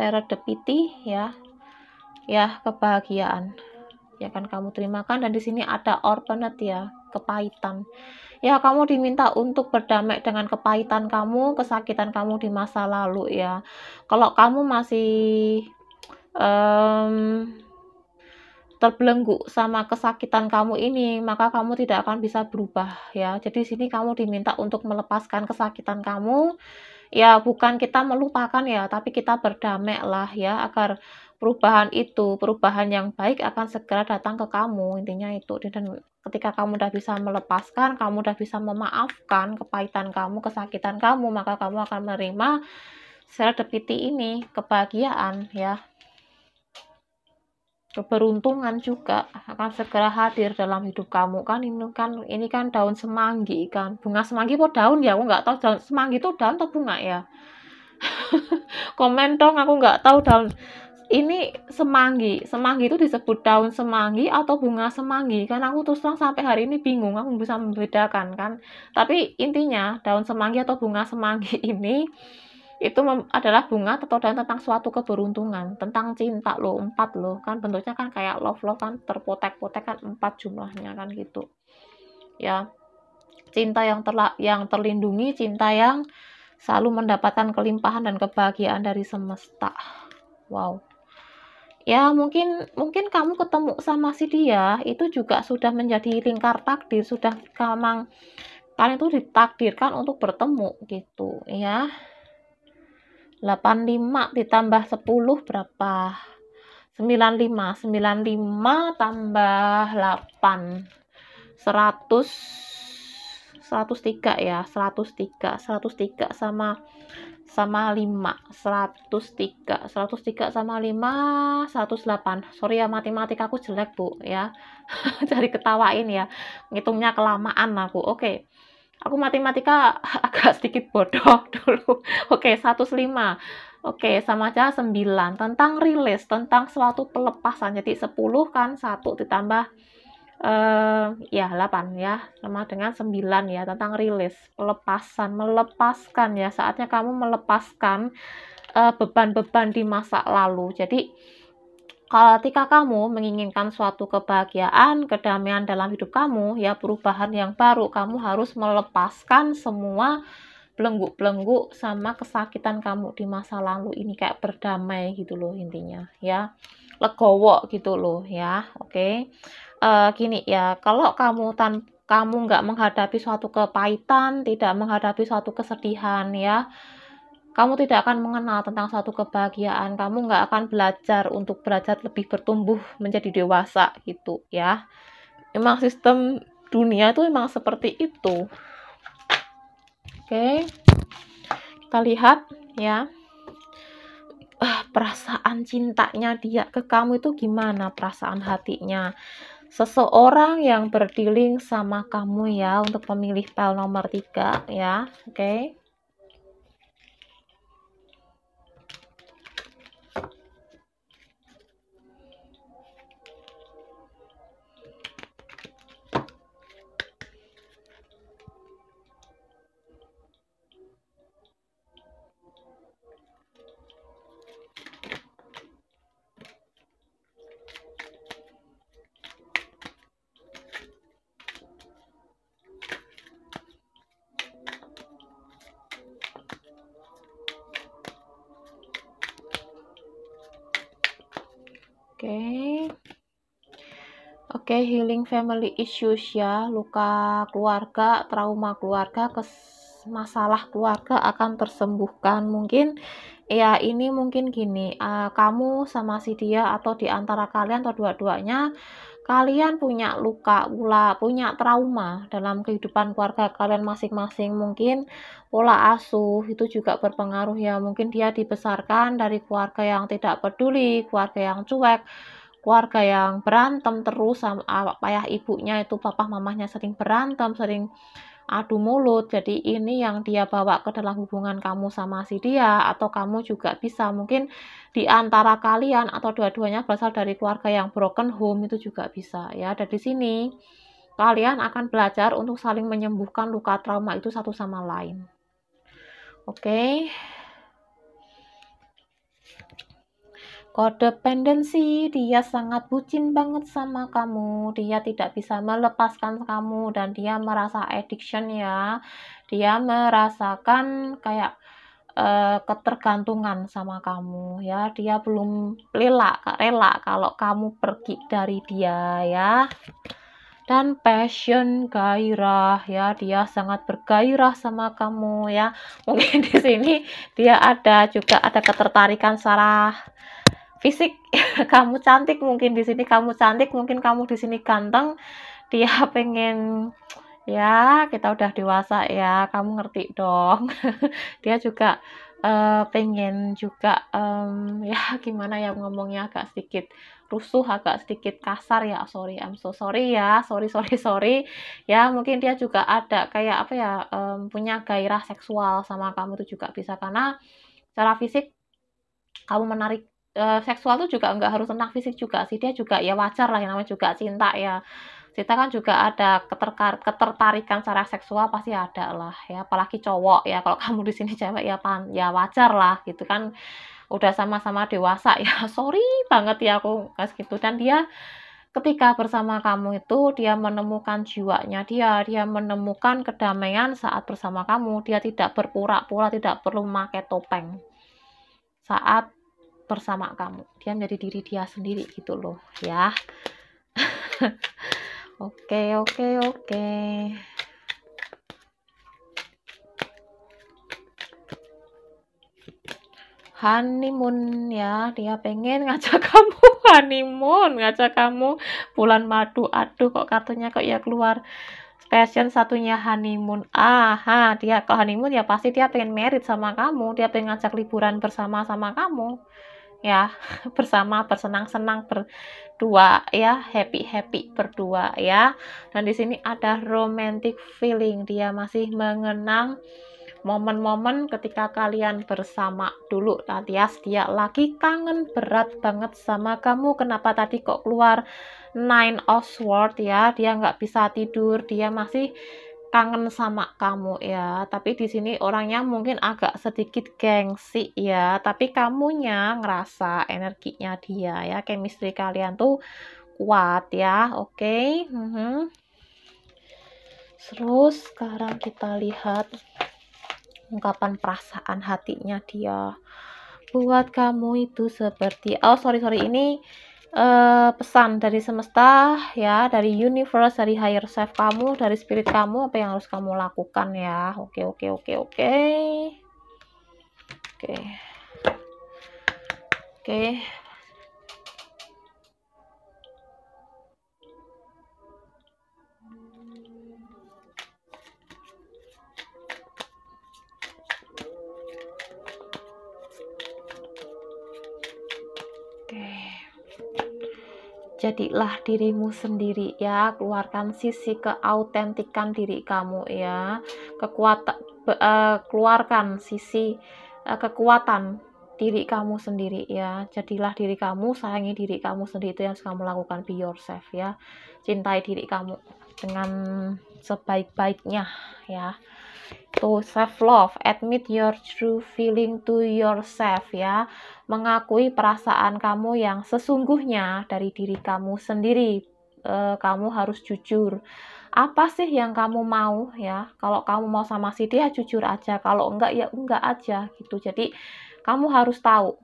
seret depiti ya ya kebahagiaan ya kan kamu terima kan dan di sini ada orpenet ya kepahitan ya kamu diminta untuk berdamai dengan kepahitan kamu kesakitan kamu di masa lalu ya kalau kamu masih um, terbelenggu sama kesakitan kamu ini, maka kamu tidak akan bisa berubah ya. Jadi di sini kamu diminta untuk melepaskan kesakitan kamu ya bukan kita melupakan ya, tapi kita berdamai lah ya agar perubahan itu, perubahan yang baik akan segera datang ke kamu. Intinya itu dan ketika kamu udah bisa melepaskan, kamu udah bisa memaafkan kepahitan kamu, kesakitan kamu, maka kamu akan menerima serendipity ini, kebahagiaan ya keberuntungan juga akan segera hadir dalam hidup kamu kan ini kan ini kan daun semanggi kan bunga semanggi kok daun ya aku nggak tahu daun semanggi itu daun atau bunga ya komen dong aku nggak tahu daun ini semanggi semanggi itu disebut daun semanggi atau bunga semanggi kan aku terus terang sampai hari ini bingung aku bisa membedakan kan tapi intinya daun semanggi atau bunga semanggi ini itu adalah bunga atau dan tentang suatu keberuntungan, tentang cinta loh, empat loh, kan bentuknya kan kayak love love kan terpotek-potek kan empat jumlahnya kan gitu, ya cinta yang terla yang terlindungi, cinta yang selalu mendapatkan kelimpahan dan kebahagiaan dari semesta, wow, ya mungkin mungkin kamu ketemu sama si dia itu juga sudah menjadi lingkar takdir, sudah kamang kalian itu ditakdirkan untuk bertemu gitu, ya 85 ditambah 10 berapa? 95. 95 tambah 8. 100 103 ya. 103. 103 sama sama 5. 103. 103 sama 5 108. Sorry ya aku jelek, Bu, ya. Jadi ketawain ya. Ngitungnya kelamaan aku. Oke. Okay aku matematika agak sedikit bodoh dulu. Oke, okay, 105. Oke, okay, sama aja 9. Tentang rilis, tentang suatu pelepasan. Jadi 10 kan 1 ditambah eh ya 8 ya. Sama dengan 9 ya tentang rilis, pelepasan, melepaskan ya. Saatnya kamu melepaskan uh, eh, beban -beban di masa lalu. Jadi ketika kamu menginginkan suatu kebahagiaan, kedamaian dalam hidup kamu, ya perubahan yang baru, kamu harus melepaskan semua belenggu-belenggu sama kesakitan kamu di masa lalu ini kayak berdamai gitu loh intinya ya legowo gitu loh ya oke okay. uh, eh, gini ya kalau kamu tan kamu nggak menghadapi suatu kepahitan tidak menghadapi suatu kesedihan ya kamu tidak akan mengenal tentang satu kebahagiaan, kamu nggak akan belajar untuk belajar lebih bertumbuh menjadi dewasa gitu ya. Emang sistem dunia itu emang seperti itu. Oke, okay. kita lihat ya eh, perasaan cintanya dia ke kamu itu gimana perasaan hatinya seseorang yang berdiling sama kamu ya untuk pemilih pel nomor 3 ya oke okay. Oke, healing family issues ya, luka keluarga, trauma keluarga, kes masalah keluarga akan tersembuhkan. Mungkin ya ini mungkin gini, uh, kamu sama si dia atau di antara kalian atau dua-duanya kalian punya luka, pula punya trauma dalam kehidupan keluarga kalian masing-masing. Mungkin pola asuh itu juga berpengaruh ya. Mungkin dia dibesarkan dari keluarga yang tidak peduli, keluarga yang cuek keluarga yang berantem terus sama ayah ibunya itu papa mamahnya sering berantem sering adu mulut jadi ini yang dia bawa ke dalam hubungan kamu sama si dia atau kamu juga bisa mungkin di antara kalian atau dua-duanya berasal dari keluarga yang broken home itu juga bisa ya dari sini kalian akan belajar untuk saling menyembuhkan luka trauma itu satu sama lain oke okay. kodependensi, dia sangat bucin banget sama kamu, dia tidak bisa melepaskan kamu dan dia merasa addiction ya. Dia merasakan kayak eh, ketergantungan sama kamu ya. Dia belum rela rela kalau kamu pergi dari dia ya. Dan passion gairah ya, dia sangat bergairah sama kamu ya. Mungkin di sini dia ada juga ada ketertarikan Sarah fisik kamu cantik mungkin di sini kamu cantik mungkin kamu di sini ganteng dia pengen ya kita udah dewasa ya kamu ngerti dong dia juga uh, pengen juga um, ya gimana ya ngomongnya agak sedikit rusuh agak sedikit kasar ya sorry I'm so sorry ya sorry sorry sorry ya mungkin dia juga ada kayak apa ya um, punya gairah seksual sama kamu tuh juga bisa karena secara fisik kamu menarik Eh, seksual tuh juga nggak harus tentang fisik juga sih dia juga ya wajar lah yang namanya juga cinta ya cinta kan juga ada keterkar ketertarikan secara seksual pasti ada lah ya apalagi cowok ya kalau kamu di sini cewek ya pan ya wajar lah gitu kan udah sama-sama dewasa ya sorry banget ya aku kayak gitu dan dia ketika bersama kamu itu dia menemukan jiwanya dia dia menemukan kedamaian saat bersama kamu dia tidak berpura-pura tidak perlu memakai topeng saat bersama kamu dia menjadi diri dia sendiri gitu loh ya oke oke oke honeymoon ya dia pengen ngajak kamu honeymoon ngajak kamu bulan madu aduh kok kartunya kok ya keluar passion satunya honeymoon aha dia ke honeymoon ya pasti dia pengen merit sama kamu dia pengen ngajak liburan bersama sama kamu ya bersama bersenang-senang berdua ya happy happy berdua ya dan di sini ada romantic feeling dia masih mengenang momen-momen ketika kalian bersama dulu ya dia lagi kangen berat banget sama kamu kenapa tadi kok keluar nine of sword ya dia nggak bisa tidur dia masih kangen sama kamu ya, tapi di sini orangnya mungkin agak sedikit gengsi ya, tapi kamunya ngerasa energinya dia ya, chemistry kalian tuh kuat ya, oke. Okay? Mm -hmm. Terus sekarang kita lihat ungkapan perasaan hatinya dia buat kamu itu seperti oh sorry sorry ini uh, pesan dari semesta ya dari universe dari higher self kamu dari spirit kamu apa yang harus kamu lakukan ya oke oke oke oke oke oke jadilah dirimu sendiri ya keluarkan sisi keautentikan diri kamu ya kekuatan uh, eh, keluarkan sisi uh, kekuatan diri kamu sendiri ya jadilah diri kamu sayangi diri kamu sendiri itu yang harus kamu lakukan be yourself ya cintai diri kamu dengan sebaik-baiknya ya to self love admit your true feeling to yourself ya mengakui perasaan kamu yang sesungguhnya dari diri kamu sendiri e, kamu harus jujur apa sih yang kamu mau ya kalau kamu mau sama si dia jujur aja kalau enggak ya enggak aja gitu jadi kamu harus tahu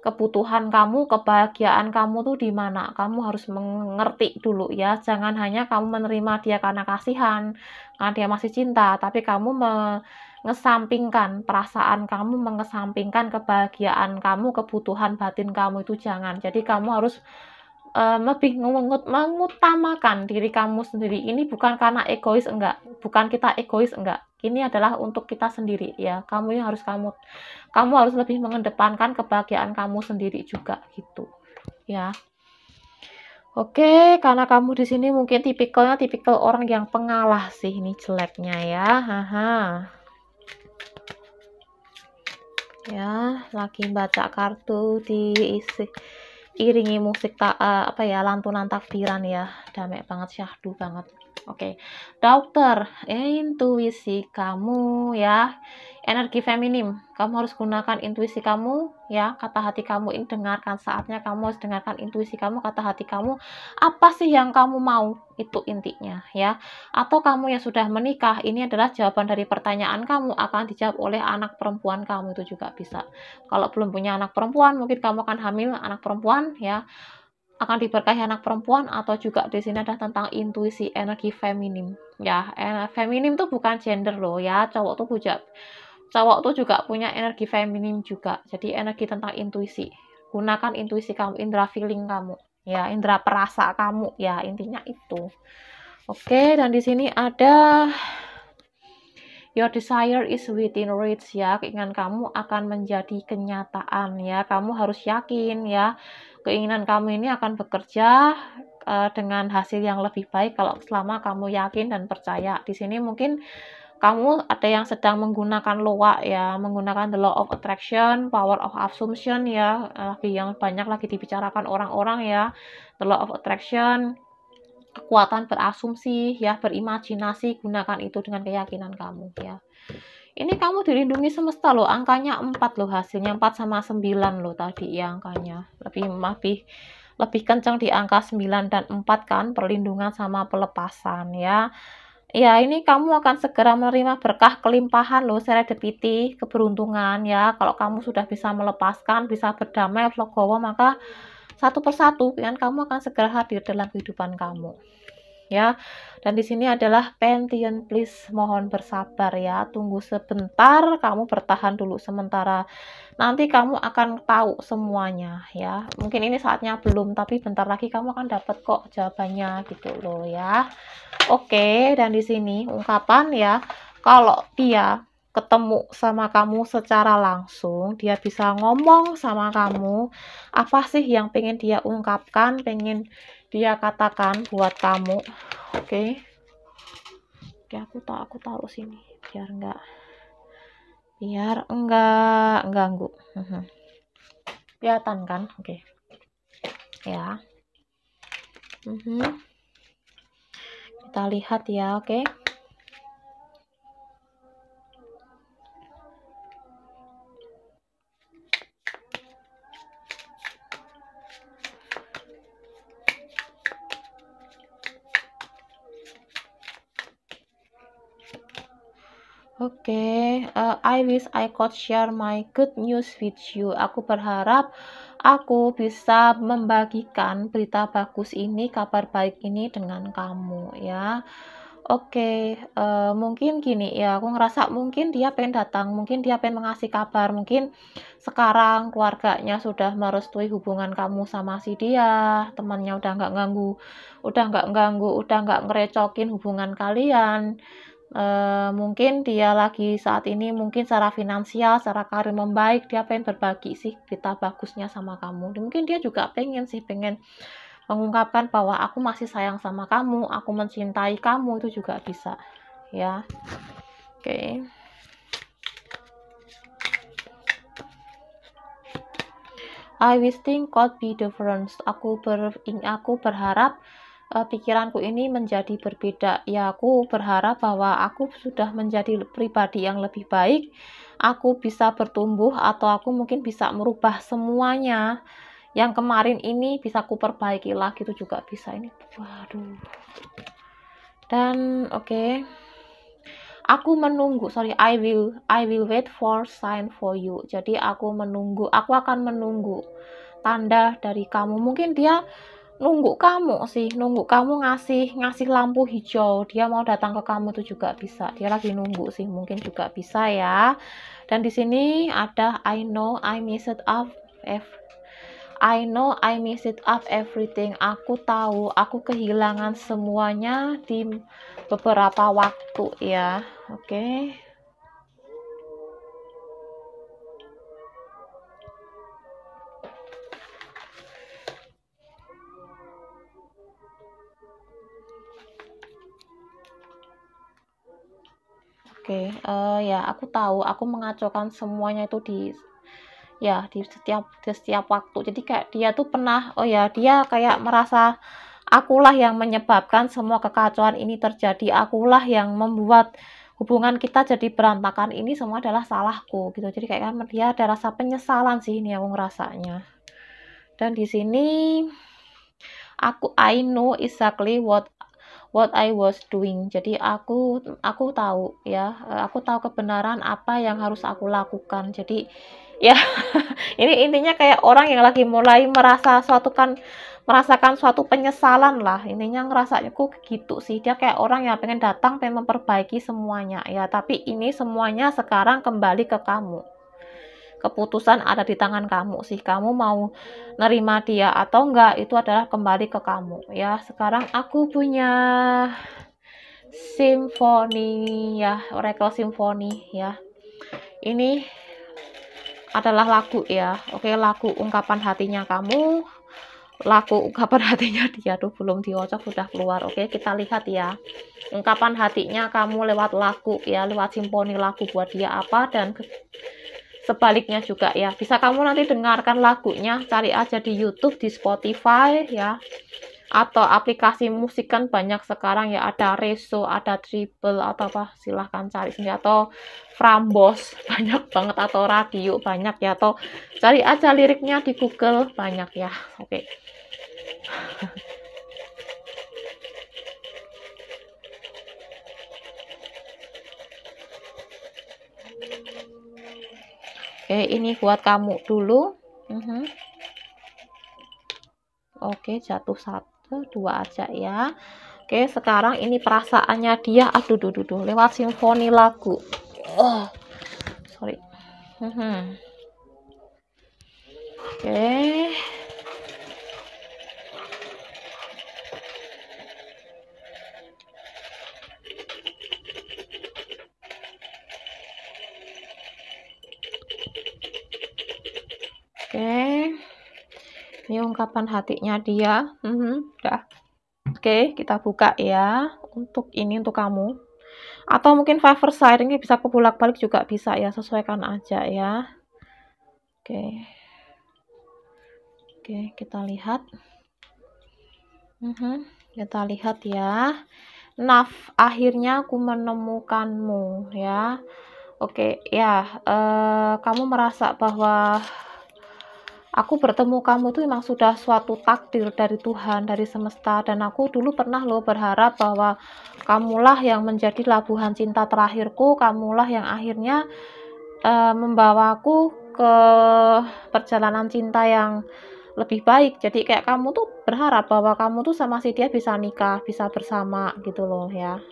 kebutuhan kamu, kebahagiaan kamu tuh di mana. Kamu harus mengerti dulu ya. Jangan hanya kamu menerima dia karena kasihan, karena dia masih cinta, tapi kamu mengesampingkan perasaan kamu, mengesampingkan kebahagiaan kamu, kebutuhan batin kamu itu jangan. Jadi kamu harus eh, lebih mengutamakan diri kamu sendiri ini bukan karena egois enggak bukan kita egois enggak ini adalah untuk kita sendiri ya kamu yang harus kamu kamu harus lebih mengedepankan kebahagiaan kamu sendiri juga gitu ya Oke, karena kamu di sini mungkin tipikalnya tipikal orang yang pengalah sih ini jeleknya ya. Haha. Ya, lagi baca kartu diisi iringi musik tak eh, apa ya lantunan takbiran ya. Damai banget syahdu banget. Oke, okay. dokter, intuisi kamu ya, energi feminim. Kamu harus gunakan intuisi kamu ya, kata hati kamu ini dengarkan saatnya kamu harus dengarkan intuisi kamu, kata hati kamu. Apa sih yang kamu mau? Itu intinya ya. Atau kamu yang sudah menikah, ini adalah jawaban dari pertanyaan kamu akan dijawab oleh anak perempuan kamu itu juga bisa. Kalau belum punya anak perempuan, mungkin kamu akan hamil anak perempuan ya akan diberkahi anak perempuan atau juga di sini ada tentang intuisi energi feminim ya feminim tuh bukan gender loh ya cowok tuh juga cowok tuh juga punya energi feminim juga jadi energi tentang intuisi gunakan intuisi kamu indera feeling kamu ya indera perasa kamu ya intinya itu oke dan di sini ada Your desire is within reach ya. Keinginan kamu akan menjadi kenyataan ya. Kamu harus yakin ya. Keinginan kamu ini akan bekerja uh, dengan hasil yang lebih baik kalau selama kamu yakin dan percaya. Di sini mungkin kamu ada yang sedang menggunakan loa ya, menggunakan the law of attraction, power of assumption ya, lagi yang banyak lagi dibicarakan orang-orang ya, the law of attraction, kekuatan berasumsi ya berimajinasi gunakan itu dengan keyakinan kamu ya ini kamu dilindungi semesta loh angkanya 4 loh hasilnya 4 sama 9 loh tadi ya angkanya lebih lebih lebih kencang di angka 9 dan 4 kan perlindungan sama pelepasan ya ya ini kamu akan segera menerima berkah kelimpahan loh serendipity keberuntungan ya kalau kamu sudah bisa melepaskan bisa berdamai logowo maka satu persatu kan kamu akan segera hadir dalam kehidupan kamu ya dan di sini adalah pentian please mohon bersabar ya tunggu sebentar kamu bertahan dulu sementara nanti kamu akan tahu semuanya ya mungkin ini saatnya belum tapi bentar lagi kamu akan dapat kok jawabannya gitu loh ya oke dan di sini ungkapan ya kalau dia ketemu sama kamu secara langsung, dia bisa ngomong sama kamu apa sih yang pengen dia ungkapkan, pengen dia katakan buat kamu. Oke. Okay? Oke, okay, aku tak aku tahu sini biar enggak biar enggak ganggu. Mhm. Kelihatan kan? Oke. Okay. Ya. Mm -hmm. Kita lihat ya, oke. Okay. okay. uh, eh, I wish I could share my good news with you aku berharap aku bisa membagikan berita bagus ini kabar baik ini dengan kamu ya Oke, okay, uh, eh, mungkin gini ya, aku ngerasa mungkin dia pengen datang, mungkin dia pengen mengasih kabar, mungkin sekarang keluarganya sudah merestui hubungan kamu sama si dia, temannya udah nggak ganggu, udah nggak ganggu, udah nggak ngerecokin hubungan kalian e, mungkin dia lagi saat ini mungkin secara finansial, secara karir membaik, dia pengen berbagi sih berita bagusnya sama kamu. Mungkin dia juga pengen sih, pengen mengungkapkan bahwa aku masih sayang sama kamu, aku mencintai kamu itu juga bisa, ya. Oke. Okay. I wish thing could be different. Aku ber, aku berharap uh, pikiranku ini menjadi berbeda. Ya, aku berharap bahwa aku sudah menjadi pribadi yang lebih baik. Aku bisa bertumbuh atau aku mungkin bisa merubah semuanya. Yang kemarin ini bisa kuperbaiki perbaiki lagi itu juga bisa ini. Waduh. Dan oke. Okay. Aku menunggu, sorry, I will, I will wait for sign for you. Jadi aku menunggu, aku akan menunggu tanda dari kamu. Mungkin dia nunggu kamu sih nunggu kamu ngasih ngasih lampu hijau dia mau datang ke kamu tuh juga bisa dia lagi nunggu sih mungkin juga bisa ya dan di sini ada I know I miss it up F I know I miss it up everything aku tahu aku kehilangan semuanya di beberapa waktu ya oke okay. Oke, uh, ya aku tahu. Aku mengacaukan semuanya itu di ya di setiap di setiap waktu. Jadi kayak dia tuh pernah oh ya dia kayak merasa akulah yang menyebabkan semua kekacauan ini terjadi. Akulah yang membuat hubungan kita jadi berantakan ini semua adalah salahku gitu. Jadi kayak kan dia ada rasa penyesalan sih ini aku rasanya. Dan di sini aku I know exactly what what I was doing. Jadi aku aku tahu ya, aku tahu kebenaran apa yang harus aku lakukan. Jadi ya ini intinya kayak orang yang lagi mulai merasa suatu kan merasakan suatu penyesalan lah Intinya ngerasanya kok gitu sih dia kayak orang yang pengen datang pengen memperbaiki semuanya ya tapi ini semuanya sekarang kembali ke kamu keputusan ada di tangan kamu sih kamu mau nerima dia atau enggak itu adalah kembali ke kamu ya sekarang aku punya simfoni ya oracle simfoni ya ini adalah lagu ya oke lagu ungkapan hatinya kamu laku ungkapan hatinya dia tuh belum diocok sudah keluar oke kita lihat ya ungkapan hatinya kamu lewat laku ya lewat simponi laku buat dia apa dan sebaliknya juga ya bisa kamu nanti dengarkan lagunya cari aja di YouTube di Spotify ya atau aplikasi musik kan banyak sekarang ya ada reso ada triple atau apa silahkan cari sendiri atau frambos banyak banget atau radio banyak ya atau cari aja liriknya di Google banyak ya oke okay. Oke, ini buat kamu dulu. Uh mhm. -huh. Oke, jatuh satu, dua aja ya. Oke, sekarang ini perasaannya dia, aduh, duh, duh, duh, lewat simfoni lagu. Oh, sorry. Uh mhm. -huh. Oke. ungkapan hatinya dia. Hmm, udah. Oke, kita buka ya. Untuk ini untuk kamu. Atau mungkin favor side ini bisa kebulak balik juga bisa ya, sesuaikan aja ya. Oke. Oke, kita lihat. Uh Kita lihat ya. Naf, akhirnya aku menemukanmu ya. Oke, ya. Uh, kamu merasa bahwa aku bertemu kamu itu memang sudah suatu takdir dari Tuhan, dari semesta. Dan aku dulu pernah loh berharap bahwa kamulah yang menjadi labuhan cinta terakhirku, kamulah yang akhirnya e, membawaku ke perjalanan cinta yang lebih baik. Jadi kayak kamu tuh berharap bahwa kamu tuh sama si dia bisa nikah, bisa bersama gitu loh ya.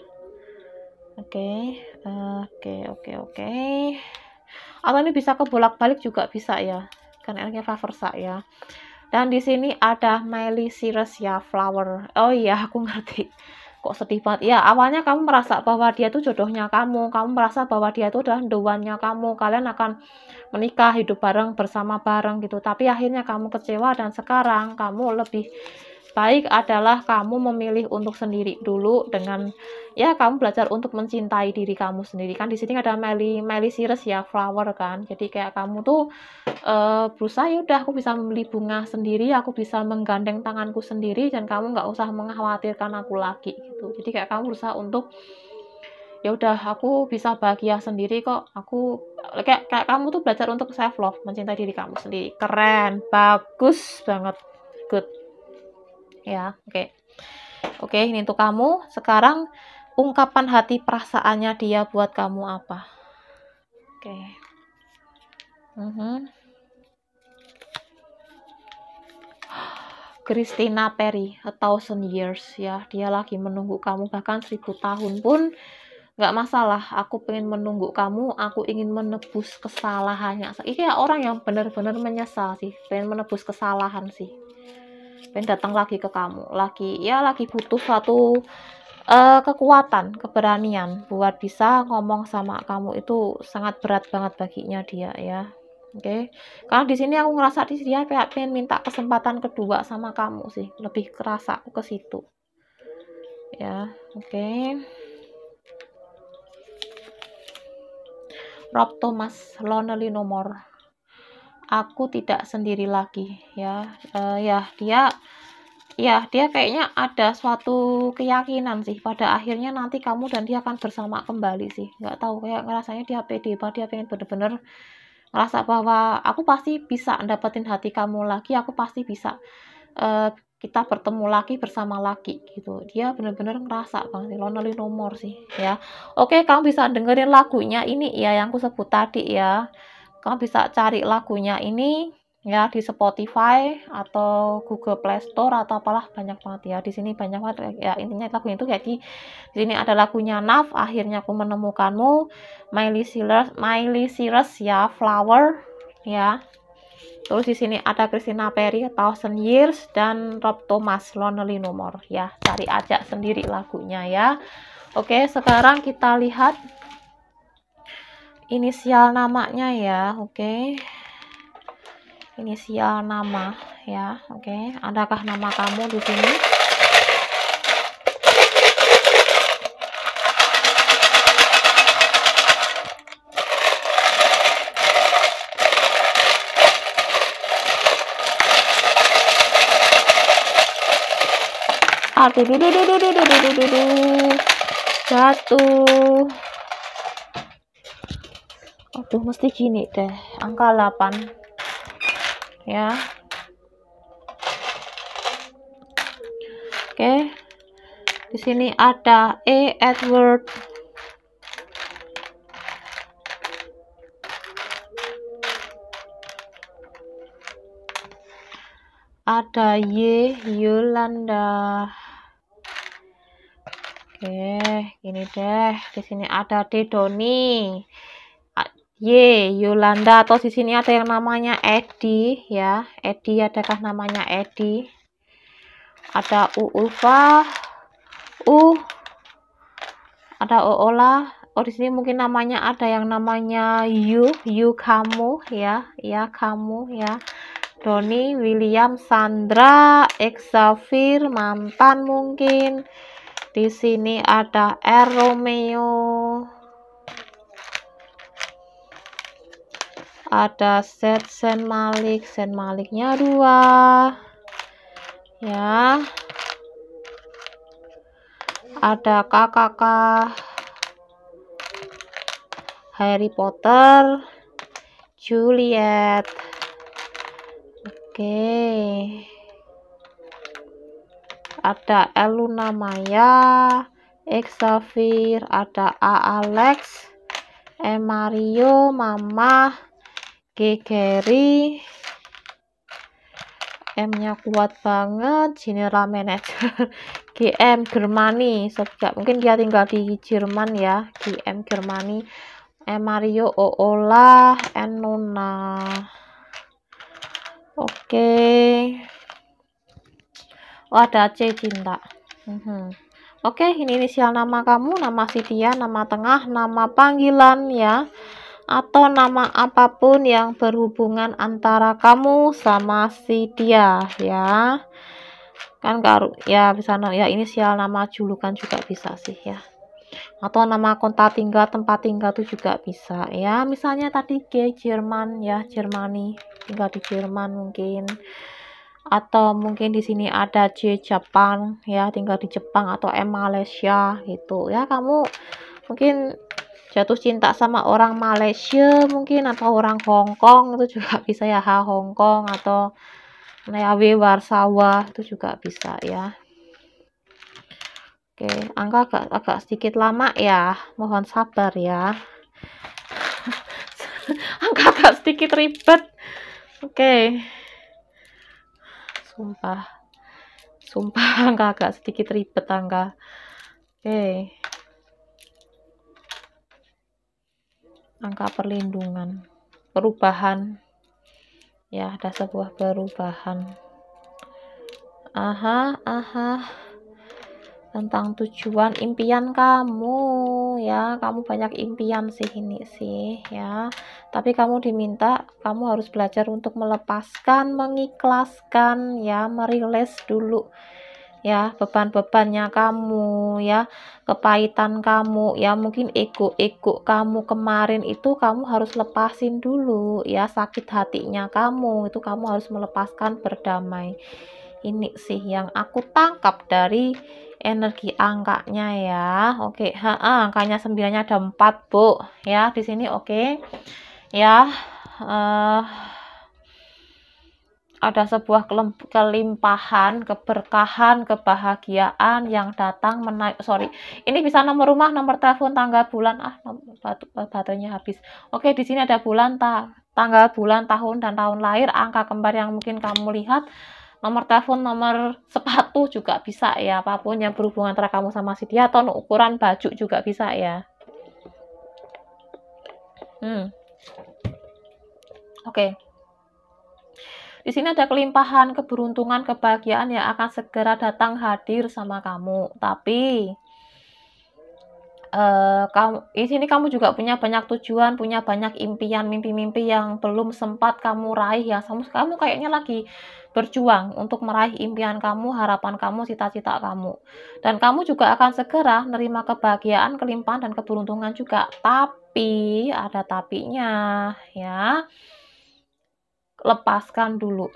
Oke, okay. Eh, oke, okay, oke, okay, oke. Okay. Atau ini bisa ke bolak-balik juga bisa ya karena L-nya Faversa ya. Dan di sini ada Miley Cyrus ya flower. Oh iya, aku ngerti. Kok sedih banget. Ya, awalnya kamu merasa bahwa dia itu jodohnya kamu. Kamu merasa bahwa dia itu adalah doanya kamu. Kalian akan menikah, hidup bareng, bersama bareng gitu. Tapi akhirnya kamu kecewa dan sekarang kamu lebih baik adalah kamu memilih untuk sendiri dulu dengan ya kamu belajar untuk mencintai diri kamu sendiri kan di sini ada Meli Meli Cyrus ya flower kan jadi kayak kamu tuh uh, berusaha ya udah aku bisa membeli bunga sendiri aku bisa menggandeng tanganku sendiri dan kamu nggak usah mengkhawatirkan aku lagi gitu jadi kayak kamu berusaha untuk ya udah aku bisa bahagia sendiri kok aku kayak kayak kamu tuh belajar untuk self love mencintai diri kamu sendiri keren bagus banget good ya oke okay. oke okay, ini untuk kamu sekarang ungkapan hati perasaannya dia buat kamu apa oke okay. mm -hmm. Christina Perry, a thousand years ya. Dia lagi menunggu kamu bahkan seribu tahun pun nggak masalah. Aku pengen menunggu kamu. Aku ingin menebus kesalahannya. Ini kayak orang yang benar-benar menyesal sih. Pengen menebus kesalahan sih pengen datang lagi ke kamu lagi ya lagi butuh suatu uh, kekuatan keberanian buat bisa ngomong sama kamu itu sangat berat banget baginya dia ya oke okay? karena di sini aku ngerasa di dia kayak pengen minta kesempatan kedua sama kamu sih lebih kerasa aku ke situ ya oke okay. Rob Thomas Lonely No aku tidak sendiri lagi ya uh, ya dia ya dia kayaknya ada suatu keyakinan sih pada akhirnya nanti kamu dan dia akan bersama kembali sih nggak tahu kayak ngerasanya dia pede banget dia pengen bener-bener ngerasa bahwa aku pasti bisa dapetin hati kamu lagi aku pasti bisa uh, kita bertemu lagi bersama lagi gitu dia bener-bener ngerasa banget lo lonely no more sih ya oke kamu bisa dengerin lagunya ini ya yang aku sebut tadi ya kamu bisa cari lagunya ini ya di Spotify atau Google Play Store atau apalah banyak banget ya di sini banyak banget ya intinya lagu itu kayak di, di sini ada lagunya Naf akhirnya aku menemukanmu Miley Cyrus Miley Cyrus ya Flower ya terus di sini ada Christina Perry Thousand Years dan Rob Thomas Lonely No More ya cari aja sendiri lagunya ya oke sekarang kita lihat inisial namanya ya oke okay. inisial nama ya oke okay. adakah nama kamu di sini Aduh, jatuh aduh mesti gini deh angka 8 ya oke di sini ada E Edward ada Y Yolanda Oke, gini deh. Di sini ada D Doni. Y, Yolanda atau di sini ada yang namanya Edi ya. Edi adakah namanya Edi? Ada U Ulfa, U ada Oola. Oh di sini mungkin namanya ada yang namanya Yu, Yu kamu ya, ya kamu ya. Doni, William, Sandra, Xavier, mantan mungkin. Di sini ada R Romeo, ada set sen malik sen maliknya dua ya ada Kakak Harry Potter Juliet oke ada Eluna Maya Xavier ada A Alex Mario, Mama Oke, carry. M-nya kuat banget. General Manager. GM Germany. Sejak mungkin dia tinggal di Jerman ya. GM Germany. M Mario Oola, N Nona. Oke. Oh, ada C cinta. Mm -hmm. Oke, ini inisial nama kamu, nama Sitia, nama tengah, nama panggilan ya atau nama apapun yang berhubungan antara kamu sama si dia ya kan karu ya bisa ya ini inisial nama julukan juga bisa sih ya atau nama kota tinggal tempat tinggal itu juga bisa ya misalnya tadi ke Jerman ya Jermani tinggal di Jerman mungkin atau mungkin di sini ada J Jepang ya tinggal di Jepang atau M Malaysia gitu ya kamu mungkin jatuh cinta sama orang Malaysia mungkin atau orang Hong Kong itu juga bisa ya ha Hong Kong atau Neawi ya, Warsawa itu juga bisa ya Oke angka agak, agak sedikit lama ya mohon sabar ya angka agak sedikit ribet Oke sumpah sumpah angka agak sedikit ribet angka Oke angka perlindungan perubahan ya ada sebuah perubahan aha aha tentang tujuan impian kamu ya kamu banyak impian sih ini sih ya tapi kamu diminta kamu harus belajar untuk melepaskan mengikhlaskan ya merilis dulu ya beban-bebannya kamu ya kepahitan kamu ya mungkin ego-ego kamu kemarin itu kamu harus lepasin dulu ya sakit hatinya kamu itu kamu harus melepaskan berdamai ini sih yang aku tangkap dari energi angkanya ya oke ha -ha, angkanya sembilannya ada empat bu ya di sini oke ya uh, ada sebuah kelimpahan, keberkahan, kebahagiaan yang datang menaik. Sorry, ini bisa nomor rumah, nomor telepon, tanggal bulan. Ah, batu, baterainya habis. Oke, di sini ada bulan, ta, tanggal bulan, tahun dan tahun lahir, angka kembar yang mungkin kamu lihat, nomor telepon, nomor sepatu juga bisa ya. Apapun yang berhubungan antara kamu sama si dia, atau ukuran baju juga bisa ya. Hmm. Oke. Okay. Di sini ada kelimpahan, keberuntungan, kebahagiaan yang akan segera datang hadir sama kamu. Tapi uh, kamu di sini kamu juga punya banyak tujuan, punya banyak impian, mimpi-mimpi yang belum sempat kamu raih ya. Kamu kamu kayaknya lagi berjuang untuk meraih impian kamu, harapan kamu, cita-cita kamu. Dan kamu juga akan segera menerima kebahagiaan, kelimpahan dan keberuntungan juga. Tapi ada tapinya ya lepaskan dulu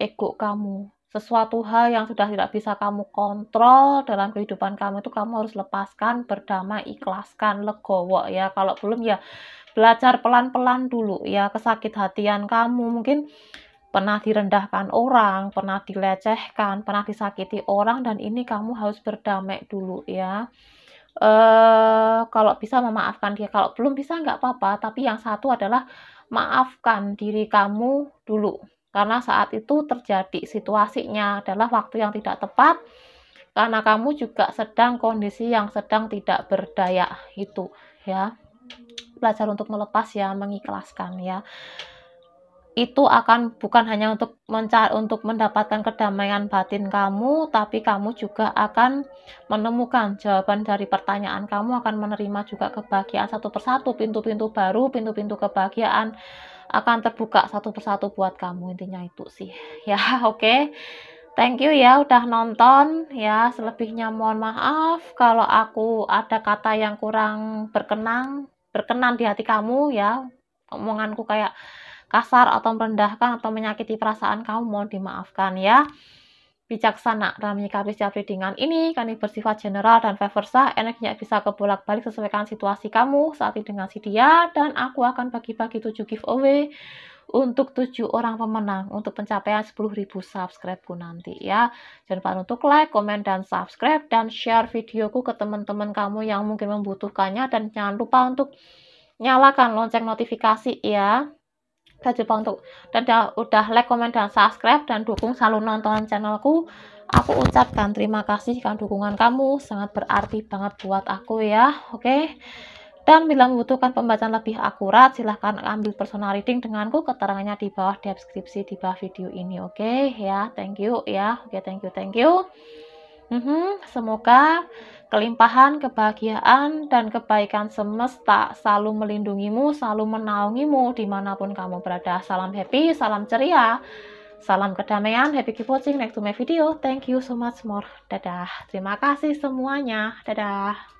ego kamu. Sesuatu hal yang sudah tidak bisa kamu kontrol dalam kehidupan kamu itu kamu harus lepaskan, berdamai, ikhlaskan, legowo ya. Kalau belum ya belajar pelan-pelan dulu ya kesakit hatian kamu mungkin pernah direndahkan orang, pernah dilecehkan, pernah disakiti orang dan ini kamu harus berdamai dulu ya eh, kalau bisa memaafkan dia kalau belum bisa nggak apa-apa tapi yang satu adalah maafkan diri kamu dulu karena saat itu terjadi situasinya adalah waktu yang tidak tepat karena kamu juga sedang kondisi yang sedang tidak berdaya itu ya belajar untuk melepas ya mengikhlaskan ya itu akan bukan hanya untuk mencari untuk mendapatkan kedamaian batin kamu, tapi kamu juga akan menemukan jawaban dari pertanyaan kamu akan menerima juga kebahagiaan satu persatu pintu-pintu baru, pintu-pintu kebahagiaan akan terbuka satu persatu buat kamu intinya itu sih. Ya, oke. Okay. Thank you ya udah nonton ya. Selebihnya mohon maaf kalau aku ada kata yang kurang berkenang, berkenan di hati kamu ya. Omonganku kayak kasar atau merendahkan atau menyakiti perasaan kamu mohon dimaafkan ya bijaksana dalam menyikapi setiap readingan ini karena bersifat general dan versa enaknya bisa kebolak-balik sesuaikan situasi kamu saat ini dengan si dia dan aku akan bagi-bagi 7 giveaway untuk 7 orang pemenang untuk pencapaian 10.000 subscribe ku nanti ya jangan lupa untuk like, komen, dan subscribe dan share videoku ke teman-teman kamu yang mungkin membutuhkannya dan jangan lupa untuk nyalakan lonceng notifikasi ya jangan lupa untuk udah, udah like, komen, dan subscribe dan dukung selalu nonton channelku aku ucapkan terima kasih karena dukungan kamu sangat berarti banget buat aku ya oke dan bila membutuhkan pembacaan lebih akurat silahkan ambil personal reading denganku keterangannya di bawah deskripsi di bawah video ini oke ya thank you ya oke thank you thank you Hmm, semoga kelimpahan, kebahagiaan, dan kebaikan semesta selalu melindungimu, selalu menaungimu dimanapun kamu berada. Salam happy, salam ceria, salam kedamaian, happy keep watching, next to my video. Thank you so much more. Dadah. Terima kasih semuanya. Dadah.